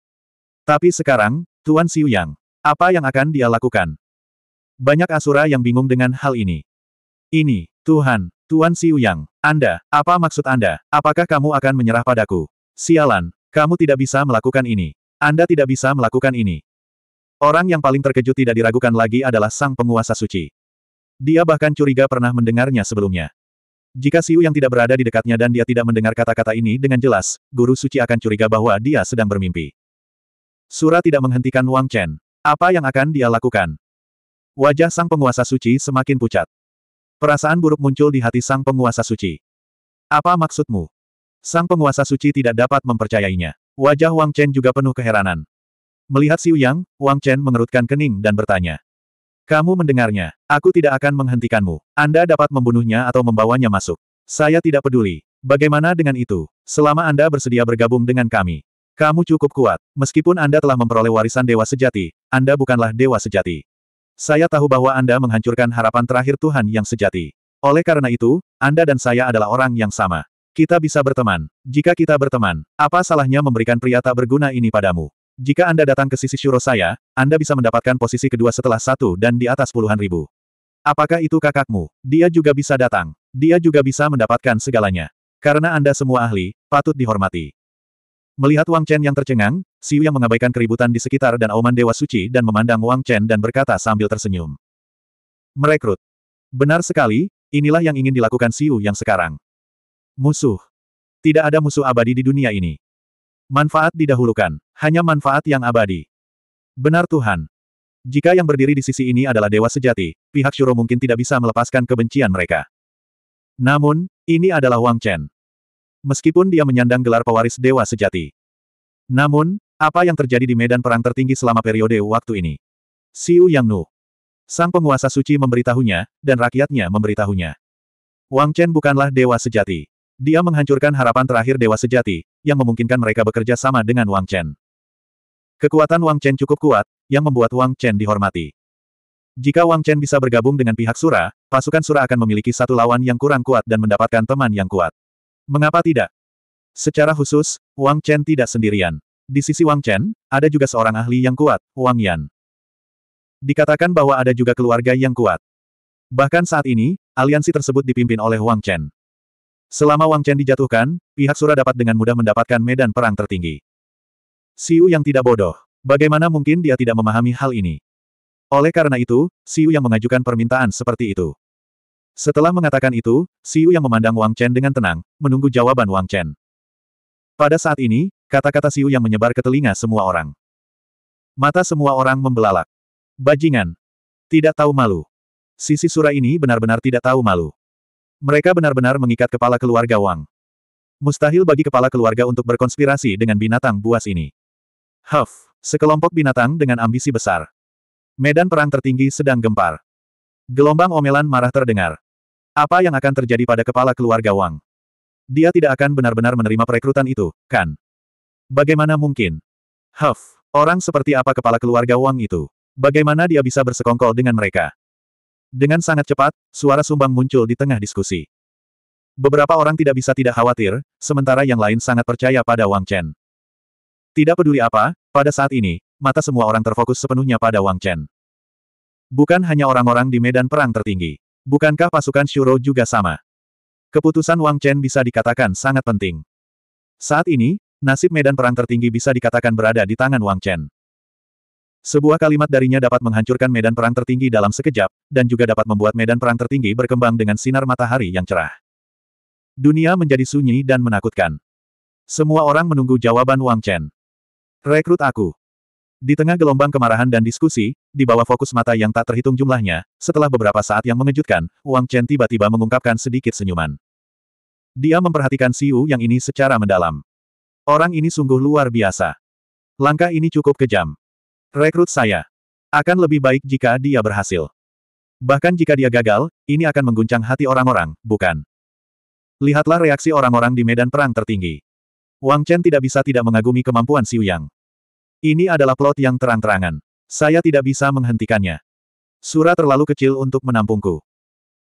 Tapi sekarang, Tuan Siu Yang, apa yang akan dia lakukan? Banyak Asura yang bingung dengan hal ini. Ini, Tuhan, Tuan Yang, Anda, apa maksud Anda? Apakah kamu akan menyerah padaku? Sialan, kamu tidak bisa melakukan ini. Anda tidak bisa melakukan ini. Orang yang paling terkejut tidak diragukan lagi adalah sang penguasa suci. Dia bahkan curiga pernah mendengarnya sebelumnya. Jika Siu yang tidak berada di dekatnya dan dia tidak mendengar kata-kata ini dengan jelas, guru suci akan curiga bahwa dia sedang bermimpi. Sura tidak menghentikan Wang Chen. Apa yang akan dia lakukan? Wajah sang penguasa suci semakin pucat. Perasaan buruk muncul di hati sang penguasa suci. Apa maksudmu? Sang penguasa suci tidak dapat mempercayainya. Wajah Wang Chen juga penuh keheranan. Melihat Xiu Yang, Wang Chen mengerutkan kening dan bertanya. Kamu mendengarnya. Aku tidak akan menghentikanmu. Anda dapat membunuhnya atau membawanya masuk. Saya tidak peduli. Bagaimana dengan itu? Selama Anda bersedia bergabung dengan kami. Kamu cukup kuat. Meskipun Anda telah memperoleh warisan dewa sejati, Anda bukanlah dewa sejati. Saya tahu bahwa Anda menghancurkan harapan terakhir Tuhan yang sejati. Oleh karena itu, Anda dan saya adalah orang yang sama. Kita bisa berteman. Jika kita berteman, apa salahnya memberikan pria tak berguna ini padamu? Jika Anda datang ke sisi Shuro saya, Anda bisa mendapatkan posisi kedua setelah satu dan di atas puluhan ribu. Apakah itu kakakmu? Dia juga bisa datang. Dia juga bisa mendapatkan segalanya. Karena Anda semua ahli, patut dihormati. Melihat Wang Chen yang tercengang, Siu yang mengabaikan keributan di sekitar dan auman Dewa Suci dan memandang Wang Chen dan berkata sambil tersenyum. Merekrut. Benar sekali, inilah yang ingin dilakukan Siu yang sekarang. Musuh. Tidak ada musuh abadi di dunia ini. Manfaat didahulukan, hanya manfaat yang abadi. Benar Tuhan. Jika yang berdiri di sisi ini adalah dewa sejati, pihak Shuro mungkin tidak bisa melepaskan kebencian mereka. Namun, ini adalah Wang Chen. Meskipun dia menyandang gelar pewaris dewa sejati. Namun, apa yang terjadi di medan perang tertinggi selama periode waktu ini? Siu Yang Nu. Sang penguasa suci memberitahunya, dan rakyatnya memberitahunya. Wang Chen bukanlah dewa sejati. Dia menghancurkan harapan terakhir dewa sejati, yang memungkinkan mereka bekerja sama dengan Wang Chen. Kekuatan Wang Chen cukup kuat, yang membuat Wang Chen dihormati. Jika Wang Chen bisa bergabung dengan pihak Sura, pasukan Sura akan memiliki satu lawan yang kurang kuat dan mendapatkan teman yang kuat. Mengapa tidak? Secara khusus, Wang Chen tidak sendirian. Di sisi Wang Chen, ada juga seorang ahli yang kuat, Wang Yan. Dikatakan bahwa ada juga keluarga yang kuat. Bahkan saat ini, aliansi tersebut dipimpin oleh Wang Chen. Selama Wang Chen dijatuhkan, pihak Sura dapat dengan mudah mendapatkan medan perang tertinggi. Siu yang tidak bodoh. Bagaimana mungkin dia tidak memahami hal ini? Oleh karena itu, Siu yang mengajukan permintaan seperti itu. Setelah mengatakan itu, Siu yang memandang Wang Chen dengan tenang, menunggu jawaban Wang Chen. Pada saat ini, Kata-kata Siu yang menyebar ke telinga semua orang. Mata semua orang membelalak. Bajingan. Tidak tahu malu. Sisi Sura ini benar-benar tidak tahu malu. Mereka benar-benar mengikat kepala keluarga Wang. Mustahil bagi kepala keluarga untuk berkonspirasi dengan binatang buas ini. Huff, sekelompok binatang dengan ambisi besar. Medan perang tertinggi sedang gempar. Gelombang omelan marah terdengar. Apa yang akan terjadi pada kepala keluarga Wang? Dia tidak akan benar-benar menerima perekrutan itu, kan? Bagaimana mungkin? Huff, orang seperti apa kepala keluarga Wang itu? Bagaimana dia bisa bersekongkol dengan mereka? Dengan sangat cepat, suara sumbang muncul di tengah diskusi. Beberapa orang tidak bisa tidak khawatir, sementara yang lain sangat percaya pada Wang Chen. Tidak peduli apa, pada saat ini, mata semua orang terfokus sepenuhnya pada Wang Chen. Bukan hanya orang-orang di medan perang tertinggi. Bukankah pasukan Shuro juga sama? Keputusan Wang Chen bisa dikatakan sangat penting. Saat ini, Nasib medan perang tertinggi bisa dikatakan berada di tangan Wang Chen. Sebuah kalimat darinya dapat menghancurkan medan perang tertinggi dalam sekejap, dan juga dapat membuat medan perang tertinggi berkembang dengan sinar matahari yang cerah. Dunia menjadi sunyi dan menakutkan. Semua orang menunggu jawaban Wang Chen. Rekrut aku. Di tengah gelombang kemarahan dan diskusi, di bawah fokus mata yang tak terhitung jumlahnya, setelah beberapa saat yang mengejutkan, Wang Chen tiba-tiba mengungkapkan sedikit senyuman. Dia memperhatikan Siu yang ini secara mendalam. Orang ini sungguh luar biasa. Langkah ini cukup kejam. Rekrut saya. Akan lebih baik jika dia berhasil. Bahkan jika dia gagal, ini akan mengguncang hati orang-orang, bukan? Lihatlah reaksi orang-orang di medan perang tertinggi. Wang Chen tidak bisa tidak mengagumi kemampuan Xiu Yang. Ini adalah plot yang terang-terangan. Saya tidak bisa menghentikannya. Surah terlalu kecil untuk menampungku.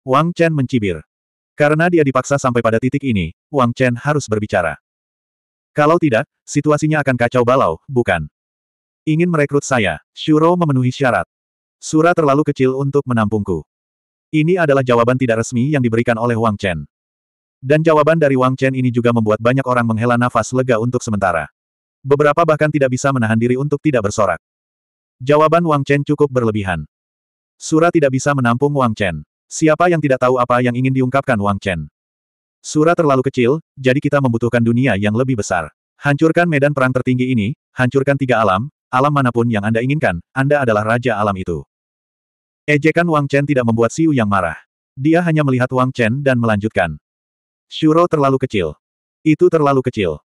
Wang Chen mencibir. Karena dia dipaksa sampai pada titik ini, Wang Chen harus berbicara. Kalau tidak, situasinya akan kacau balau, bukan? Ingin merekrut saya, Shuro memenuhi syarat. Sura terlalu kecil untuk menampungku. Ini adalah jawaban tidak resmi yang diberikan oleh Wang Chen. Dan jawaban dari Wang Chen ini juga membuat banyak orang menghela nafas lega untuk sementara. Beberapa bahkan tidak bisa menahan diri untuk tidak bersorak. Jawaban Wang Chen cukup berlebihan. Sura tidak bisa menampung Wang Chen. Siapa yang tidak tahu apa yang ingin diungkapkan Wang Chen? Surah terlalu kecil, jadi kita membutuhkan dunia yang lebih besar. Hancurkan medan perang tertinggi ini, hancurkan tiga alam, alam manapun yang Anda inginkan, Anda adalah raja alam itu. Ejekan Wang Chen tidak membuat Siu yang marah. Dia hanya melihat Wang Chen dan melanjutkan. Shuro terlalu kecil. Itu terlalu kecil.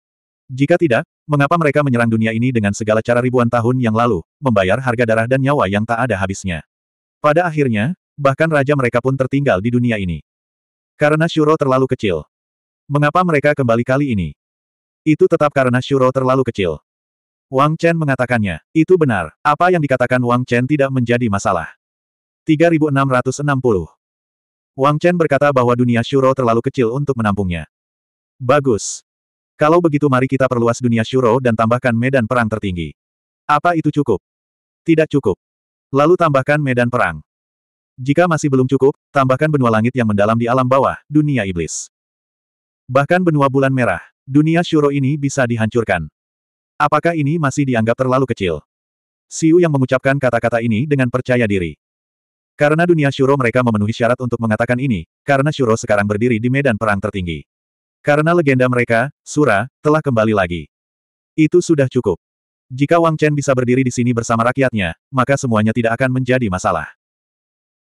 Jika tidak, mengapa mereka menyerang dunia ini dengan segala cara ribuan tahun yang lalu, membayar harga darah dan nyawa yang tak ada habisnya? Pada akhirnya, bahkan raja mereka pun tertinggal di dunia ini. Karena Shuro terlalu kecil. Mengapa mereka kembali kali ini? Itu tetap karena Shuro terlalu kecil. Wang Chen mengatakannya. Itu benar. Apa yang dikatakan Wang Chen tidak menjadi masalah. 3660. Wang Chen berkata bahwa dunia Shuro terlalu kecil untuk menampungnya. Bagus. Kalau begitu mari kita perluas dunia Shuro dan tambahkan medan perang tertinggi. Apa itu cukup? Tidak cukup. Lalu tambahkan medan perang. Jika masih belum cukup, tambahkan benua langit yang mendalam di alam bawah, dunia iblis. Bahkan benua bulan merah, dunia syuro ini bisa dihancurkan. Apakah ini masih dianggap terlalu kecil? Siu yang mengucapkan kata-kata ini dengan percaya diri. Karena dunia syuro mereka memenuhi syarat untuk mengatakan ini, karena syuro sekarang berdiri di medan perang tertinggi. Karena legenda mereka, Sura, telah kembali lagi. Itu sudah cukup. Jika Wang Chen bisa berdiri di sini bersama rakyatnya, maka semuanya tidak akan menjadi masalah.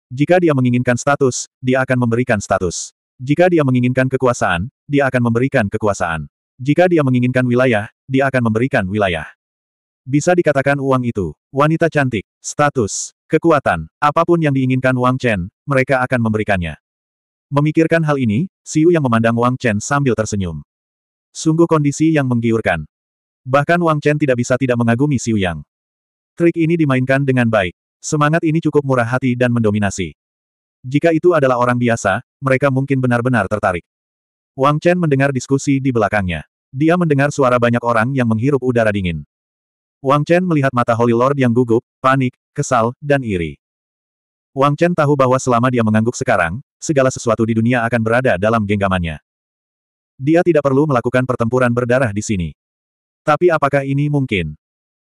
Jika dia menginginkan status, dia akan memberikan status. Jika dia menginginkan kekuasaan, dia akan memberikan kekuasaan. Jika dia menginginkan wilayah, dia akan memberikan wilayah. Bisa dikatakan uang itu, wanita cantik, status, kekuatan, apapun yang diinginkan Wang Chen, mereka akan memberikannya. Memikirkan hal ini, Siu yang memandang Wang Chen sambil tersenyum. Sungguh kondisi yang menggiurkan. Bahkan Wang Chen tidak bisa tidak mengagumi Siu Yang. Trik ini dimainkan dengan baik. Semangat ini cukup murah hati dan mendominasi. Jika itu adalah orang biasa, mereka mungkin benar-benar tertarik. Wang Chen mendengar diskusi di belakangnya. Dia mendengar suara banyak orang yang menghirup udara dingin. Wang Chen melihat mata Holy Lord yang gugup, panik, kesal, dan iri. Wang Chen tahu bahwa selama dia mengangguk sekarang, segala sesuatu di dunia akan berada dalam genggamannya. Dia tidak perlu melakukan pertempuran berdarah di sini. Tapi apakah ini mungkin?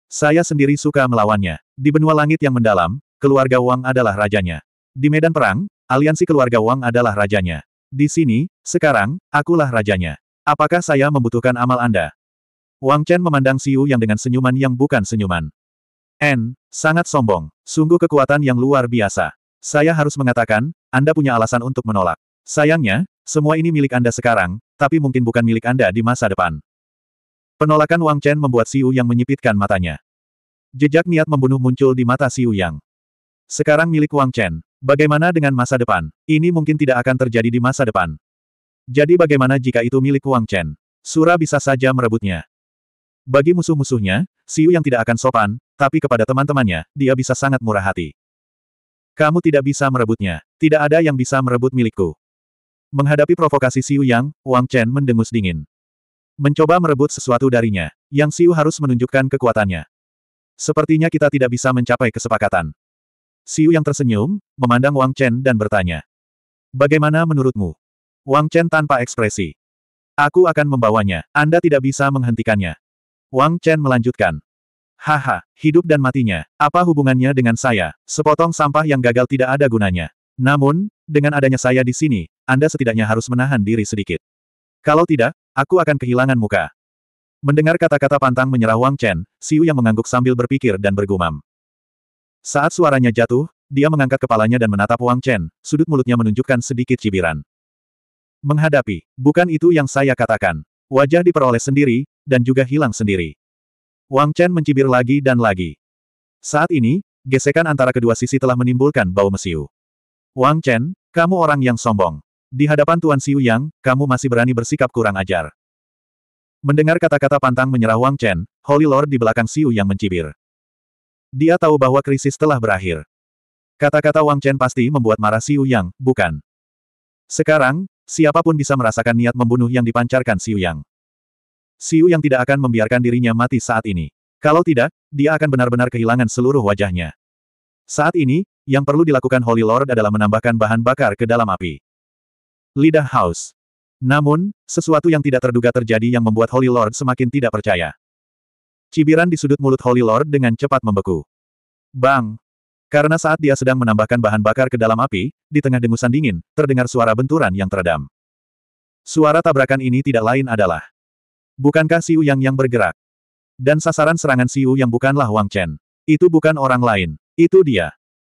Saya sendiri suka melawannya. Di benua langit yang mendalam, keluarga Wang adalah rajanya. Di medan perang, aliansi keluarga Wang adalah rajanya. Di sini, sekarang, akulah rajanya. Apakah saya membutuhkan amal Anda? Wang Chen memandang Siu yang dengan senyuman yang bukan senyuman. N, sangat sombong. Sungguh kekuatan yang luar biasa. Saya harus mengatakan, Anda punya alasan untuk menolak. Sayangnya, semua ini milik Anda sekarang, tapi mungkin bukan milik Anda di masa depan. Penolakan Wang Chen membuat Siu Yang menyipitkan matanya. Jejak niat membunuh muncul di mata Siu Yang. Sekarang milik Wang Chen. Bagaimana dengan masa depan? Ini mungkin tidak akan terjadi di masa depan. Jadi bagaimana jika itu milik Wang Chen? Sura bisa saja merebutnya. Bagi musuh-musuhnya, Siu Yang tidak akan sopan, tapi kepada teman-temannya, dia bisa sangat murah hati. Kamu tidak bisa merebutnya. Tidak ada yang bisa merebut milikku. Menghadapi provokasi Siu Yang, Wang Chen mendengus dingin. Mencoba merebut sesuatu darinya, Yang Siu harus menunjukkan kekuatannya. Sepertinya kita tidak bisa mencapai kesepakatan. Siu yang tersenyum, memandang Wang Chen dan bertanya. Bagaimana menurutmu? Wang Chen tanpa ekspresi. Aku akan membawanya, Anda tidak bisa menghentikannya. Wang Chen melanjutkan. Haha, hidup dan matinya, apa hubungannya dengan saya, sepotong sampah yang gagal tidak ada gunanya. Namun, dengan adanya saya di sini, Anda setidaknya harus menahan diri sedikit. Kalau tidak, Aku akan kehilangan muka. Mendengar kata-kata pantang menyerah Wang Chen, Siu yang mengangguk sambil berpikir dan bergumam. Saat suaranya jatuh, dia mengangkat kepalanya dan menatap Wang Chen, sudut mulutnya menunjukkan sedikit cibiran. Menghadapi, bukan itu yang saya katakan. Wajah diperoleh sendiri, dan juga hilang sendiri. Wang Chen mencibir lagi dan lagi. Saat ini, gesekan antara kedua sisi telah menimbulkan bau mesiu. Wang Chen, kamu orang yang sombong. Di hadapan Tuan Siu Yang, kamu masih berani bersikap kurang ajar. Mendengar kata-kata pantang menyerah Wang Chen, Holy Lord di belakang Siu Yang mencibir. Dia tahu bahwa krisis telah berakhir. Kata-kata Wang Chen pasti membuat marah Siu Yang, bukan? Sekarang, siapapun bisa merasakan niat membunuh yang dipancarkan Siu Yang. Siu Yang tidak akan membiarkan dirinya mati saat ini. Kalau tidak, dia akan benar-benar kehilangan seluruh wajahnya. Saat ini, yang perlu dilakukan Holy Lord adalah menambahkan bahan bakar ke dalam api. Lidah haus. Namun, sesuatu yang tidak terduga terjadi yang membuat Holy Lord semakin tidak percaya. Cibiran di sudut mulut Holy Lord dengan cepat membeku. Bang! Karena saat dia sedang menambahkan bahan bakar ke dalam api, di tengah dengusan dingin, terdengar suara benturan yang teredam. Suara tabrakan ini tidak lain adalah Bukankah Siu Yang yang bergerak? Dan sasaran serangan Siu Yang bukanlah Wang Chen. Itu bukan orang lain. Itu dia.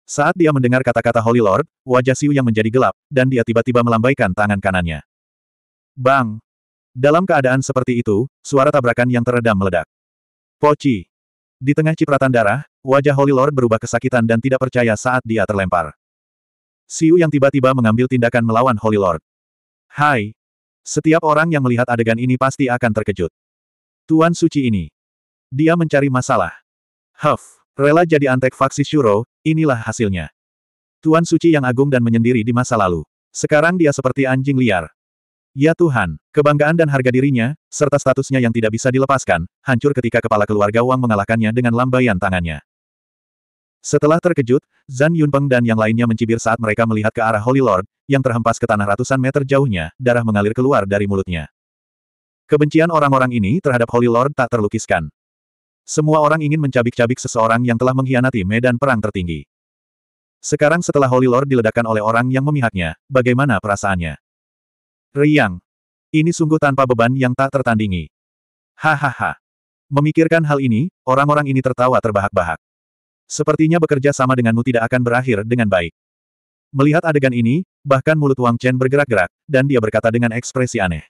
Saat dia mendengar kata-kata Holy Lord, wajah Siu yang menjadi gelap, dan dia tiba-tiba melambaikan tangan kanannya. Bang! Dalam keadaan seperti itu, suara tabrakan yang teredam meledak. Poci! Di tengah cipratan darah, wajah Holy Lord berubah kesakitan dan tidak percaya saat dia terlempar. Siu yang tiba-tiba mengambil tindakan melawan Holy Lord. Hai! Setiap orang yang melihat adegan ini pasti akan terkejut. Tuan suci ini. Dia mencari masalah. Huff, rela jadi antek faksi Shuro, Inilah hasilnya. Tuan suci yang agung dan menyendiri di masa lalu. Sekarang dia seperti anjing liar. Ya Tuhan, kebanggaan dan harga dirinya, serta statusnya yang tidak bisa dilepaskan, hancur ketika kepala keluarga Wang mengalahkannya dengan lambaian tangannya. Setelah terkejut, Zan Yunpeng dan yang lainnya mencibir saat mereka melihat ke arah Holy Lord, yang terhempas ke tanah ratusan meter jauhnya, darah mengalir keluar dari mulutnya. Kebencian orang-orang ini terhadap Holy Lord tak terlukiskan. Semua orang ingin mencabik-cabik seseorang yang telah mengkhianati medan perang tertinggi. Sekarang setelah Holy Lord diledakkan oleh orang yang memihaknya, bagaimana perasaannya? Riang. Ini sungguh tanpa beban yang tak tertandingi. Hahaha. Memikirkan hal ini, orang-orang ini tertawa terbahak-bahak. Sepertinya bekerja sama denganmu tidak akan berakhir dengan baik. Melihat adegan ini, bahkan mulut Wang Chen bergerak-gerak, dan dia berkata dengan ekspresi aneh.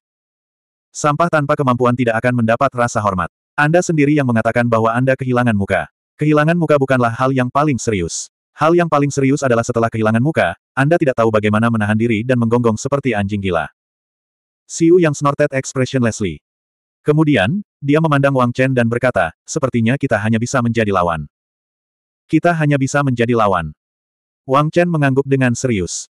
Sampah tanpa kemampuan tidak akan mendapat rasa hormat. Anda sendiri yang mengatakan bahwa Anda kehilangan muka. Kehilangan muka bukanlah hal yang paling serius. Hal yang paling serius adalah setelah kehilangan muka, Anda tidak tahu bagaimana menahan diri dan menggonggong seperti anjing gila. Siu yang snorted expressionlessly. Kemudian, dia memandang Wang Chen dan berkata, sepertinya kita hanya bisa menjadi lawan. Kita hanya bisa menjadi lawan. Wang Chen mengangguk dengan serius.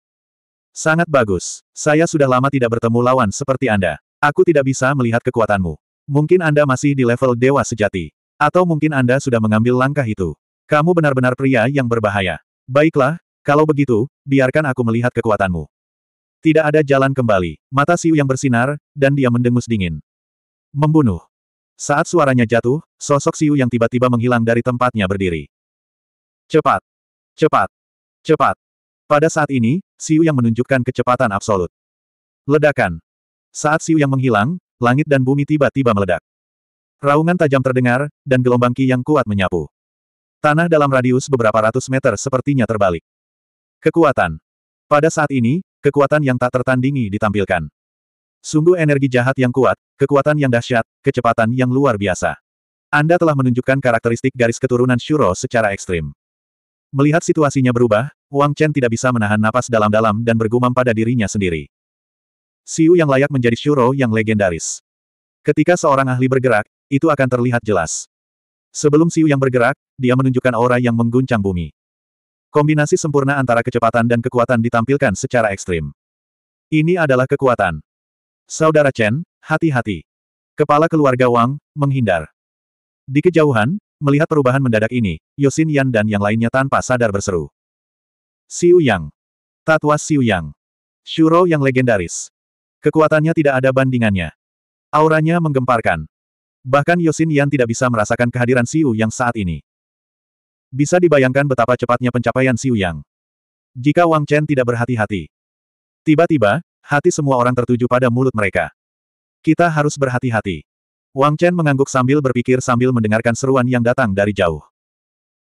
Sangat bagus. Saya sudah lama tidak bertemu lawan seperti Anda. Aku tidak bisa melihat kekuatanmu. Mungkin Anda masih di level dewa sejati. Atau mungkin Anda sudah mengambil langkah itu. Kamu benar-benar pria yang berbahaya. Baiklah, kalau begitu, biarkan aku melihat kekuatanmu. Tidak ada jalan kembali. Mata Siu yang bersinar, dan dia mendengus dingin. Membunuh. Saat suaranya jatuh, sosok Siu yang tiba-tiba menghilang dari tempatnya berdiri. Cepat. Cepat. Cepat. Pada saat ini, Siu yang menunjukkan kecepatan absolut. Ledakan. Saat Siu yang menghilang, langit dan bumi tiba-tiba meledak. Raungan tajam terdengar, dan gelombang ki yang kuat menyapu. Tanah dalam radius beberapa ratus meter sepertinya terbalik. Kekuatan. Pada saat ini, kekuatan yang tak tertandingi ditampilkan. Sungguh energi jahat yang kuat, kekuatan yang dahsyat, kecepatan yang luar biasa. Anda telah menunjukkan karakteristik garis keturunan Shuro secara ekstrim. Melihat situasinya berubah, Wang Chen tidak bisa menahan napas dalam-dalam dan bergumam pada dirinya sendiri. Siu yang layak menjadi Shuro yang legendaris. Ketika seorang ahli bergerak, itu akan terlihat jelas. Sebelum Siu yang bergerak, dia menunjukkan aura yang mengguncang bumi. Kombinasi sempurna antara kecepatan dan kekuatan ditampilkan secara ekstrim. Ini adalah kekuatan. Saudara Chen, hati-hati. Kepala keluarga Wang, menghindar. Di kejauhan, melihat perubahan mendadak ini, Yosin Yan dan yang lainnya tanpa sadar berseru. Siu Yang. Tatwa Siu Yang. Shuro yang legendaris. Kekuatannya tidak ada bandingannya. Auranya menggemparkan. Bahkan Yosin Yan tidak bisa merasakan kehadiran Siu Yang saat ini. Bisa dibayangkan betapa cepatnya pencapaian Siu Yang. Jika Wang Chen tidak berhati-hati. Tiba-tiba, hati semua orang tertuju pada mulut mereka. Kita harus berhati-hati. Wang Chen mengangguk sambil berpikir sambil mendengarkan seruan yang datang dari jauh.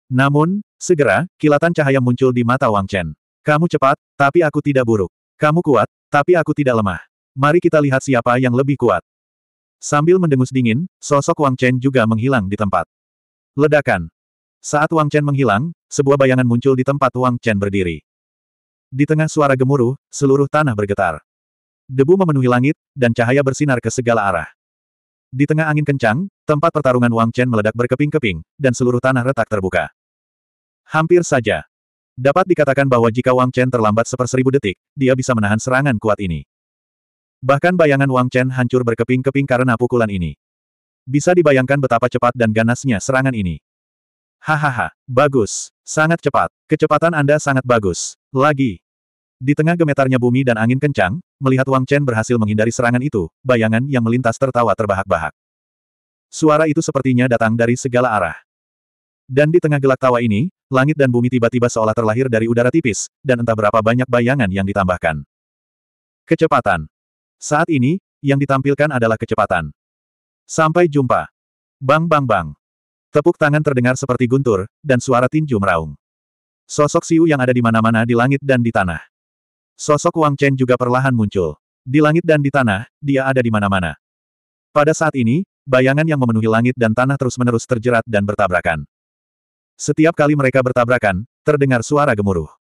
Namun, segera, kilatan cahaya muncul di mata Wang Chen. Kamu cepat, tapi aku tidak buruk. Kamu kuat, tapi aku tidak lemah. Mari kita lihat siapa yang lebih kuat. Sambil mendengus dingin, sosok Wang Chen juga menghilang di tempat. Ledakan. Saat Wang Chen menghilang, sebuah bayangan muncul di tempat Wang Chen berdiri. Di tengah suara gemuruh, seluruh tanah bergetar. Debu memenuhi langit, dan cahaya bersinar ke segala arah. Di tengah angin kencang, tempat pertarungan Wang Chen meledak berkeping-keping, dan seluruh tanah retak terbuka. Hampir saja. Dapat dikatakan bahwa jika Wang Chen terlambat seperseribu detik, dia bisa menahan serangan kuat ini. Bahkan bayangan Wang Chen hancur berkeping-keping karena pukulan ini. Bisa dibayangkan betapa cepat dan ganasnya serangan ini. Hahaha, bagus. Sangat cepat. Kecepatan Anda sangat bagus. Lagi. Di tengah gemetarnya bumi dan angin kencang, melihat Wang Chen berhasil menghindari serangan itu, bayangan yang melintas tertawa terbahak-bahak. Suara itu sepertinya datang dari segala arah. Dan di tengah gelak tawa ini, langit dan bumi tiba-tiba seolah terlahir dari udara tipis, dan entah berapa banyak bayangan yang ditambahkan. Kecepatan. Saat ini, yang ditampilkan adalah kecepatan. Sampai jumpa. Bang bang bang. Tepuk tangan terdengar seperti guntur, dan suara tinju meraung. Sosok Siu yang ada di mana-mana di langit dan di tanah. Sosok Wang Chen juga perlahan muncul. Di langit dan di tanah, dia ada di mana-mana. Pada saat ini, bayangan yang memenuhi langit dan tanah terus-menerus terjerat dan bertabrakan. Setiap kali mereka bertabrakan, terdengar suara gemuruh.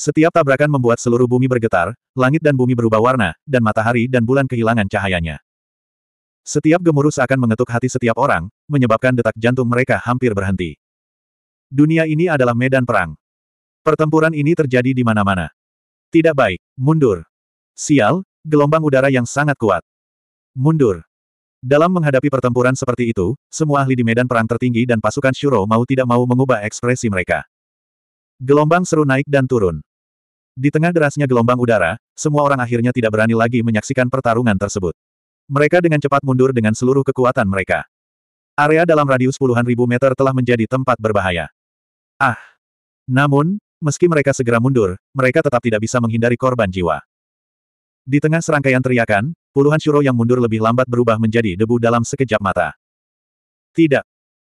Setiap tabrakan membuat seluruh bumi bergetar, langit dan bumi berubah warna, dan matahari dan bulan kehilangan cahayanya. Setiap gemuruh seakan mengetuk hati setiap orang, menyebabkan detak jantung mereka hampir berhenti. Dunia ini adalah medan perang. Pertempuran ini terjadi di mana-mana. Tidak baik, mundur. Sial, gelombang udara yang sangat kuat. Mundur. Dalam menghadapi pertempuran seperti itu, semua ahli di medan perang tertinggi dan pasukan Shuro mau tidak mau mengubah ekspresi mereka. Gelombang seru naik dan turun. Di tengah derasnya gelombang udara, semua orang akhirnya tidak berani lagi menyaksikan pertarungan tersebut. Mereka dengan cepat mundur dengan seluruh kekuatan mereka. Area dalam radius puluhan ribu meter telah menjadi tempat berbahaya. Ah! Namun, meski mereka segera mundur, mereka tetap tidak bisa menghindari korban jiwa. Di tengah serangkaian teriakan, puluhan syuro yang mundur lebih lambat berubah menjadi debu dalam sekejap mata. Tidak.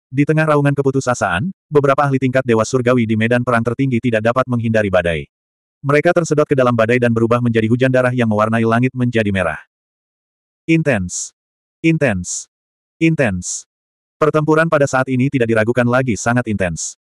Di tengah raungan keputusasaan, beberapa ahli tingkat Dewa Surgawi di medan perang tertinggi tidak dapat menghindari badai. Mereka tersedot ke dalam badai dan berubah menjadi hujan darah yang mewarnai langit menjadi merah. Intens. Intens. Intens. Pertempuran pada saat ini tidak diragukan lagi sangat intens.